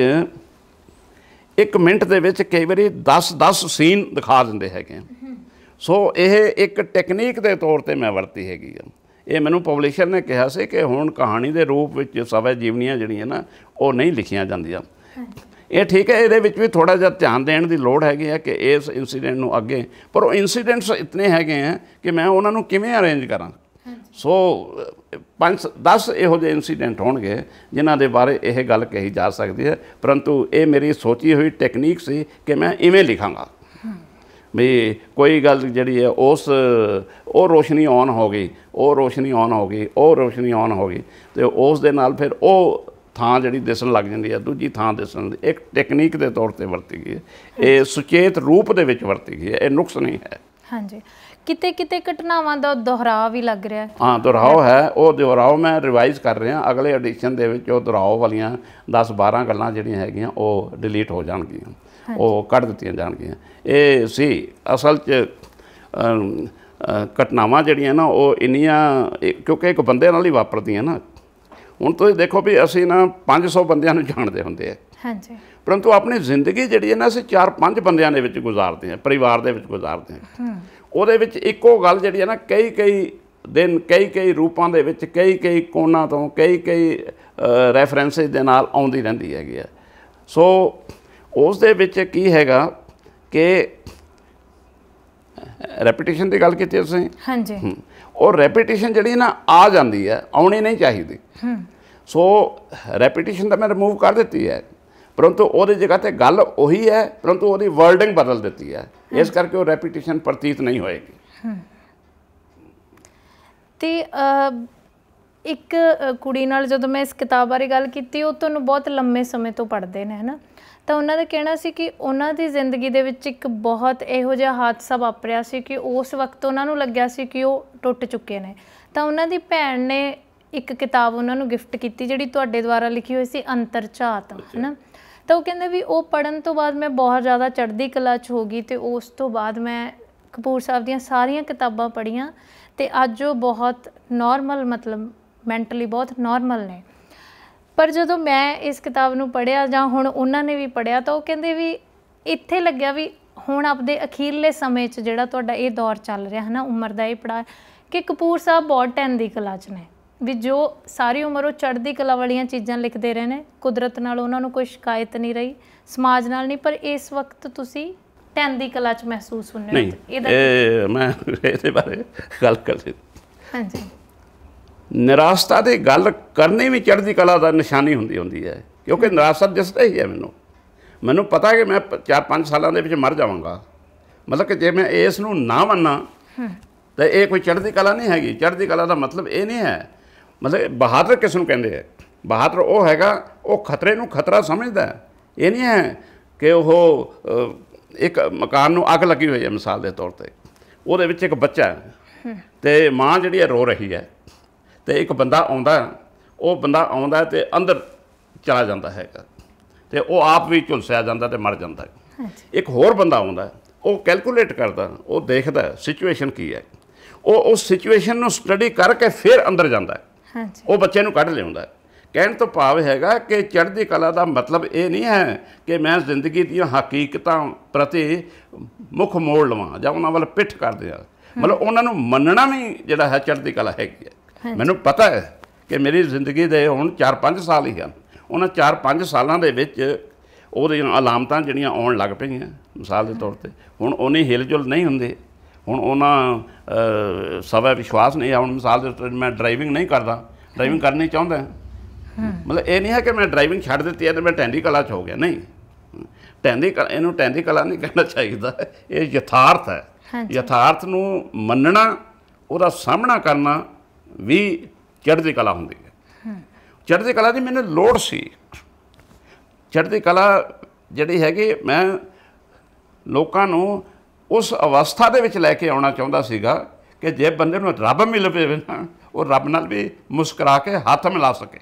ਇੱਕ ਮਿੰਟ ਦੇ ਵਿੱਚ ਕਈ ਵਾਰੀ 10 10 ਸੀਨ ਦਿਖਾ ਦਿੰਦੇ ਹੈਗੇ ਸੋ ਇਹ ਇੱਕ ਟੈਕਨੀਕ ਦੇ ਤੌਰ ਤੇ ਮੈਂ ਵਰਤੀ ਹੈਗੀ ਆ ਇਹ ਮੈਨੂੰ ਪਬਲਿਸ਼ਰ ਨੇ ਕਿਹਾ ਸੀ ਕਿ ਹੁਣ ਕਹਾਣੀ ਦੇ ਰੂਪ ਵਿੱਚ ਸਵੈ ਜੀਵਨੀਆਂ ਜਿਹੜੀਆਂ ਨਾ ਉਹ ਨਹੀਂ ਲਿਖੀਆਂ ਜਾਂਦੀਆਂ ਇਹ ਠੀਕ ਹੈ ਇਹਦੇ ਵਿੱਚ ਵੀ ਥੋੜਾ ਜਿਹਾ ਧਿਆਨ ਦੇਣ ਦੀ ਲੋੜ ਹੈਗੀ ਹੈ ਕਿ ਇਸ ਇਨਸੀਡੈਂਟ ਨੂੰ ਅੱਗੇ ਪਰ ਉਹ ਇਨਸੀਡੈਂਟਸ ਇਤਨੇ ਹੈਗੇ ਆ ਕਿ ਮੈਂ ਉਹਨਾਂ ਨੂੰ ਕਿਵੇਂ ਅਰੇਂਜ ਕਰਾਂ ਸੋ 5 10 ਇਹੋ ਜਿਹੇ ਇਨਸੀਡੈਂਟ ਹੋਣਗੇ ਜਿਨ੍ਹਾਂ ਦੇ ਬਾਰੇ ਇਹ ਗੱਲ ਕਹੀ ਜਾ ਸਕਦੀ ਹੈ ਪਰੰਤੂ ਇਹ ਮੇਰੀ ਸੋਚੀ ਹੋਈ ਟੈਕਨੀਕ ਸੀ ਕਿ ਮੈਂ ਇਵੇਂ ਲਿਖਾਂਗਾ ਵੀ ਕੋਈ ਗੱਲ ਜਿਹੜੀ ਹੈ ਉਸ ਉਹ ਰੋਸ਼ਨੀ ਆਨ ਹੋ ਗਈ ਉਹ ਰੋਸ਼ਨੀ ਆਨ ਹੋ ਗਈ ਉਹ ਰੋਸ਼ਨੀ ਆਨ ਹੋ ਗਈ ਤੇ ਉਸ ਦੇ ਨਾਲ ਫਿਰ ਉਹ ਥਾਂ ਜਿਹੜੀ ਦਿਸਣ ਲੱਗ ਜਾਂਦੀ ਹੈ ਦੂਜੀ ਥਾਂ ਦਿਸਣ ਦੀ ਇੱਕ ਟੈਕਨੀਕ ਦੇ ਤੌਰ ਤੇ ਵਰਤੀ ਗਈ ਹੈ ਇਹ ਸੁਚੇਤ ਰੂਪ ਦੇ ਵਿੱਚ ਵਰਤੀ ਗਈ ਹੈ ਇਹ ਨੁਕਸ ਨਹੀਂ ਹੈ ਹਾਂਜੀ ਕਿਤੇ ਕਿਤੇ ਘਟਨਾਵਾਂ ਦਾ ਦੁਹਰਾਅ ਵੀ ਲੱਗ ਰਿਹਾ ਹੈ ਹਾਂ ਦੁਹਰਾਅ ਹੈ ਉਹ ਦੁਹਰਾਅ ਮੈਂ ਰਿਵਾਈਜ਼ ਕਰ ਰਿਹਾ ਅਗਲੇ ਐਡੀਸ਼ਨ ਦੇ ਵਿੱਚ ਉਹ ਦੁਹਰਾਅ ਵਾਲੀਆਂ 10 12 ਗੱਲਾਂ ਜਿਹੜੀਆਂ ਹੈਗੀਆਂ ਉਹ ਡਿਲੀਟ ਹੋ ਜਾਣਗੀਆਂ ਉਹ ਕੱਢ ਦਿੱਤੀਆਂ ਜਾਣਗੀਆਂ ਇਹ ਸੀ ਅਸਲ 'ਚ ਘਟਨਾਵਾਂ ਜਿਹੜੀਆਂ ਨਾ ਉਹ ਇੰਨੀਆਂ ਕਿਉਂਕਿ ਇੱਕ ਬੰਦੇ ਨਾਲ ਹੀ ਵਾਪਰਦੀਆਂ ਨਾ ਹੁਣ ਤੁਸੀਂ ਦੇਖੋ ਵੀ ਅਸੀਂ ਨਾ 500 ਬੰਦਿਆਂ ਨੂੰ ਜਾਣਦੇ ਹੁੰਦੇ ਆ ਹਾਂਜੀ ਪਰੰਤੂ ਆਪਣੀ ਜ਼ਿੰਦਗੀ ਜਿਹੜੀ ਹੈ ਨਾ ਅਸੀਂ 4-5 ਬੰਦਿਆਂ ਦੇ ਵਿੱਚ ਗੁਜ਼ਾਰਦੇ ਆ ਪਰਿਵਾਰ ਦੇ ਵਿੱਚ ਗੁਜ਼ਾਰਦੇ ਹਾਂ ਉਹਦੇ ਵਿੱਚ ਇੱਕੋ ਗੱਲ ਜਿਹੜੀ ਹੈ ਨਾ ਕਈ ਕਈ ਦਿਨ ਕਈ ਕਈ ਰੂਪਾਂ ਦੇ ਵਿੱਚ ਕਈ ਕਈ ਕੋਨਾਂ ਤੋਂ ਕਈ ਕਈ ਰੈਫਰੈਂਸਸ ਦੇ ਨਾਲ ਆਉਂਦੀ ਰਹਿੰਦੀ ਹੈਗੀ ਆ ਸੋ ਉਸ ਦੇ ਵਿੱਚ ਕੀ ਹੈਗਾ ਕਿ ਰੈਪੀਟੀਸ਼ਨ ਦੀ ਗੱਲ ਕੀਤੀ ਅਸੀਂ ਹਾਂਜੀ ਉਹ ਰੈਪੀਟੀਸ਼ਨ ਜਿਹੜੀ ਨਾ ਆ ਜਾਂਦੀ ਹੈ ਆਉਣੀ ਨਹੀਂ ਚਾਹੀਦੀ ਸੋ ਰੈਪੀਟੀਸ਼ਨ ਤਾਂ ਮੈਂ ਰਿਮੂਵ ਕਰ ਦਿੱਤੀ ਹੈ ਪਰੰਤੂ ਉਹਦੇ ਜਗ੍ਹਾ ਤੇ ਗੱਲ ਉਹੀ ਹੈ ਪਰੰਤੂ ਉਹਦੀ ਵਰਡਿੰਗ ਬਦਲ ਦਿੱਤੀ ਹੈ ਇਸ ਕਰਕੇ ਉਹ ਰੈਪੀਟੀਸ਼ਨ ਪ੍ਰਤੀਤ ਨਹੀਂ ਹੋਏਗੀ ਤੇ ਇੱਕ ਕੁੜੀ ਨਾਲ ਜਦੋਂ ਮੈਂ ਇਸ ਕਿਤਾਬ ਬਾਰੇ ਗੱਲ ਕੀਤੀ ਉਹ ਤੁਹਾਨੂੰ ਬਹੁਤ ਲੰਮੇ ਸਮੇਂ ਤੋਂ ਪੜ੍ਹਦੇ ਨੇ ਹਨਾ ਤਾਂ ਉਹਨਾਂ ਦਾ ਕਹਿਣਾ ਸੀ ਕਿ ਉਹਨਾਂ ਦੀ ਜ਼ਿੰਦਗੀ ਦੇ ਵਿੱਚ ਇੱਕ ਬਹੁਤ ਇਹੋ ਜਿਹਾ ਹਾਦਸਾ ਵਾਪਰਿਆ ਸੀ ਕਿ ਉਸ ਵਕਤ ਉਹਨਾਂ ਨੂੰ ਲੱਗਿਆ ਸੀ ਕਿ ਉਹ ਟੁੱਟ ਚੁੱਕੇ ਨੇ ਤਾਂ ਉਹਨਾਂ ਦੀ ਭੈਣ ਨੇ ਇੱਕ ਕਿਤਾਬ ਉਹਨਾਂ ਨੂੰ ਗਿਫਟ ਕੀਤੀ ਜਿਹੜੀ ਤੁਹਾਡੇ ਦੁਆਰਾ ਲਿਖੀ ਹੋਈ ਸੀ ਝਾਤ ਹਨਾ ਤਾਂ ਉਹ ਕਹਿੰਦੇ ਵੀ ਉਹ ਪੜਨ ਤੋਂ ਬਾਅਦ ਮੈਂ ਬਹੁਤ ਜ਼ਿਆਦਾ ਚੜ੍ਹਦੀ ਕਲਾ 'ਚ ਹੋ ਗਈ ਤੇ ਉਸ ਤੋਂ ਬਾਅਦ ਮੈਂ ਕਪੂਰ ਸਾਹਿਬ ਦੀਆਂ ਸਾਰੀਆਂ ਕਿਤਾਬਾਂ ਪੜ੍ਹੀਆਂ ਤੇ ਅੱਜ ਉਹ ਬਹੁਤ ਨਾਰਮਲ ਮਤਲਬ ਮੈਂਟਲੀ ਬਹੁਤ ਨਾਰਮਲ ਨੇ ਪਰ ਜਦੋਂ ਮੈਂ ਇਸ ਕਿਤਾਬ ਨੂੰ ਪੜਿਆ ਜਾਂ ਹੁਣ ਉਹਨਾਂ ਨੇ ਵੀ ਪੜਿਆ ਤਾਂ ਉਹ ਕਹਿੰਦੇ ਵੀ ਇੱਥੇ ਲੱਗਿਆ ਵੀ ਹੁਣ ਆਪਦੇ ਅਖੀਰਲੇ ਸਮੇਂ 'ਚ ਜਿਹੜਾ ਤੁਹਾਡਾ ਇਹ ਦੌਰ ਚੱਲ ਰਿਹਾ ਹੈ ਨਾ ਉਮਰ ਦਾ ਇਹ ਪੜਾ ਕਿ ਕਪੂਰ ਸਾਹਿਬ ਬਹੁਤ ਦੀ ਕਲਾ 'ਚ ਨੇ ਵੀ ਜੋ ਸਾਰੀ ਉਮਰ ਉਹ ਚੜ੍ਹਦੀ ਕਲਾ ਵਾਲੀਆਂ ਚੀਜ਼ਾਂ ਲਿਖਦੇ ਰਹੇ ਨੇ ਕੁਦਰਤ ਨਾਲ ਉਹਨਾਂ ਨੂੰ ਕੋਈ ਸ਼ਿਕਾਇਤ ਨਹੀਂ ਰਹੀ ਸਮਾਜ ਨਾਲ ਨਹੀਂ ਪਰ ਇਸ ਵਕਤ ਤੁਸੀਂ ਟੈਨ ਦੀ ਕਲਾ 'ਚ ਮਹਿਸੂਸ ਹੁੰਨੇ ਹੋ ਇਹਦਾ ਮੈਂ ਇਹਦੇ ਬਾਰੇ ਗੱਲ ਕਰ ਹਾਂਜੀ ਨਿਰਾਸ਼ਤਾ ਦੇ ਗੱਲ ਕਰਨੇ ਵੀ ਚੜ੍ਹਦੀ ਕਲਾ ਦਾ ਨਿਸ਼ਾਨੀ ਹੁੰਦੀ ਹੁੰਦੀ ਹੈ ਕਿਉਂਕਿ ਨਿਰਾਸ਼ਾ ਦਿਸਦਾ ਹੀ ਹੈ ਮੈਨੂੰ ਮੈਨੂੰ ਪਤਾ ਕਿ ਮੈਂ 4-5 ਸਾਲਾਂ ਦੇ ਵਿੱਚ ਮਰ ਜਾਵਾਂਗਾ ਮਤਲਬ ਕਿ ਜੇ ਮੈਂ ਇਸ ਨੂੰ ਨਾ ਮੰਨਾਂ ਤਾਂ ਇਹ ਕੋਈ ਚੜ੍ਹਦੀ ਕਲਾ ਨਹੀਂ ਹੈਗੀ ਚੜ੍ਹਦੀ ਕਲਾ ਦਾ ਮਤਲਬ ਇਹ ਨਹੀਂ ਹੈ ਮਤਲਬ ਬਹਾਦਰ ਕਿਸ ਨੂੰ ਕਹਿੰਦੇ ਹੈ ਬਹਾਦਰ ਉਹ ਹੈਗਾ ਉਹ ਖਤਰੇ ਨੂੰ ਖਤਰਾ ਸਮਝਦਾ ਹੈ ਇਹ ਨਹੀਂ ਹੈ ਕਿ ਉਹ ਇੱਕ ਮਕਾਨ ਨੂੰ ਅੱਗ ਲੱਗੀ ਹੋਈ ਹੈ ਮਿਸਾਲ ਦੇ ਤੌਰ ਤੇ ਉਹਦੇ ਵਿੱਚ ਇੱਕ ਬੱਚਾ ਹੈ ਤੇ ਮਾਂ ਜਿਹੜੀ ਹੈ ਰੋ ਰਹੀ ਹੈ ਤੇ ਇੱਕ ਬੰਦਾ ਆਉਂਦਾ ਉਹ ਬੰਦਾ ਆਉਂਦਾ ਤੇ ਅੰਦਰ ਚਲਾ ਜਾਂਦਾ ਹੈਗਾ ਤੇ ਉਹ ਆਪ ਵੀ ਝੁਲਸਿਆ ਜਾਂਦਾ ਤੇ ਮਰ ਜਾਂਦਾ ਇੱਕ ਹੋਰ ਬੰਦਾ ਆਉਂਦਾ ਉਹ ਕੈਲਕੂਲੇਟ ਕਰਦਾ ਉਹ ਦੇਖਦਾ ਸਿਚੁਏਸ਼ਨ ਕੀ ਹੈ ਉਹ ਉਸ ਸਿਚੁਏਸ਼ਨ ਨੂੰ ਸਟੱਡੀ ਕਰਕੇ ਫਿਰ ਅੰਦਰ ਜਾਂਦਾ ਹਾਂਜੀ ਉਹ ਬੱਚੇ ਨੂੰ ਕੱਢ ਲਿਆਉਂਦਾ ਕਹਿਣ ਤੋਂ ਭਾਵ ਹੈਗਾ ਕਿ ਚੜ੍ਹਦੀ ਕਲਾ ਦਾ ਮਤਲਬ ਇਹ ਨਹੀਂ ਹੈ ਕਿ ਮੈਂ ਜ਼ਿੰਦਗੀ ਦੀਆਂ ਹਕੀਕਤਾਂ ਪ੍ਰਤੀ ਮੁੱਖ ਮੋੜ ਲਵਾਂ ਜਾਂ ਉਹਨਾਂ ਵੱਲ ਪਿੱਠ ਕਰ ਦਿਆਂ ਮਤਲਬ ਉਹਨਾਂ ਨੂੰ ਮੰਨਣਾ ਵੀ ਜਿਹੜਾ ਹੈ ਚੜ੍ਹਦੀ ਕਲਾ ਹੈਗੀ ਹੈ ਮੈਨੂੰ ਪਤਾ ਹੈ ਕਿ ਮੇਰੀ ਜ਼ਿੰਦਗੀ ਦੇ ਹੁਣ 4-5 ਸਾਲ ਹੀ ਹਨ ਉਹਨਾਂ 4-5 ਸਾਲਾਂ ਦੇ ਵਿੱਚ ਉਹਦੀਆਂ ਅਲਾਮਤਾਂ ਜਿਹੜੀਆਂ ਆਉਣ ਲੱਗ ਪਈਆਂ ਮਿਸਾਲ ਦੇ ਤੌਰ ਤੇ ਹੁਣ ਉਹਨੇ ਹਿਲਜੁਲ ਨਹੀਂ ਹੁੰਦੇ ਹੁਣ ਉਹਨਾਂ ਸਵਾ ਵਿਸ਼ਵਾਸ ਨਹੀਂ ਆਉਣ ਮਿਸਾਲ ਦੇ ਤੌਰ ਮੈਂ ਡਰਾਈਵਿੰਗ ਨਹੀਂ ਕਰਦਾ ਡਰਾਈਵਿੰਗ ਕਰਨੀ ਚਾਹੁੰਦਾ ਮਤਲਬ ਇਹ ਨਹੀਂ ਹੈ ਕਿ ਮੈਂ ਡਰਾਈਵਿੰਗ ਛੱਡ ਦਿੱਤੀ ਹੈ ਤੇ ਮੈਂ ਟੈਂਡੀ ਕਲਾ ਚ ਹੋ ਗਿਆ ਨਹੀਂ ਟੈਂਡੀ ਕਲਾ ਇਹਨੂੰ ਟੈਂਡੀ ਕਲਾ ਨਹੀਂ ਕਹਿਣਾ ਚਾਹੀਦਾ ਇਹ ਯਥਾਰਥ ਹੈ ਯਥਾਰਥ ਨੂੰ ਮੰਨਣਾ ਉਹਦਾ ਸਾਹਮਣਾ ਕਰਨਾ ਵੀ ਚੜ੍ਹਦੀ ਕਲਾ ਹੁੰਦੀ ਹੈ ਚੜ੍ਹਦੀ ਕਲਾ ਦੀ ਮੈਨੂੰ ਲੋੜ ਸੀ ਚੜ੍ਹਦੀ ਕਲਾ ਜਿਹੜੀ ਹੈਗੀ ਮੈਂ ਲੋਕਾਂ ਨੂੰ ਉਸ ਅਵਸਥਾ ਦੇ ਵਿੱਚ ਲੈ ਕੇ ਆਉਣਾ ਚਾਹੁੰਦਾ ਸੀਗਾ ਕਿ ਜੇ ਬੰਦੇ ਨੂੰ ਰੱਬ ਮਿਲ ਪਵੇ ਨਾ ਉਹ ਰੱਬ ਨਾਲ ਵੀ ਮੁਸਕਰਾ ਕੇ ਹੱਥ ਮਿਲਾ ਸਕੇ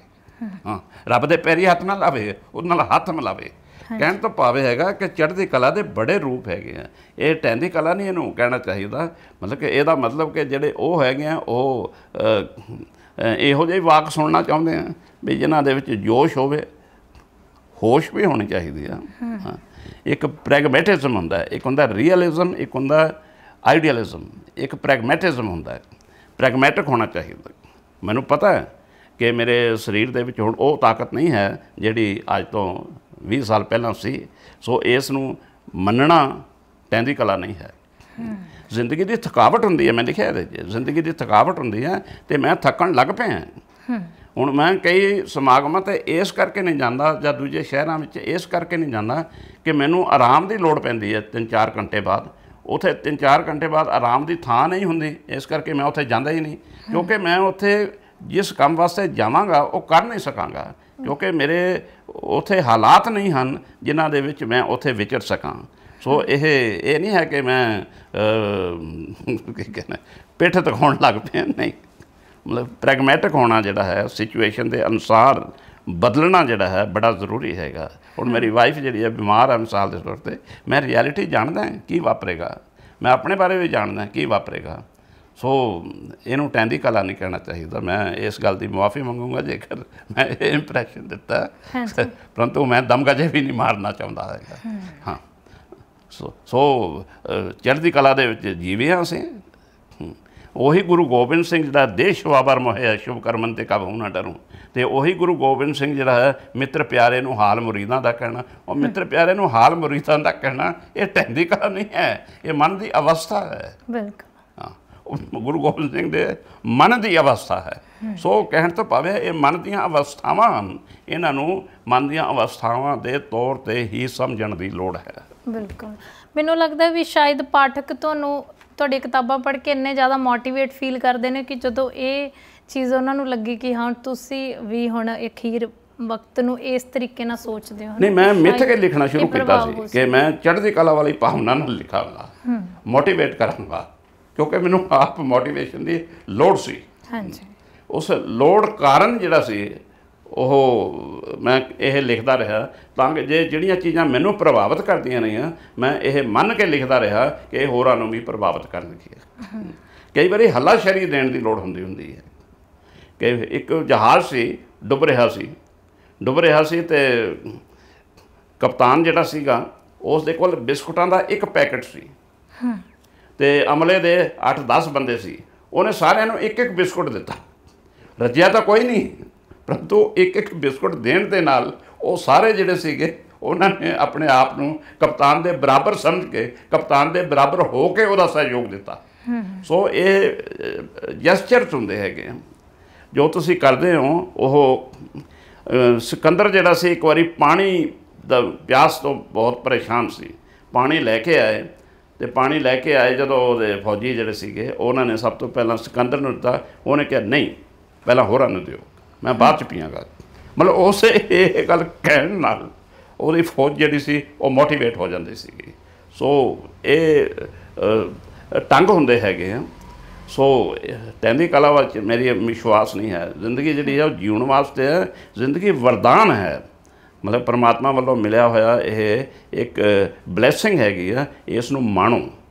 ਹਾਂ ਰੱਬ ਦੇ ਪੈਰੀ ਹੱਥ ਨਾਲ ਲਾਵੇ ਉਹਨਾਂ ਨਾਲ ਹੱਥ ਮਿਲਾਵੇ ਕਹਿਣ ਤੋਂ ਭਾਵੇਂ ਹੈਗਾ ਕਿ ਚੜ੍ਹਦੀ ਕਲਾ ਦੇ ਬੜੇ ਰੂਪ ਹੈਗੇ ਆ ਇਹ ਟੈਂਦੀ ਕਲਾ ਨਹੀਂ ਇਹਨੂੰ ਕਹਿਣਾ ਚਾਹੀਦਾ ਮਤਲਬ ਕਿ ਇਹਦਾ ਮਤਲਬ ਕਿ ਜਿਹੜੇ ਉਹ ਹੈਗੇ ਆ ਉਹ ਇਹੋ ਜਿਹੇ ਵਾਕ ਸੁਣਨਾ ਚਾਹੁੰਦੇ ਆ ਵੀ ਜਿਨ੍ਹਾਂ ਦੇ ਵਿੱਚ ਜੋਸ਼ ਹੋਵੇ ਹੋਸ਼ ਵੀ ਹੋਣੀ ਚਾਹੀਦੀ ਆ ਇੱਕ ਪ੍ਰੈਗਮੈਟਿਜ਼ਮ ਹੁੰਦਾ ਹੈ ਇੱਕ ਹੁੰਦਾ ਰੀਅਲਿਜ਼ਮ ਇੱਕ ਹੁੰਦਾ ਆਈਡੀਅਲਿਜ਼ਮ ਇੱਕ ਪ੍ਰੈਗਮੈਟਿਜ਼ਮ ਹੁੰਦਾ ਹੈ ਪ੍ਰੈਗਮੈਟਿਕ ਹੋਣਾ ਚਾਹੀਦਾ ਮੈਨੂੰ ਪਤਾ ਹੈ ਕਿ ਮੇਰੇ ਸਰੀਰ ਦੇ ਵਿੱਚ ਹੁਣ ਉਹ ਤਾਕਤ ਨਹੀਂ ਹੈ ਜਿਹੜੀ ਅੱਜ ਤੋਂ 20 ਸਾਲ ਪਹਿਲਾਂ ਸੀ ਸੋ ਇਸ ਨੂੰ ਮੰਨਣਾ ਟੈਂਦੀ ਕਲਾ ਨਹੀਂ ਹੈ ਜ਼ਿੰਦਗੀ ਦੀ ਥਕਾਵਟ ਹੁੰਦੀ ਹੈ ਮੈਂ ਲਿਖਿਆ ਇਹਦੇ ਜ਼ਿੰਦਗੀ ਦੀ ਥਕਾਵਟ ਹੁੰਦੀ ਹੈ ਤੇ ਮੈਂ ਥੱਕਣ ਲੱਗ ਪਿਆ ਹੁਣ ਮੈਂ ਕਈ ਸਮਾਗਮਾਂ ਤੇ ਇਸ ਕਰਕੇ ਨਹੀਂ ਜਾਂਦਾ ਜਾਂ ਦੂਜੇ ਸ਼ਹਿਰਾਂ ਵਿੱਚ ਇਸ ਕਰਕੇ ਨਹੀਂ ਜਾਂਦਾ ਕਿ ਮੈਨੂੰ ਆਰਾਮ ਦੀ ਲੋੜ ਪੈਂਦੀ ਹੈ 3-4 ਘੰਟੇ ਬਾਅਦ ਉਥੇ 3-4 ਘੰਟੇ ਬਾਅਦ ਆਰਾਮ ਦੀ ਥਾਂ ਨਹੀਂ ਹੁੰਦੀ ਇਸ ਕਰਕੇ ਮੈਂ ਉਥੇ ਜਾਂਦਾ ਹੀ ਨਹੀਂ ਕਿਉਂਕਿ ਮੈਂ ਉਥੇ ਜਿਸ ਕੰਮ ਵਾਸਤੇ ਜਾਵਾਂਗਾ ਉਹ ਕਰ ਨਹੀਂ ਸਕਾਂਗਾ ਕਿਉਂਕਿ ਮੇਰੇ ਉਥੇ ਹਾਲਾਤ ਨਹੀਂ ਹਨ ਜਿਨ੍ਹਾਂ ਦੇ ਵਿੱਚ ਮੈਂ ਉਥੇ ਵਿਚਰ ਸਕਾਂ ਸੋ ਇਹ ਇਹ ਨਹੀਂ ਹੈ ਕਿ ਮੈਂ ਕੀ ਕਹਿੰਦਾ ਪਿੱਠ ਤਕਾਉਣ ਲੱਗ ਪਿਆ ਨਹੀਂ ਮਤਲਬ ਪ੍ਰੈਗਮੈਟਿਕ ਹੋਣਾ ਜਿਹੜਾ ਹੈ ਸਿਚੁਏਸ਼ਨ ਦੇ ਅਨੁਸਾਰ ਬਦਲਣਾ ਜਿਹੜਾ ਹੈ ਬੜਾ ਜ਼ਰੂਰੀ ਹੈਗਾ ਹੁਣ ਮੇਰੀ ਵਾਈਫ ਜਿਹੜੀ ਹੈ ਬਿਮਾਰ ਹੈ ਮਿਸਾਲ ਦੇ ਤੌਰ ਤੇ ਮੈਂ ਰਿਐਲਿਟੀ ਜਾਣਦਾ ਕੀ ਵਾਪਰੇਗਾ ਮੈਂ ਆਪਣੇ ਬਾਰੇ ਵੀ ਜਾਣਦਾ ਕੀ ਵਾਪਰੇਗਾ ਸੋ ਇਹਨੂੰ ਟੈਂਦੀ ਕਲਾ ਨਹੀਂ ਕਹਿਣਾ ਚਾਹੀਦਾ ਮੈਂ ਇਸ ਗੱਲ ਦੀ ਮਾਫੀ ਮੰਗੂੰਗਾ ਜੇਕਰ ਮੈਂ ਇਹ ਇੰਪ੍ਰੈਸ਼ਨ ਦਿੱਤਾ ਪਰੰਤੂ ਮੈਂ ਦਮਗਜੇ ਵੀ ਨਹੀਂ ਮਾਰਨਾ ਚਾਹੁੰਦਾ ਹੈਗਾ ਹਾਂ ਸੋ ਚੜ੍ਹਦੀ ਕਲਾ ਦੇ ਵਿੱਚ ਜੀਵੇ ਹਾਂ ਅਸੀਂ ਉਹੀ ਗੁਰੂ ਗੋਬਿੰਦ ਸਿੰਘ ਜਿਹੜਾ ਦੇਸ਼ ਵਾਬਰ ਮੋਹਿਆ ਸ਼ੁਭ ਕਰਮਨ ਤੇ ਕਾਬੂ ਨਾ ਡਰੂ ਤੇ ਉਹੀ ਗੁਰੂ ਗੋਬਿੰਦ ਸਿੰਘ ਜਿਹੜਾ ਹੈ ਮਿੱਤਰ ਪਿਆਰੇ ਨੂੰ ਹਾਲ ਮੁਰੀਦਾਂ ਦਾ ਕਹਿਣਾ ਉਹ ਮਿੱਤਰ ਪਿਆਰੇ ਨੂੰ ਹਾਲ ਮੁਰੀਦਾਂ ਦਾ ਕਹਿਣਾ ਇਹ ਟੈਂਦੀ ਕਲਾ ਨਹੀਂ ਹੈ ਇਹ ਮਨ ਦੀ ਅਵਸਥਾ ਹੈ ਬਿਲਕੁਲ ਗੁਰੂ ਗੋਬਿੰਦ ਸਿੰਘ ਦੇ ਮਨ ਦੀ ਅਵਸਥਾ ਹੈ ਸੋ ਕਹਿਣ ਤੋਂ ਪਾਵੇ ਇਹ ਮਨ ਦੀਆਂ ਅਵਸਥਾਵਾਂ ਹਨ ਇਹਨਾਂ ਨੂੰ ਮਨ ਦੀਆਂ ਅਵਸਥਾਵਾਂ ਦੇ ਤੌਰ ਤੇ ਹੀ ਸਮਝਣ ਦੀ ਲੋੜ ਹੈ ਬਿਲਕੁਲ ਮੈਨੂੰ ਲੱਗਦਾ ਵੀ ਸ਼ਾਇਦ ਪਾਠਕ ਤੁਹਾਨੂੰ ਤੁਹਾਡੀ ਕਿਤਾਬਾਂ ਪੜ੍ਹ ਕੇ ਇੰਨੇ ਜ਼ਿਆਦਾ ਮੋਟੀਵੇਟ ਫੀਲ ਕਰਦੇ ਨੇ ਕਿ ਜਦੋਂ ਇਹ ਚੀਜ਼ ਉਹਨਾਂ ਨੂੰ ਲੱਗੀ ਕਿ ਹਾਂ ਤੁਸੀਂ ਵੀ ਹੁਣ ਅਖੀਰ ਵਕਤ ਨੂੰ ਇਸ ਤਰੀਕੇ ਨਾਲ ਸੋਚਦੇ ਹੋ ਨਹੀਂ ਮੈਂ ਮਿੱਥ ਕੇ ਲਿਖਣਾ ਸ਼ੁਰੂ ਕੀਤਾ ਸੀ ਕਿ ਮੈਂ ਚੜ੍ਹਦੀ ਕਲਾ ਵਾਲੀ ਭਾਵਨਾ ਨਾਲ ਲਿਖਾਂਗਾ ਮੋਟੀਵੇਟ ਕਰਾਂਗਾ ਕਿਉਂਕਿ ਮੈਨੂੰ ਆਪ ਮੋਟੀਵੇਸ਼ਨ ਦੀ ਲੋੜ ਸੀ ਹਾਂਜੀ ਉਸ ਲੋੜ ਕਾਰਨ ਜਿਹੜਾ ਸੀ ਉਹ ਮੈਂ ਇਹ ਲਿਖਦਾ ਰਿਹਾ ਤਾਂ ਕਿ ਜੇ ਜਿਹੜੀਆਂ ਚੀਜ਼ਾਂ ਮੈਨੂੰ ਪ੍ਰਭਾਵਿਤ ਕਰਦੀਆਂ ਆ ਮੈਂ ਇਹ ਮੰਨ ਕੇ ਲਿਖਦਾ ਰਿਹਾ ਕਿ ਇਹ ਹੋਰਾਂ ਨੂੰ ਵੀ ਪ੍ਰਭਾਵਿਤ ਕਰਨ ਹੈ ਕਈ ਵਾਰੀ ਹੱਲਾ ਸ਼ਰੀ ਦੇਣ ਦੀ ਲੋੜ ਹੁੰਦੀ ਹੁੰਦੀ ਹੈ ਕਿ ਇੱਕ ਜਹਾਜ਼ ਸੀ ਡੁੱਬ ਰਿਹਾ ਸੀ ਡੁੱਬ ਰਿਹਾ ਸੀ ਤੇ ਕਪਤਾਨ ਜਿਹੜਾ ਸੀਗਾ ਉਸ ਦੇ ਕੋਲ ਬਿਸਕੁਟਾਂ ਦਾ ਇੱਕ ਪੈਕੇਟ ਸੀ ਤੇ ਅਮਲੇ ਦੇ 8-10 ਬੰਦੇ ਸੀ ਉਹਨੇ ਸਾਰਿਆਂ ਨੂੰ ਇੱਕ ਇੱਕ ਬਿਸਕੁਟ ਦਿੱਤਾ ਰੱਜਿਆ ਤਾਂ ਕੋਈ ਨਹੀਂ ਪਰੰਤੂ ਇੱਕ ਇੱਕ ਬਿਸਕੁਟ ਦੇਣ ਦੇ ਨਾਲ ਉਹ ਸਾਰੇ ਜਿਹੜੇ ਸੀਗੇ ਉਹਨਾਂ ਨੇ ਆਪਣੇ ਆਪ ਨੂੰ ਕਪਤਾਨ ਦੇ ਬਰਾਬਰ ਸਮਝ ਕੇ ਕਪਤਾਨ ਦੇ ਬਰਾਬਰ ਹੋ ਕੇ ਉਹਦਾ ਸਹਿਯੋਗ ਦਿੱਤਾ ਸੋ ਇਹ ਜੈਸਚਰਸ ਹੁੰਦੇ ਹੈਗੇ ਜੋ ਤੁਸੀਂ ਕਰਦੇ ਹੋ ਉਹ ਸਿਕੰਦਰ ਜਿਹੜਾ ਸੀ ਇੱਕ ਵਾਰੀ ਪਾਣੀ ਦਾ ਪਿਆਸ ਤੋਂ ਬਹੁਤ ਪਰੇਸ਼ਾਨ ਸੀ ਪਾਣੀ ਲੈ ਕੇ ਆਏ ਤੇ ਪਾਣੀ ਲੈ ਕੇ ਆਏ ਜਦੋਂ ਉਹਦੇ ਫੌਜੀ ਜਿਹੜੇ ਸੀਗੇ ਉਹਨਾਂ ਨੇ ਸਭ ਤੋਂ ਪਹਿਲਾਂ ਸਿਕੰਦਰ ਨੂੰ ਦਿੱਤਾ ਉਹਨੇ ਕਿਹਾ ਨਹੀਂ ਪਹਿਲਾਂ ਹੋਰਾਂ ਨੂੰ ਦਿਓ ਮੈਂ ਬਾਅਦ ਚ ਪੀਆਂਗਾ ਮਤਲਬ ਉਸੇ ਇਹ ਗੱਲ ਕਹਿਣ ਨਾਲ ਉਹਦੀ ਫੌਜ ਜਿਹੜੀ ਸੀ ਉਹ ਮੋਟੀਵੇਟ ਹੋ ਜਾਂਦੀ ਸੀਗੀ ਸੋ ਇਹ ਟੰਗ ਹੁੰਦੇ ਹੈਗੇ ਆ ਸੋ ਟੈਂਦੀ ਕਲਾ ਵਿੱਚ ਮੇਰੀ ਵਿਸ਼ਵਾਸ ਨਹੀਂ ਹੈ ਜ਼ਿੰਦਗੀ ਜਿਹੜੀ ਹੈ ਉਹ ਜੀਉਣ ਵਾਸਤੇ ਹੈ ਜ਼ਿੰਦਗੀ ਵਰਦਾਨ ਹੈ ਮਤਲਬ ਪਰਮਾਤਮਾ ਵੱਲੋਂ ਮਿਲਿਆ ਹੋਇਆ ਇਹ ਇੱਕ ਬਲੇਸਿੰਗ ਹੈਗੀ ਆ ਇਸ ਨੂੰ ਮਾਣੋ